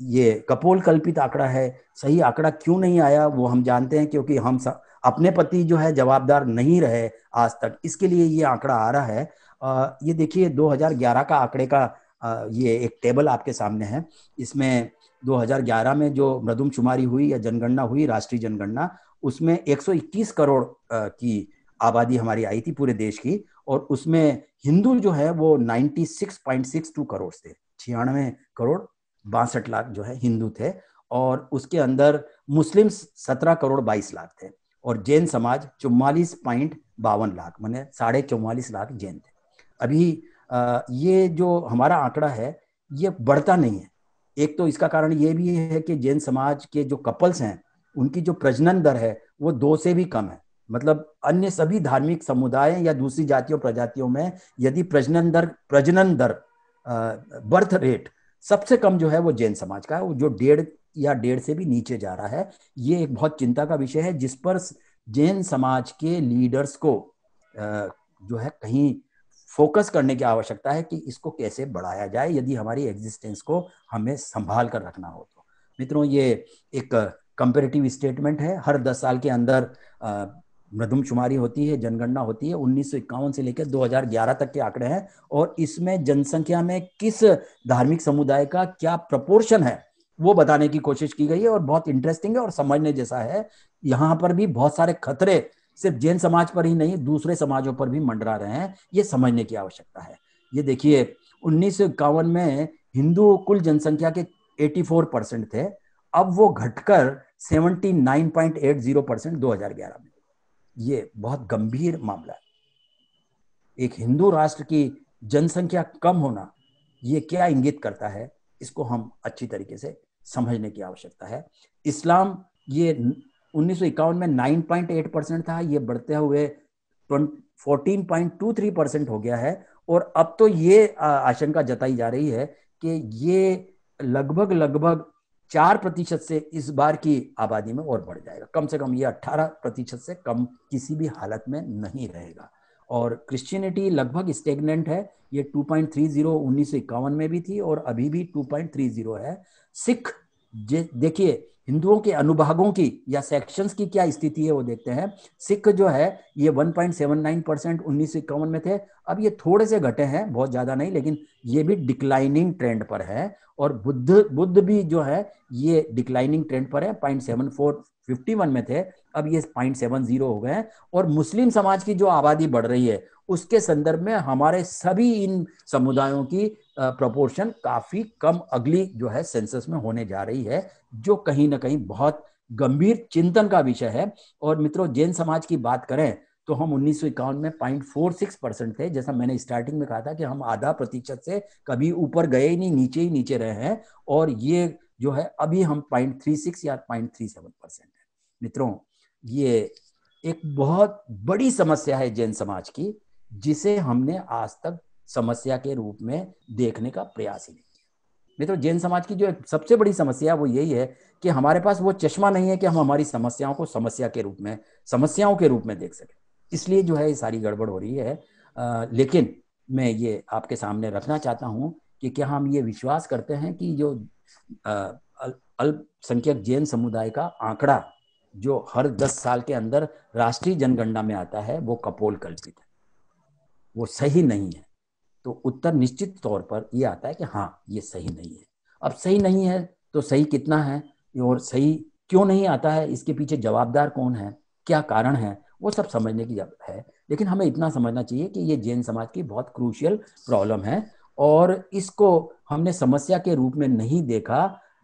Speaker 1: ये कपोल कल्पित आंकड़ा है सही आंकड़ा क्यों नहीं आया वो हम जानते हैं क्योंकि हम अपने पति जो है जवाबदार नहीं रहे आज तक इसके लिए ये आंकड़ा आ रहा है आ, ये देखिए 2011 का आंकड़े का आ, ये एक टेबल आपके सामने है इसमें 2011 में जो मृदुम शुमारी हुई या जनगणना हुई राष्ट्रीय जनगणना उसमें 121 करोड़ आ, की आबादी हमारी आई थी पूरे देश की और उसमें हिंदू जो है वो 96.62 करोड़ थे छियानवे करोड़ बासठ लाख जो है हिंदू थे और उसके अंदर मुस्लिम सत्रह करोड़ बाईस लाख थे और जैन समाज चौवालीस पॉइंट बावन लाख मैंने साढ़े चौवालीस लाख जैन थे अभी ये जो हमारा आंकड़ा है ये बढ़ता नहीं है एक तो इसका कारण ये भी है कि जैन समाज के जो कपल्स हैं उनकी जो प्रजनन दर है वो दो से भी कम है मतलब अन्य सभी धार्मिक समुदाय या दूसरी जातियों प्रजातियों में यदि प्रजनन दर प्रजनन दर बर्थ रेट सबसे कम जो है वो जैन समाज का है वो जो डेढ़ या डेढ़ से भी नीचे जा रहा है ये एक बहुत चिंता का विषय है जिस पर जैन समाज के लीडर्स को जो है कहीं फोकस करने की आवश्यकता है कि इसको कैसे बढ़ाया जाए यदि हमारी एग्जिस्टेंस को हमें संभाल कर रखना हो तो मित्रों ये एक कंपेरेटिव स्टेटमेंट है हर दस साल के अंदर शुमारी होती है जनगणना होती है उन्नीस से लेकर 2011 तक के आंकड़े हैं और इसमें जनसंख्या में किस धार्मिक समुदाय का क्या प्रपोर्शन है वो बताने की कोशिश की गई है और बहुत इंटरेस्टिंग है और समझने जैसा है यहाँ पर भी बहुत सारे खतरे सिर्फ जैन समाज पर ही नहीं दूसरे समाजों पर भी मंडरा रहे हैं ये समझने की आवश्यकता है ये देखिए उन्नीस में हिंदू कुल जनसंख्या के 84 परसेंट थे अब वो घटकर 79.80 परसेंट दो में ये बहुत गंभीर मामला है एक हिंदू राष्ट्र की जनसंख्या कम होना ये क्या इंगित करता है इसको हम अच्छी तरीके से समझने की आवश्यकता है इस्लाम ये उन्नीस में 9.8 परसेंट था ये बढ़ते हुए 14.23 परसेंट हो गया है और अब तो ये आशंका जताई जा रही है कि ये लगभग लगभग चार प्रतिशत से इस बार की आबादी में और बढ़ जाएगा कम से कम ये अट्ठारह प्रतिशत से कम किसी भी हालत में नहीं रहेगा और क्रिश्चियनिटी लगभग स्टेगनेंट है ये 2.30 पॉइंट उन्नीस में भी थी और अभी भी 2.30 है सिख देखिए हिंदुओं के अनुभागों की या सेक्शंस की क्या स्थिति है वो देखते हैं सिख जो है ये 1.79 परसेंट उन्नीस सौ में थे अब ये थोड़े से घटे हैं बहुत ज्यादा नहीं लेकिन ये भी डिक्लाइनिंग ट्रेंड पर है और बुद्ध बुद्ध भी जो है ये डिक्लाइनिंग ट्रेंड पर है पॉइंट सेवन फोर 51 में थे अब ये पॉइंट सेवन जीरो हो गए हैं और मुस्लिम समाज की जो आबादी बढ़ रही है उसके संदर्भ में हमारे सभी इन समुदायों की प्रपोर्शन काफी कम अगली जो है सेंसस में होने जा रही है जो कहीं ना कहीं बहुत गंभीर चिंतन का विषय है और मित्रों जैन समाज की बात करें तो हम उन्नीस में पॉइंट फोर सिक्स परसेंट थे जैसा मैंने स्टार्टिंग में कहा था कि हम आधा प्रतिशत से कभी ऊपर गए ही नहीं नीचे ही नीचे रहे हैं और ये जो है अभी हम पॉइंट थ्री सिक्स या पॉइंट थ्री सेवन परसेंट मित्रों ये एक बहुत बड़ी समस्या है जैन समाज की जिसे हमने आज तक समस्या के रूप में देखने का प्रयास ही नहीं किया मित्रों जैन समाज की जो सबसे बड़ी समस्या वो यही है कि हमारे पास वो चश्मा नहीं है कि हम हमारी समस्याओं को समस्या के रूप में समस्याओं के रूप में देख सकें इसलिए जो है ये सारी गड़बड़ हो रही है आ, लेकिन मैं ये आपके सामने रखना चाहता हूँ कि क्या हम ये विश्वास करते हैं कि जो अल्पसंख्यक जैन समुदाय का आंकड़ा जो हर दस साल के अंदर राष्ट्रीय जनगणना में आता है वो कपोल कल्पित है वो सही नहीं है तो उत्तर निश्चित तौर पर ये आता है कि हाँ ये सही नहीं है अब सही नहीं है तो सही कितना है और सही क्यों नहीं आता है इसके पीछे जवाबदार कौन है क्या कारण है वो सब समझने की है लेकिन हमें इतना समझना चाहिए कि ये जैन समाज की बहुत क्रूशियल प्रॉब्लम है और इसको हमने समस्या के रूप में नहीं देखा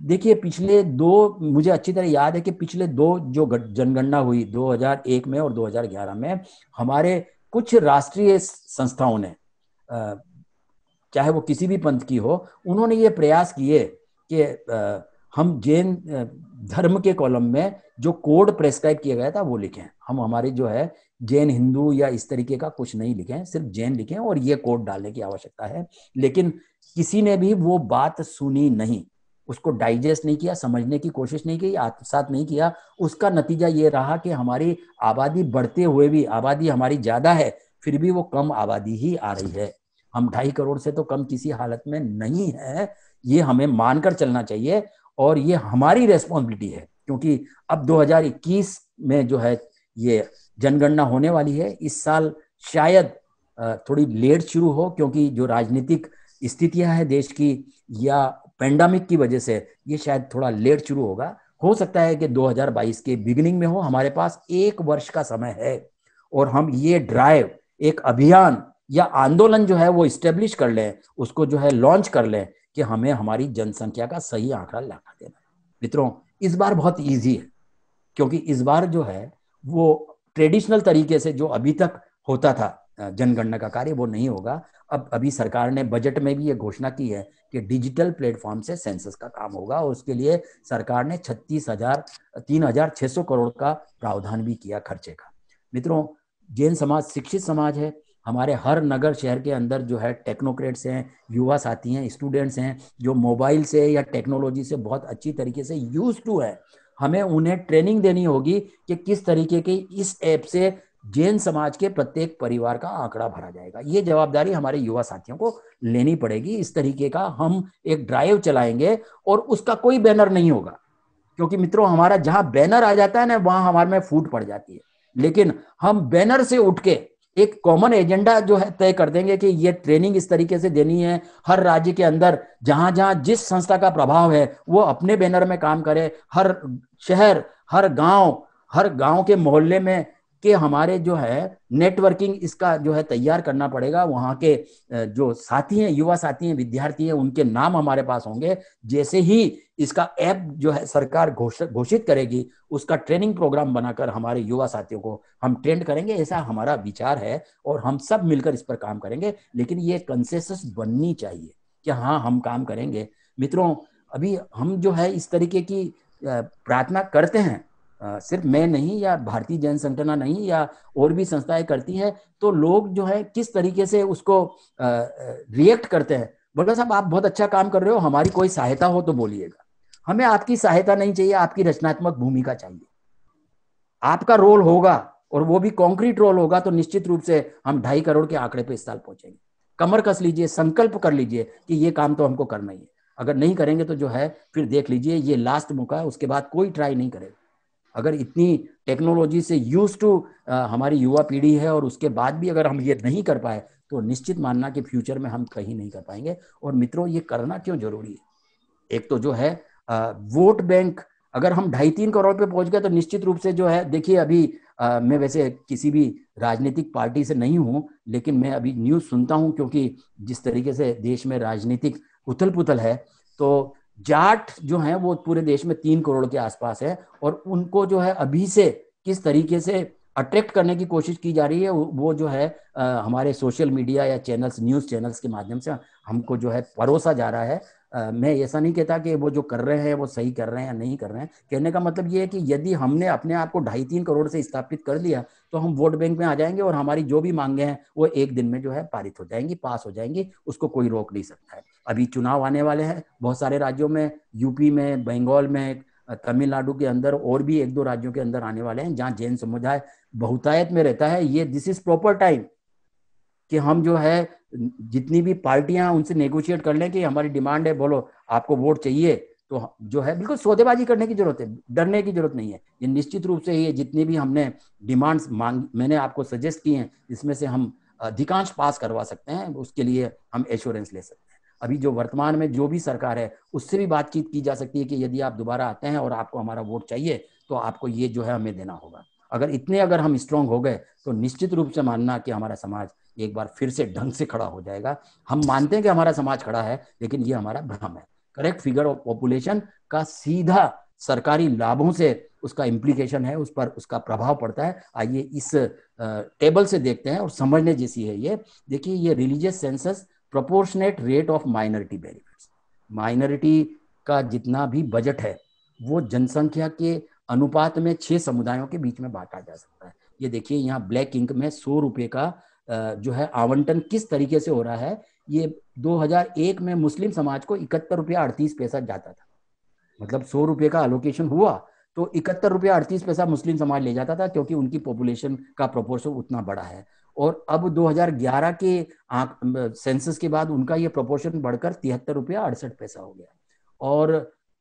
Speaker 1: देखिए पिछले दो मुझे अच्छी तरह याद है कि पिछले दो जो जनगणना हुई 2001 में और 2011 में हमारे कुछ राष्ट्रीय संस्थाओं ने चाहे वो किसी भी पंथ की हो उन्होंने ये प्रयास किए कि हम जैन धर्म के कॉलम में जो कोड प्रेस्क्राइब किया गया था वो लिखें हम हमारे जो है जैन हिंदू या इस तरीके का कुछ नहीं लिखें सिर्फ जैन लिखें और ये कोड डालने की आवश्यकता है लेकिन किसी ने भी वो बात सुनी नहीं उसको डाइजेस्ट नहीं किया समझने की कोशिश नहीं की आत्मसात नहीं किया उसका नतीजा ये रहा कि हमारी आबादी बढ़ते हुए भी आबादी हमारी ज़्यादा है फिर भी वो कम आबादी ही आ रही है हम ढाई करोड़ से तो कम किसी हालत में नहीं है ये हमें मानकर चलना चाहिए और ये हमारी रेस्पॉन्सिबिलिटी है क्योंकि अब 2021 में जो है ये जनगणना होने वाली है इस साल शायद थोड़ी लेट शुरू हो क्योंकि जो राजनीतिक स्थितियां है देश की या पेंडामिक की वजह से ये शायद थोड़ा लेट शुरू होगा हो सकता है कि 2022 के बिगिनिंग में हो हमारे पास एक वर्ष का समय है और हम ये ड्राइव एक अभियान या आंदोलन जो है वो इस्टेब्लिश कर लें उसको जो है लॉन्च कर लें कि हमें हमारी जनसंख्या का सही आंकड़ा लगा देना मित्रों इस बार बहुत ईजी है क्योंकि इस बार जो है वो ट्रेडिशनल तरीके से जो अभी तक होता था जनगणना का कार्य वो नहीं होगा अब अभी सरकार ने बजट में भी ये घोषणा की है कि डिजिटल प्लेटफॉर्म से सेंसस का काम होगा और उसके लिए सरकार ने छत्तीस हजार तीन हजार छह सौ करोड़ का प्रावधान भी किया खर्चे का मित्रों जैन समाज शिक्षित समाज है हमारे हर नगर शहर के अंदर जो है टेक्नोक्रेट्स हैं युवा साथी हैं स्टूडेंट्स हैं जो मोबाइल से या टेक्नोलॉजी से बहुत अच्छी तरीके से यूज टू है हमें उन्हें ट्रेनिंग देनी होगी कि किस तरीके के इस ऐप से जैन समाज के प्रत्येक परिवार का आंकड़ा भरा जाएगा ये जवाबदारी हमारे युवा साथियों को लेनी पड़ेगी इस तरीके का हम एक ड्राइव चलाएंगे और उसका कोई बैनर नहीं होगा क्योंकि मित्रों हमारा जहां बैनर आ जाता है ना वहां हमारे में फूट पड़ जाती है लेकिन हम बैनर से उठ के एक कॉमन एजेंडा जो है तय कर देंगे कि ये ट्रेनिंग इस तरीके से देनी है हर राज्य के अंदर जहां जहां जिस संस्था का प्रभाव है वो अपने बैनर में काम करे हर शहर हर गांव हर गांव के मोहल्ले में कि हमारे जो है नेटवर्किंग इसका जो है तैयार करना पड़ेगा वहाँ के जो साथी हैं युवा साथी हैं विद्यार्थी हैं उनके नाम हमारे पास होंगे जैसे ही इसका ऐप जो है सरकार घोषित करेगी उसका ट्रेनिंग प्रोग्राम बनाकर हमारे युवा साथियों को हम ट्रेंड करेंगे ऐसा हमारा विचार है और हम सब मिलकर इस पर काम करेंगे लेकिन ये कंसेसस बननी चाहिए कि हाँ हम काम करेंगे मित्रों अभी हम जो है इस तरीके की प्रार्थना करते हैं सिर्फ मैं नहीं या भारतीय जन संगठना नहीं या और भी संस्थाएं करती है तो लोग जो है किस तरीके से उसको रिएक्ट करते हैं बोला साहब आप बहुत अच्छा काम कर रहे हो हमारी कोई सहायता हो तो बोलिएगा हमें आपकी सहायता नहीं चाहिए आपकी रचनात्मक भूमिका चाहिए आपका रोल होगा और वो भी कॉन्क्रीट रोल होगा तो निश्चित रूप से हम ढाई करोड़ के आंकड़े पे इस साल पहुंचेंगे कमर कस लीजिए संकल्प कर लीजिए कि ये काम तो हमको करना ही है अगर नहीं करेंगे तो जो है फिर देख लीजिए ये लास्ट मौका है उसके बाद कोई ट्राई नहीं करेगा अगर इतनी टेक्नोलॉजी से यूज टू हमारी युवा पीढ़ी है और उसके बाद भी अगर हम ये नहीं कर पाए तो निश्चित मानना कि फ्यूचर में हम कहीं नहीं कर पाएंगे और मित्रों ये करना क्यों जरूरी है एक तो जो है वोट बैंक अगर हम ढाई तीन करोड़ पे पहुंच गए तो निश्चित रूप से जो है देखिए अभी आ, मैं वैसे किसी भी राजनीतिक पार्टी से नहीं हूं लेकिन मैं अभी न्यूज सुनता हूं क्योंकि जिस तरीके से देश में राजनीतिक उथल पुथल है तो जाट जो है वो पूरे देश में तीन करोड़ के आसपास है और उनको जो है अभी से किस तरीके से अट्रैक्ट करने की कोशिश की जा रही है वो जो है आ, हमारे सोशल मीडिया या चैनल्स न्यूज़ चैनल्स के माध्यम से हमको जो है परोसा जा रहा है आ, मैं ऐसा नहीं कहता कि वो जो कर रहे हैं वो सही कर रहे हैं या नहीं कर रहे हैं कहने का मतलब ये है कि यदि हमने अपने आप को ढाई तीन करोड़ से स्थापित कर लिया तो हम वोट बैंक में आ जाएंगे और हमारी जो भी मांगे हैं वो एक दिन में जो है पारित हो जाएंगी पास हो जाएंगी उसको कोई रोक नहीं सकता है अभी चुनाव आने वाले हैं बहुत सारे राज्यों में यूपी में बंगाल में तमिलनाडु के अंदर और भी एक दो राज्यों के अंदर आने वाले हैं जहां जैन समुदाय बहुतायत में रहता है ये दिस इज प्रॉपर टाइम कि हम जो है जितनी भी पार्टियां उनसे नेगोशिएट कर लें कि हमारी डिमांड है बोलो आपको वोट चाहिए तो जो है बिल्कुल सौदेबाजी करने की जरूरत है डरने की जरूरत नहीं है ये निश्चित रूप से ये जितनी भी हमने डिमांड्स मांग मैंने आपको सजेस्ट किए हैं इसमें से हम अधिकांश पास करवा सकते हैं उसके लिए हम एश्योरेंस ले सकते हैं अभी जो वर्तमान में जो भी सरकार है उससे भी बातचीत की जा सकती है कि यदि आप दोबारा आते हैं और आपको हमारा वोट चाहिए तो आपको ये जो है हमें देना होगा अगर इतने अगर हम स्ट्रांग हो गए तो निश्चित रूप से मानना कि हमारा समाज एक बार फिर से ढंग से खड़ा हो जाएगा हम मानते हैं कि हमारा समाज खड़ा है लेकिन ये हमारा भ्रम है करेक्ट फिगर ऑफ पॉपुलेशन का सीधा सरकारी लाभों से उसका इम्प्लीकेशन है उस पर उसका प्रभाव पड़ता है आइए इस टेबल से देखते हैं और समझने जैसी है ये देखिए ये religious census proportionate rate of minority benefits minority का जितना भी बजट है वो जनसंख्या के अनुपात में छह समुदायों के बीच में बांटा जा सकता है ये देखिए यहाँ ब्लैक इंक में सौ रुपये का जो है आवंटन किस तरीके से हो रहा है ये 2001 में मुस्लिम समाज को इकहत्तर रुपया अड़तीस पैसा जाता था मतलब सौ रुपये का अलोकेशन हुआ तो इकहत्तर रुपया अड़तीस पैसा मुस्लिम समाज ले जाता था क्योंकि उनकी पॉपुलेशन का प्रोपोर्शन उतना बड़ा है और अब 2011 के सेंसस के बाद उनका ये प्रोपोर्शन बढ़कर तिहत्तर रुपया अड़सठ पैसा हो गया और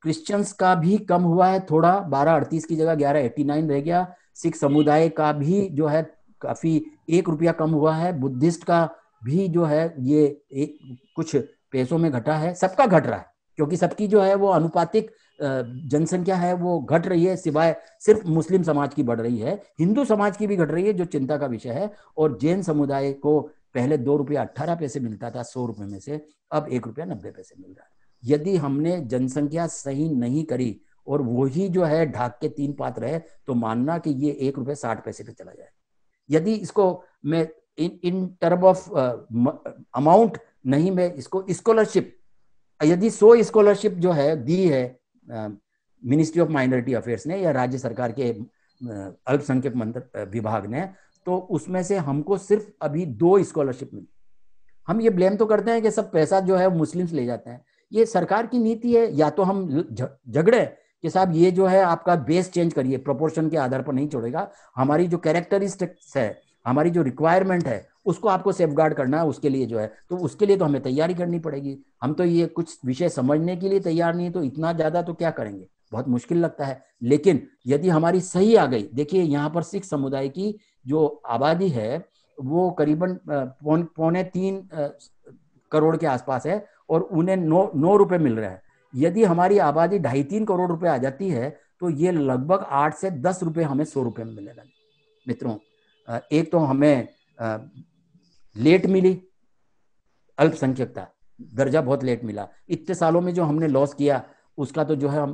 Speaker 1: क्रिश्चियंस का भी कम हुआ है थोड़ा बारह अड़तीस की जगह ग्यारह एट्टी नाइन रह गया सिख समुदाय का भी जो है काफी एक रुपया कम हुआ है बुद्धिस्ट का भी जो है ये एक कुछ पैसों में घटा है सबका घट रहा है क्योंकि सबकी जो है वो अनुपातिक जनसंख्या है वो घट रही है सिवाय सिर्फ मुस्लिम समाज की बढ़ रही है हिंदू समाज की भी घट रही है जो चिंता का विषय है और जैन समुदाय को पहले दो रुपया अट्ठारह पैसे मिलता था सौ रुपये में से अब एक रुपया नब्बे पैसे मिल रहा है यदि हमने जनसंख्या सही नहीं करी और वही जो है ढाक के तीन पात्र है तो मानना कि ये एक रुपये साठ पैसे पे चला जाए यदि इसको मैं in in term of amount नहीं मैं इसको स्कॉलरशिप यदि सो स्कॉलरशिप जो है दी है मिनिस्ट्री ऑफ माइनॉरिटी अफेयर्स ने या राज्य सरकार के अल्पसंख्यक मंत्र विभाग ने तो उसमें से हमको सिर्फ अभी दो स्कॉलरशिप मिली हम ये ब्लेम तो करते हैं कि सब पैसा जो है मुस्लिम्स ले जाते हैं ये सरकार की नीति है या तो हम झगड़े कि साहब ये जो है आपका बेस चेंज करिए प्रोपोर्शन के आधार पर नहीं छोड़ेगा हमारी जो कैरेक्टरिस्टिक्स है हमारी जो रिक्वायरमेंट है उसको आपको सेफ गार्ड करना है उसके लिए जो है तो उसके लिए तो हमें तैयारी करनी पड़ेगी हम तो ये कुछ विषय समझने के लिए तैयार नहीं है तो इतना ज्यादा तो क्या करेंगे बहुत मुश्किल लगता है लेकिन यदि हमारी सही आ गई देखिए यहाँ पर सिख समुदाय की जो आबादी है वो करीबन पौने तीन करोड़ के आसपास है और उन्हें नौ नौ रुपये मिल रहा है यदि हमारी आबादी ढाई तीन करोड़ रुपए आ जाती है तो ये लगभग आठ से दस रुपये हमें सौ रुपये में मिलेगा मित्रों एक तो हमें लेट मिली अल्पसंख्यकता दर्जा बहुत लेट मिला इतने सालों में जो हमने लॉस किया उसका तो जो है हम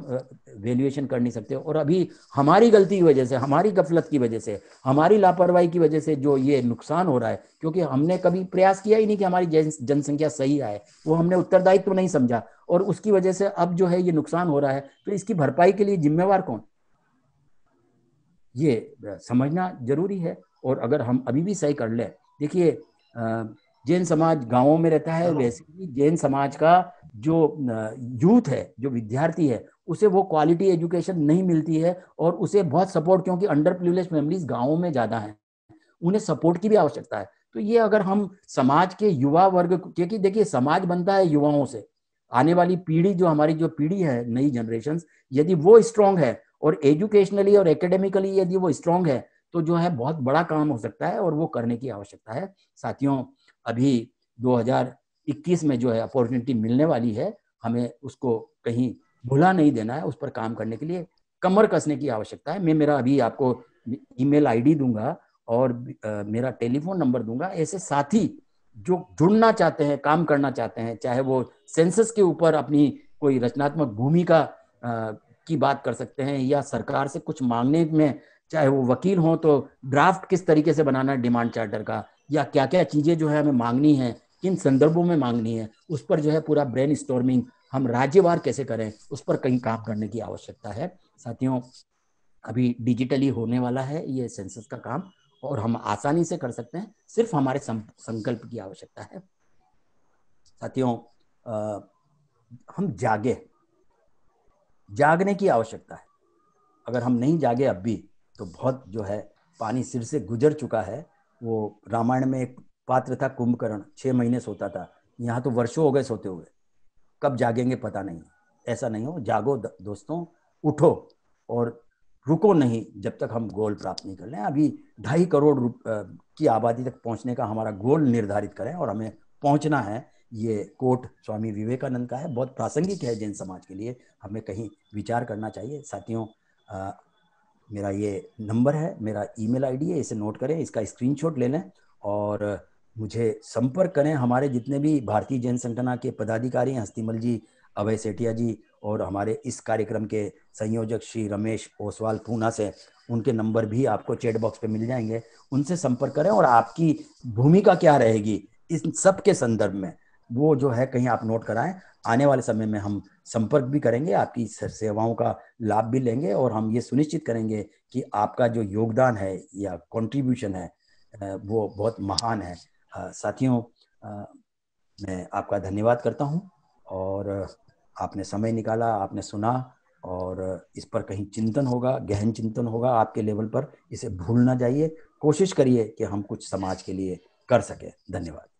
Speaker 1: वैल्यूएशन कर नहीं सकते और अभी हमारी गलती की वजह से हमारी गफलत की वजह से हमारी लापरवाही की वजह से जो ये नुकसान हो रहा है क्योंकि हमने कभी प्रयास किया ही नहीं कि हमारी जनसंख्या सही आए वो हमने उत्तरदायित्व तो नहीं समझा और उसकी वजह से अब जो है ये नुकसान हो रहा है तो इसकी भरपाई के लिए जिम्मेवार कौन ये समझना जरूरी है और अगर हम अभी भी सही कर ले देखिए जैन समाज गांवों में रहता है हाँ। वैसे ही जैन समाज का जो यूथ है जो विद्यार्थी है उसे वो क्वालिटी एजुकेशन नहीं मिलती है और उसे बहुत सपोर्ट क्योंकि अंडर प्रिवलेज फैमिलीज गाँवों में ज़्यादा हैं उन्हें सपोर्ट की भी आवश्यकता है तो ये अगर हम समाज के युवा वर्ग क्योंकि देखिए समाज बनता है युवाओं से आने वाली पीढ़ी जो हमारी जो पीढ़ी है नई जनरेशन यदि वो स्ट्रांग है और एजुकेशनली और एकेडमिकली यदि वो स्ट्रांग है तो जो है बहुत बड़ा काम हो सकता है और वो करने की आवश्यकता है साथियों अभी 2021 में जो है अपॉर्चुनिटी मिलने वाली है हमें उसको कहीं भुला नहीं देना है उस पर काम करने के लिए कमर कसने की आवश्यकता है मैं मेरा अभी आपको ईमेल आईडी दूंगा और मेरा टेलीफोन नंबर दूंगा ऐसे साथी जो जुड़ना चाहते हैं काम करना चाहते हैं चाहे वो सेंसस के ऊपर अपनी कोई रचनात्मक भूमिका की बात कर सकते हैं या सरकार से कुछ मांगने में चाहे वो वकील हों तो ड्राफ्ट किस तरीके से बनाना है डिमांड चार्टर का या क्या क्या चीज़ें जो है हमें मांगनी है किन संदर्भों में मांगनी है उस पर जो है पूरा ब्रेन स्टोरमिंग हम राज्यवार कैसे करें उस पर कहीं काम करने की आवश्यकता है साथियों अभी डिजिटली होने वाला है ये सेंसस का काम और हम आसानी से कर सकते हैं सिर्फ हमारे संकल्प की आवश्यकता है साथियों आ, हम जागे जागने की आवश्यकता है अगर हम नहीं जागे अब भी तो बहुत जो है पानी सिर से गुजर चुका है वो रामायण में एक पात्र था कुंभकर्ण छह महीने सोता था यहाँ तो वर्षों हो गए सोते हुए कब जागेंगे पता नहीं ऐसा नहीं हो जागो दोस्तों उठो और रुको नहीं जब तक हम गोल प्राप्त नहीं कर लें अभी ढाई करोड़ की आबादी तक पहुंचने का हमारा गोल निर्धारित करें और हमें पहुंचना है ये कोट स्वामी विवेकानंद का है बहुत प्रासंगिक है जैन समाज के लिए हमें कहीं विचार करना चाहिए साथियों मेरा ये नंबर है मेरा ईमेल आईडी है इसे नोट करें इसका स्क्रीनशॉट ले लें और मुझे संपर्क करें हमारे जितने भी भारतीय जैन संगठना के पदाधिकारी हैं हस्तीमल जी अभय सेठिया जी और हमारे इस कार्यक्रम के संयोजक श्री रमेश ओसवाल पूना से उनके नंबर भी आपको चैट बॉक्स पे मिल जाएंगे उनसे संपर्क करें और आपकी भूमिका क्या रहेगी इस सब के संदर्भ में वो जो है कहीं आप नोट कराएं आने वाले समय में हम संपर्क भी करेंगे आपकी सेवाओं का लाभ भी लेंगे और हम ये सुनिश्चित करेंगे कि आपका जो योगदान है या कंट्रीब्यूशन है वो बहुत महान है साथियों मैं आपका धन्यवाद करता हूँ और आपने समय निकाला आपने सुना और इस पर कहीं चिंतन होगा गहन चिंतन होगा आपके लेवल पर इसे भूलना चाहिए कोशिश करिए कि हम कुछ समाज के लिए कर सकें धन्यवाद